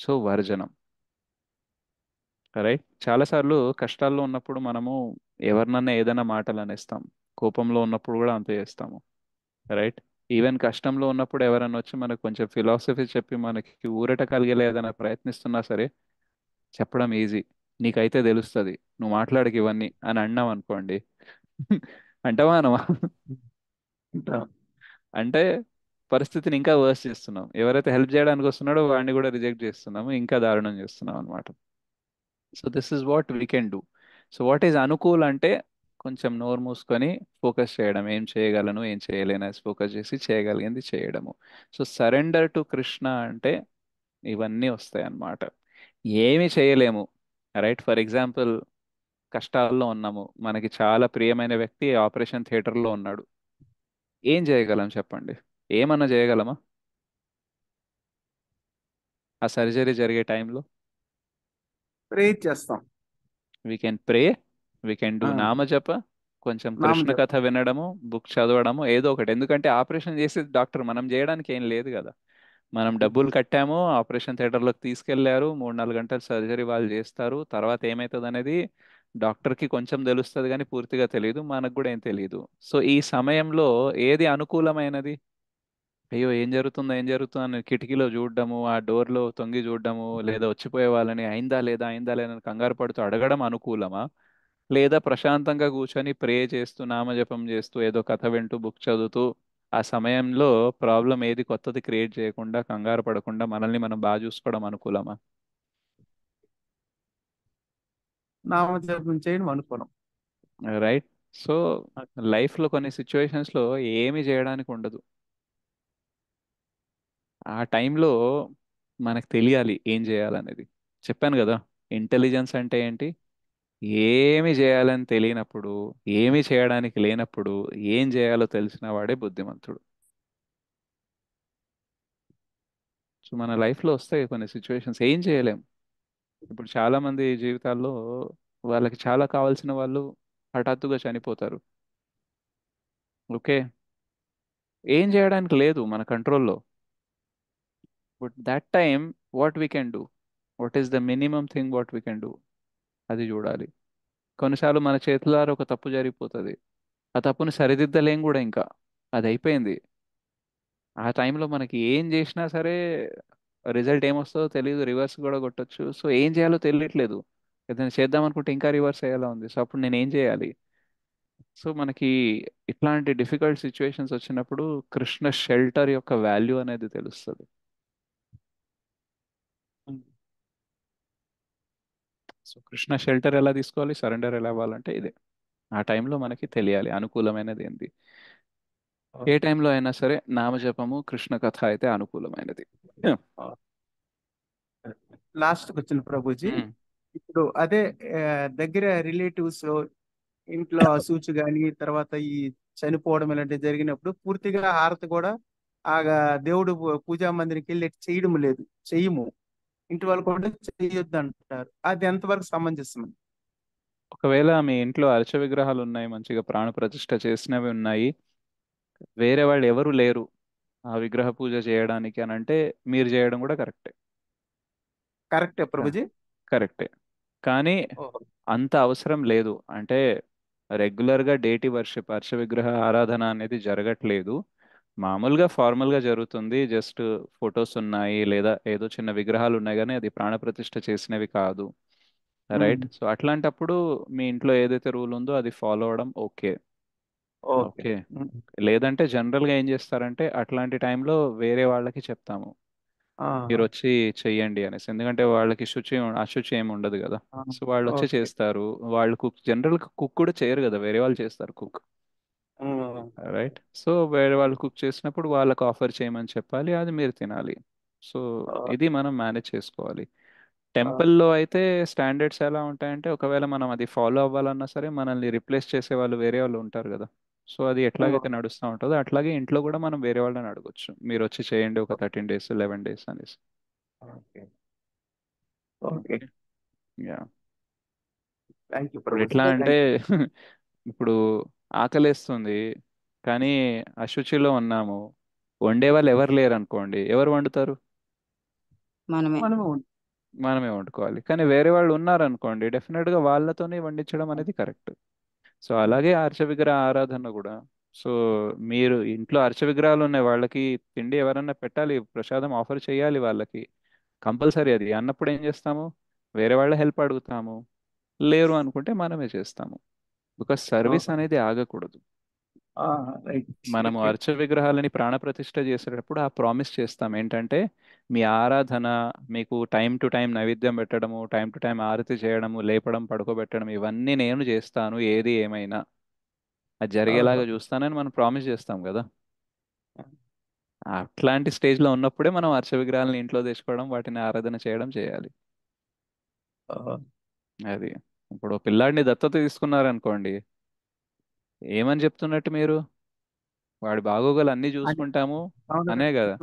సో వర్జనం రైట్ చాలా సార్లు కష్టాల్లో ఉన్నప్పుడు మనము ఎవరినన్నా ఏదైనా మాటలు అనేస్తాం కోపంలో ఉన్నప్పుడు కూడా అంతే చేస్తాము రైట్ ఈవెన్ కష్టంలో ఉన్నప్పుడు ఎవరైనా వచ్చి మనకు కొంచెం ఫిలాసఫీ చెప్పి మనకి ఊరట కలిగేలా ఏదైనా ప్రయత్నిస్తున్నా సరే చెప్పడం ఈజీ నీకైతే తెలుస్తుంది నువ్వు మాట్లాడకి ఇవన్నీ అని అన్నాం అనుకోండి అంటవా అనవా hmm. అంటే పరిస్థితిని ఇంకా వర్స్ చేస్తున్నాం ఎవరైతే హెల్ప్ చేయడానికి వస్తున్నాడో వాడిని కూడా రిజెక్ట్ చేస్తున్నాము ఇంకా దారుణం చేస్తున్నాం అనమాట so this is what we can do so what is అనుకూల్ అంటే కొంచెం నోరు మూసుకొని ఫోకస్ చేయడం ఏం చేయగలను ఏం చేయలేను ఫోకస్ చేసి చేయగలిగింది చేయడము సో సరెండర్ టు కృష్ణ అంటే ఇవన్నీ వస్తాయి అన్నమాట ఏమి చేయలేము రైట్ ఫర్ ఎగ్జాంపుల్ కష్టాల్లో ఉన్నాము మనకి చాలా ప్రియమైన వ్యక్తి ఆపరేషన్ థియేటర్లో ఉన్నాడు ఏం చేయగలం చెప్పండి ఏమన్నా చేయగలమా ఆ సర్జరీ జరిగే టైంలో ప్రే చేస్తాం we can pray we can do nama japa కొంచెం కృష్ణ కథ వినడము బుక్ చదవడము ఏదో ఒకటి ఎందుకంటే ఆపరేషన్ చేసేది డాక్టర్ మనం చేయడానికి ఏం లేదు కదా మనం డబ్బులు కట్టాము ఆపరేషన్ థియేటర్లోకి తీసుకెళ్లారు మూడు నాలుగు గంటలు సర్జరీ వాళ్ళు చేస్తారు తర్వాత ఏమవుతుంది అనేది డాక్టర్కి కొంచెం తెలుస్తుంది కానీ పూర్తిగా తెలియదు మనకు కూడా ఏం తెలియదు సో ఈ సమయంలో ఏది అనుకూలమైనది అయ్యో ఏం జరుగుతుందో ఏం జరుగుతుందో అని కిటికీలో చూడడము ఆ డోర్లో తొంగి చూడడము లేదా వచ్చిపోయే వాళ్ళని అయిందా లేదా అయిందా లేదా కంగారు పడుతూ అడగడం అనుకూలమా లేదా ప్రశాంతంగా కూర్చొని ప్రే చేస్తూ నామజపం చేస్తూ ఏదో కథ వింటూ బుక్ చదువుతూ ఆ సమయంలో ప్రాబ్లం ఏది కొత్తది క్రియేట్ చేయకుండా కంగారు పడకుండా మనల్ని మనం బాగా చూసుకోవడం అనుకూలమా నామజపం చేయడం అనుకోవడం రైట్ సో లైఫ్ లో కొన్ని సిచ్యువేషన్స్ లో ఏమి చేయడానికి ఉండదు ఆ టైంలో మనకు తెలియాలి ఏం చేయాలనేది చెప్పాను కదా ఇంటెలిజెన్స్ అంటే ఏంటి ఏమి చేయాలని తెలియనప్పుడు ఏమి చేయడానికి లేనప్పుడు ఏం చేయాలో తెలిసిన వాడే బుద్ధిమంతుడు సో మన లైఫ్లో వస్తాయి కొన్ని సిచ్యువేషన్స్ ఏం చేయలేము ఇప్పుడు చాలా మంది జీవితాల్లో వాళ్ళకి చాలా కావాల్సిన వాళ్ళు హఠాత్తుగా చనిపోతారు. ఓకే. ఏం చేయడానికి లేదు మన కంట్రోల్‌లో. But that time what we can do? What is the minimum thing what we can do? అది చూడాలి కొన్నిసార్లు మన చేతులారా ఒక తప్పు జరిగిపోతుంది ఆ తప్పుని సరిదిద్దలేం కూడా ఇంకా. అది అయిపోయింది ఆ టైంలో మనకి ఏం చేసినా సరే రిజల్ట్ ఏమొస్తుందో తెలియదు రివర్స్ కూడా కొట్టచ్చు సో ఏం చేయాలో తెలియట్లేదు ఏదైనా చేద్దాం అనుకుంటే ఇంకా రివర్స్ అయ్యేలా ఉంది సో అప్పుడు నేను ఏం చేయాలి సో మనకి ఇట్లాంటి డిఫికల్ట్ సిచ్యువేషన్స్ వచ్చినప్పుడు కృష్ణ షెల్టర్ యొక్క వాల్యూ అనేది తెలుస్తుంది సో కృష్ణ షెల్టర్ ఎలా తీసుకోవాలి సరెండర్ ఎలా అవ్వాలంటే ఇదే ఆ టైంలో మనకి తెలియాలి అనుకూలమైనది ఏంది ఏ టైంలో అయినా సరే నామజపము కృష్ణ కథ అయితే అనుకూలమైనది లాస్ట్ వచ్చిన ప్రభుజీ hmm. ఇప్పుడు అదే దగ్గర రిలేటివ్స్ ఇంట్లో అసూచి గాని తర్వాత ఈ చనిపోవడం ఇలాంటివి జరిగినప్పుడు పూర్తిగా హారతి కూడా ఆ దేవుడు పూజా మందిరికి వెళ్ళి చేయడం లేదు చేయము ఇంటి వాళ్ళు కూడా చేయొద్దు అంటారు అది ఎంతవరకు సమంజసం ఒకవేళ మీ ఇంట్లో అర్చ విగ్రహాలు ఉన్నాయి మంచిగా ప్రాణ ప్రతిష్ట చేసినవి ఉన్నాయి వేరే వాళ్ళు ఎవరు లేరు ఆ విగ్రహ పూజ చేయడానికి అని అంటే మీరు చేయడం కూడా కరెక్టే కరెక్టే ప్రభుజీ కరెక్టే కానీ అంత అవసరం లేదు అంటే రెగ్యులర్గా డేటి వర్ష వర్ష విగ్రహ ఆరాధన అనేది జరగట్లేదు మామూలుగా ఫార్మల్గా జరుగుతుంది జస్ట్ ఫొటోస్ ఉన్నాయి లేదా ఏదో చిన్న విగ్రహాలు ఉన్నాయి కానీ అది ప్రాణప్రతిష్ఠ చేసినవి కాదు రైట్ సో అట్లాంటప్పుడు మీ ఇంట్లో ఏదైతే రూల్ ఉందో అది ఫాలో అవడం ఓకే ఓకే లేదంటే జనరల్ గా ఏం చేస్తారంటే అట్లాంటి టైంలో వేరే వాళ్ళకి చెప్తాము మీరు వచ్చి చెయ్యండి అనేసి ఎందుకంటే వాళ్ళకి శుచి అశుచి ఏమి ఉండదు కదా సో వాళ్ళు వచ్చి చేస్తారు వాళ్ళు కుక్ జనరల్ కుక్ కూడా చేయరు కదా వేరే వాళ్ళు చేస్తారు కుక్ రైట్ సో వేరే వాళ్ళు కుక్ చేసినప్పుడు వాళ్ళకి ఆఫర్ చేయమని చెప్పాలి అది మీరు తినాలి సో ఇది మనం మేనేజ్ చేసుకోవాలి టెంపుల్లో అయితే స్టాండర్డ్స్ ఎలా ఉంటాయంటే ఒకవేళ మనం అది ఫాలో అవ్వాలన్నా సరే మనల్ని రిప్లేస్ చేసే వాళ్ళు వేరే వాళ్ళు ఉంటారు కదా సో అది ఎట్లాగైతే నడుస్తూ ఉంటుందో అట్లాగే ఇంట్లో కూడా మనం వేరే వాళ్ళని అడగొచ్చు మీరు వచ్చి చేయండి ఒక థర్టీన్ డేస్ లెవెన్ డేస్ అనేసి ఓకే యా థ్యాంక్ యూ ఎట్లా అంటే ఇప్పుడు ఆకలిస్తుంది కానీ అశుచిలో ఉన్నాము వండే వాళ్ళు ఎవరు లేరు అనుకోండి ఎవరు వండుతారు మనమే మనమే వండుకోవాలి కానీ వేరే వాళ్ళు ఉన్నారనుకోండి గా వాళ్ళతోనే వండించడం అనేది కరెక్ట్ సో అలాగే అర్చ విగ్రహ ఆరాధన కూడా సో మీరు ఇంట్లో అర్చ విగ్రహాలు ఉన్నాయి వాళ్ళకి తిండి ఎవరన్నా పెట్టాలి ప్రసాదం ఆఫర్ చేయాలి వాళ్ళకి కంపల్సరీ అది అన్నప్పుడు ఏం చేస్తాము వేరే వాళ్ళ హెల్ప్ అడుగుతాము లేరు అనుకుంటే మనమే చేస్తాము బికాస్ సర్వీస్ అనేది ఆగకూడదు మనము అర్చ విగ్రహాలని ప్రాణ చేసేటప్పుడు ఆ ప్రామిస్ చేస్తాం ఏంటంటే మీ ఆరాధన మీకు టైం టు టైం నైవేద్యం పెట్టడము టైం టు టైం ఆరతి చేయడము లేపడం పడుకోబెట్టడం ఇవన్నీ నేను చేస్తాను ఏది ఏమైనా అది జరిగేలాగా చూస్తానని మనం ప్రామిస్ చేస్తాం కదా అట్లాంటి స్టేజ్ లో ఉన్నప్పుడే మనం అర్చ విగ్రహాలను ఇంట్లో తెచ్చుకోవడం వాటిని ఆరాధన చేయడం చేయాలి అది ఇప్పుడు పిల్లాడిని దత్తత తీసుకున్నారనుకోండి ఏమని చెప్తున్నట్టు మీరు వాడి బాగోగులు అన్ని చూసుకుంటాము అనే కదా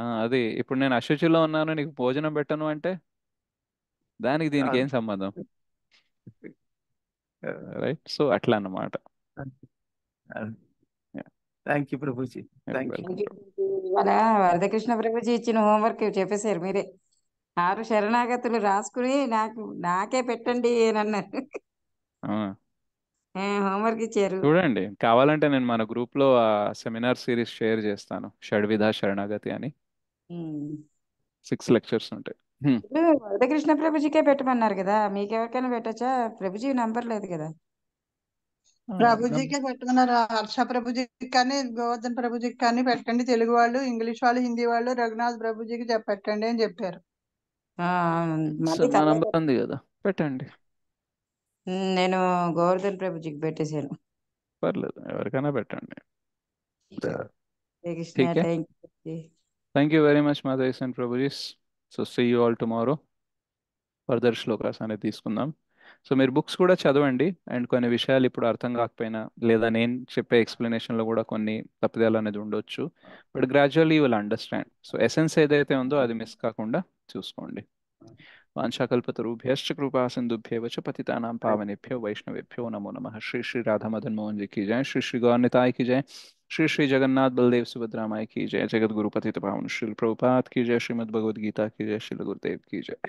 ఆ, అది ఇప్పుడు నేను అశుచిలో ఉన్నాను నీకు భోజనం పెట్టను అంటే దానికి దీనికి ఏం సంబంధం రైట్ సో అట్లా అన్నమాట thank you Prabhuji thank Varadakrishna Prabhuji ఇచ్చిన హోంవర్క్ చెప్పేశారు మీరే ఆరు శరణాగతులు రాసుకుని నాకు నాకే పెట్టండి అని అన్నారు హోంవర్క్ ఇచ్చారు. చూడండి. కావాలంటే నేను మన గ్రూప్ ఆ సెమినార్ సిరీస్ షేర్ చేస్తాను. షడ్విధ శరణాగతి అని. సిక్స్ లెక్చర్స్ ఉంటాయి. హ్మ్. వరదకృష్ణ ప్రభుజీకే పెట్టమన్నారు కదా! మీకు ఎవరికైనా పెట్టచ్చా ప్రభుజీ నంబర్ లేదు కదా! ఆ, ప్రభుజీకే పెట్టుకున్నారు. హర్ష ప్రభుజీకి కానీ, గోవర్ధన్ ప్రభుజీకి కానీ పెట్టండి తెలుగు వాళ్ళు, ఇంగ్లీష్ వాళ్ళు, హిందీ వాళ్ళు, రఘునాథ్ ప్రభుజీకి పెట్టండి అని చెప్పారు. ఉంది కదా! పెట్టండి. నేను గోవర్ధన్ ప్రభుజీకి పెట్టేశాను పర్లేదు ఎవరికైనా పెట్టండి థ్యాంక్ యూ వెరీ మచ్ మా దయసన్ ప్రభుజీస్ so see you all tomorrow further శ్లోకాస్ అనేది తీసుకుందాం సో మీరు బుక్స్ కూడా చదవండి అండ్ కొన్ని విషయాలు ఇప్పుడు అర్థం కాకపోయినా లేదా నేను చెప్పే ఎక్స్ప్లెనేషన్లో కూడా కొన్ని తప్పిదాలు అనేది ఉండొచ్చు but gradually you will understand so essence ఏదైతే ఉందో అది మిస్ కాకుండా చూసుకోండి वाञ्छाकल्पतरुभ्यश्च कृपा सिंधुभ्य च पतितानां पावनेभ्यो वैष्णवेभ्यो नमो नम श्री श्री राधा मदन मोहन जी की जय श्री श्री गौरताय की जय श्री श्री जगन्नाथ बलदेव सुभद्रा माई की जय जगत गुरु पति पावन श्रील प्रभुपात की जय श्रीमद भगवद गीता की जय श्री गुरुदेव की जय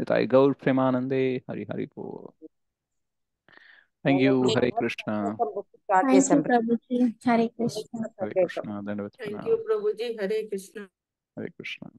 निताय गौर प्रेमानंदे हरि हरि को थैंक यू हरे कृष्णा हरे कृष्णा धन्यवाद हरे कृष्णा हरे कृष्णा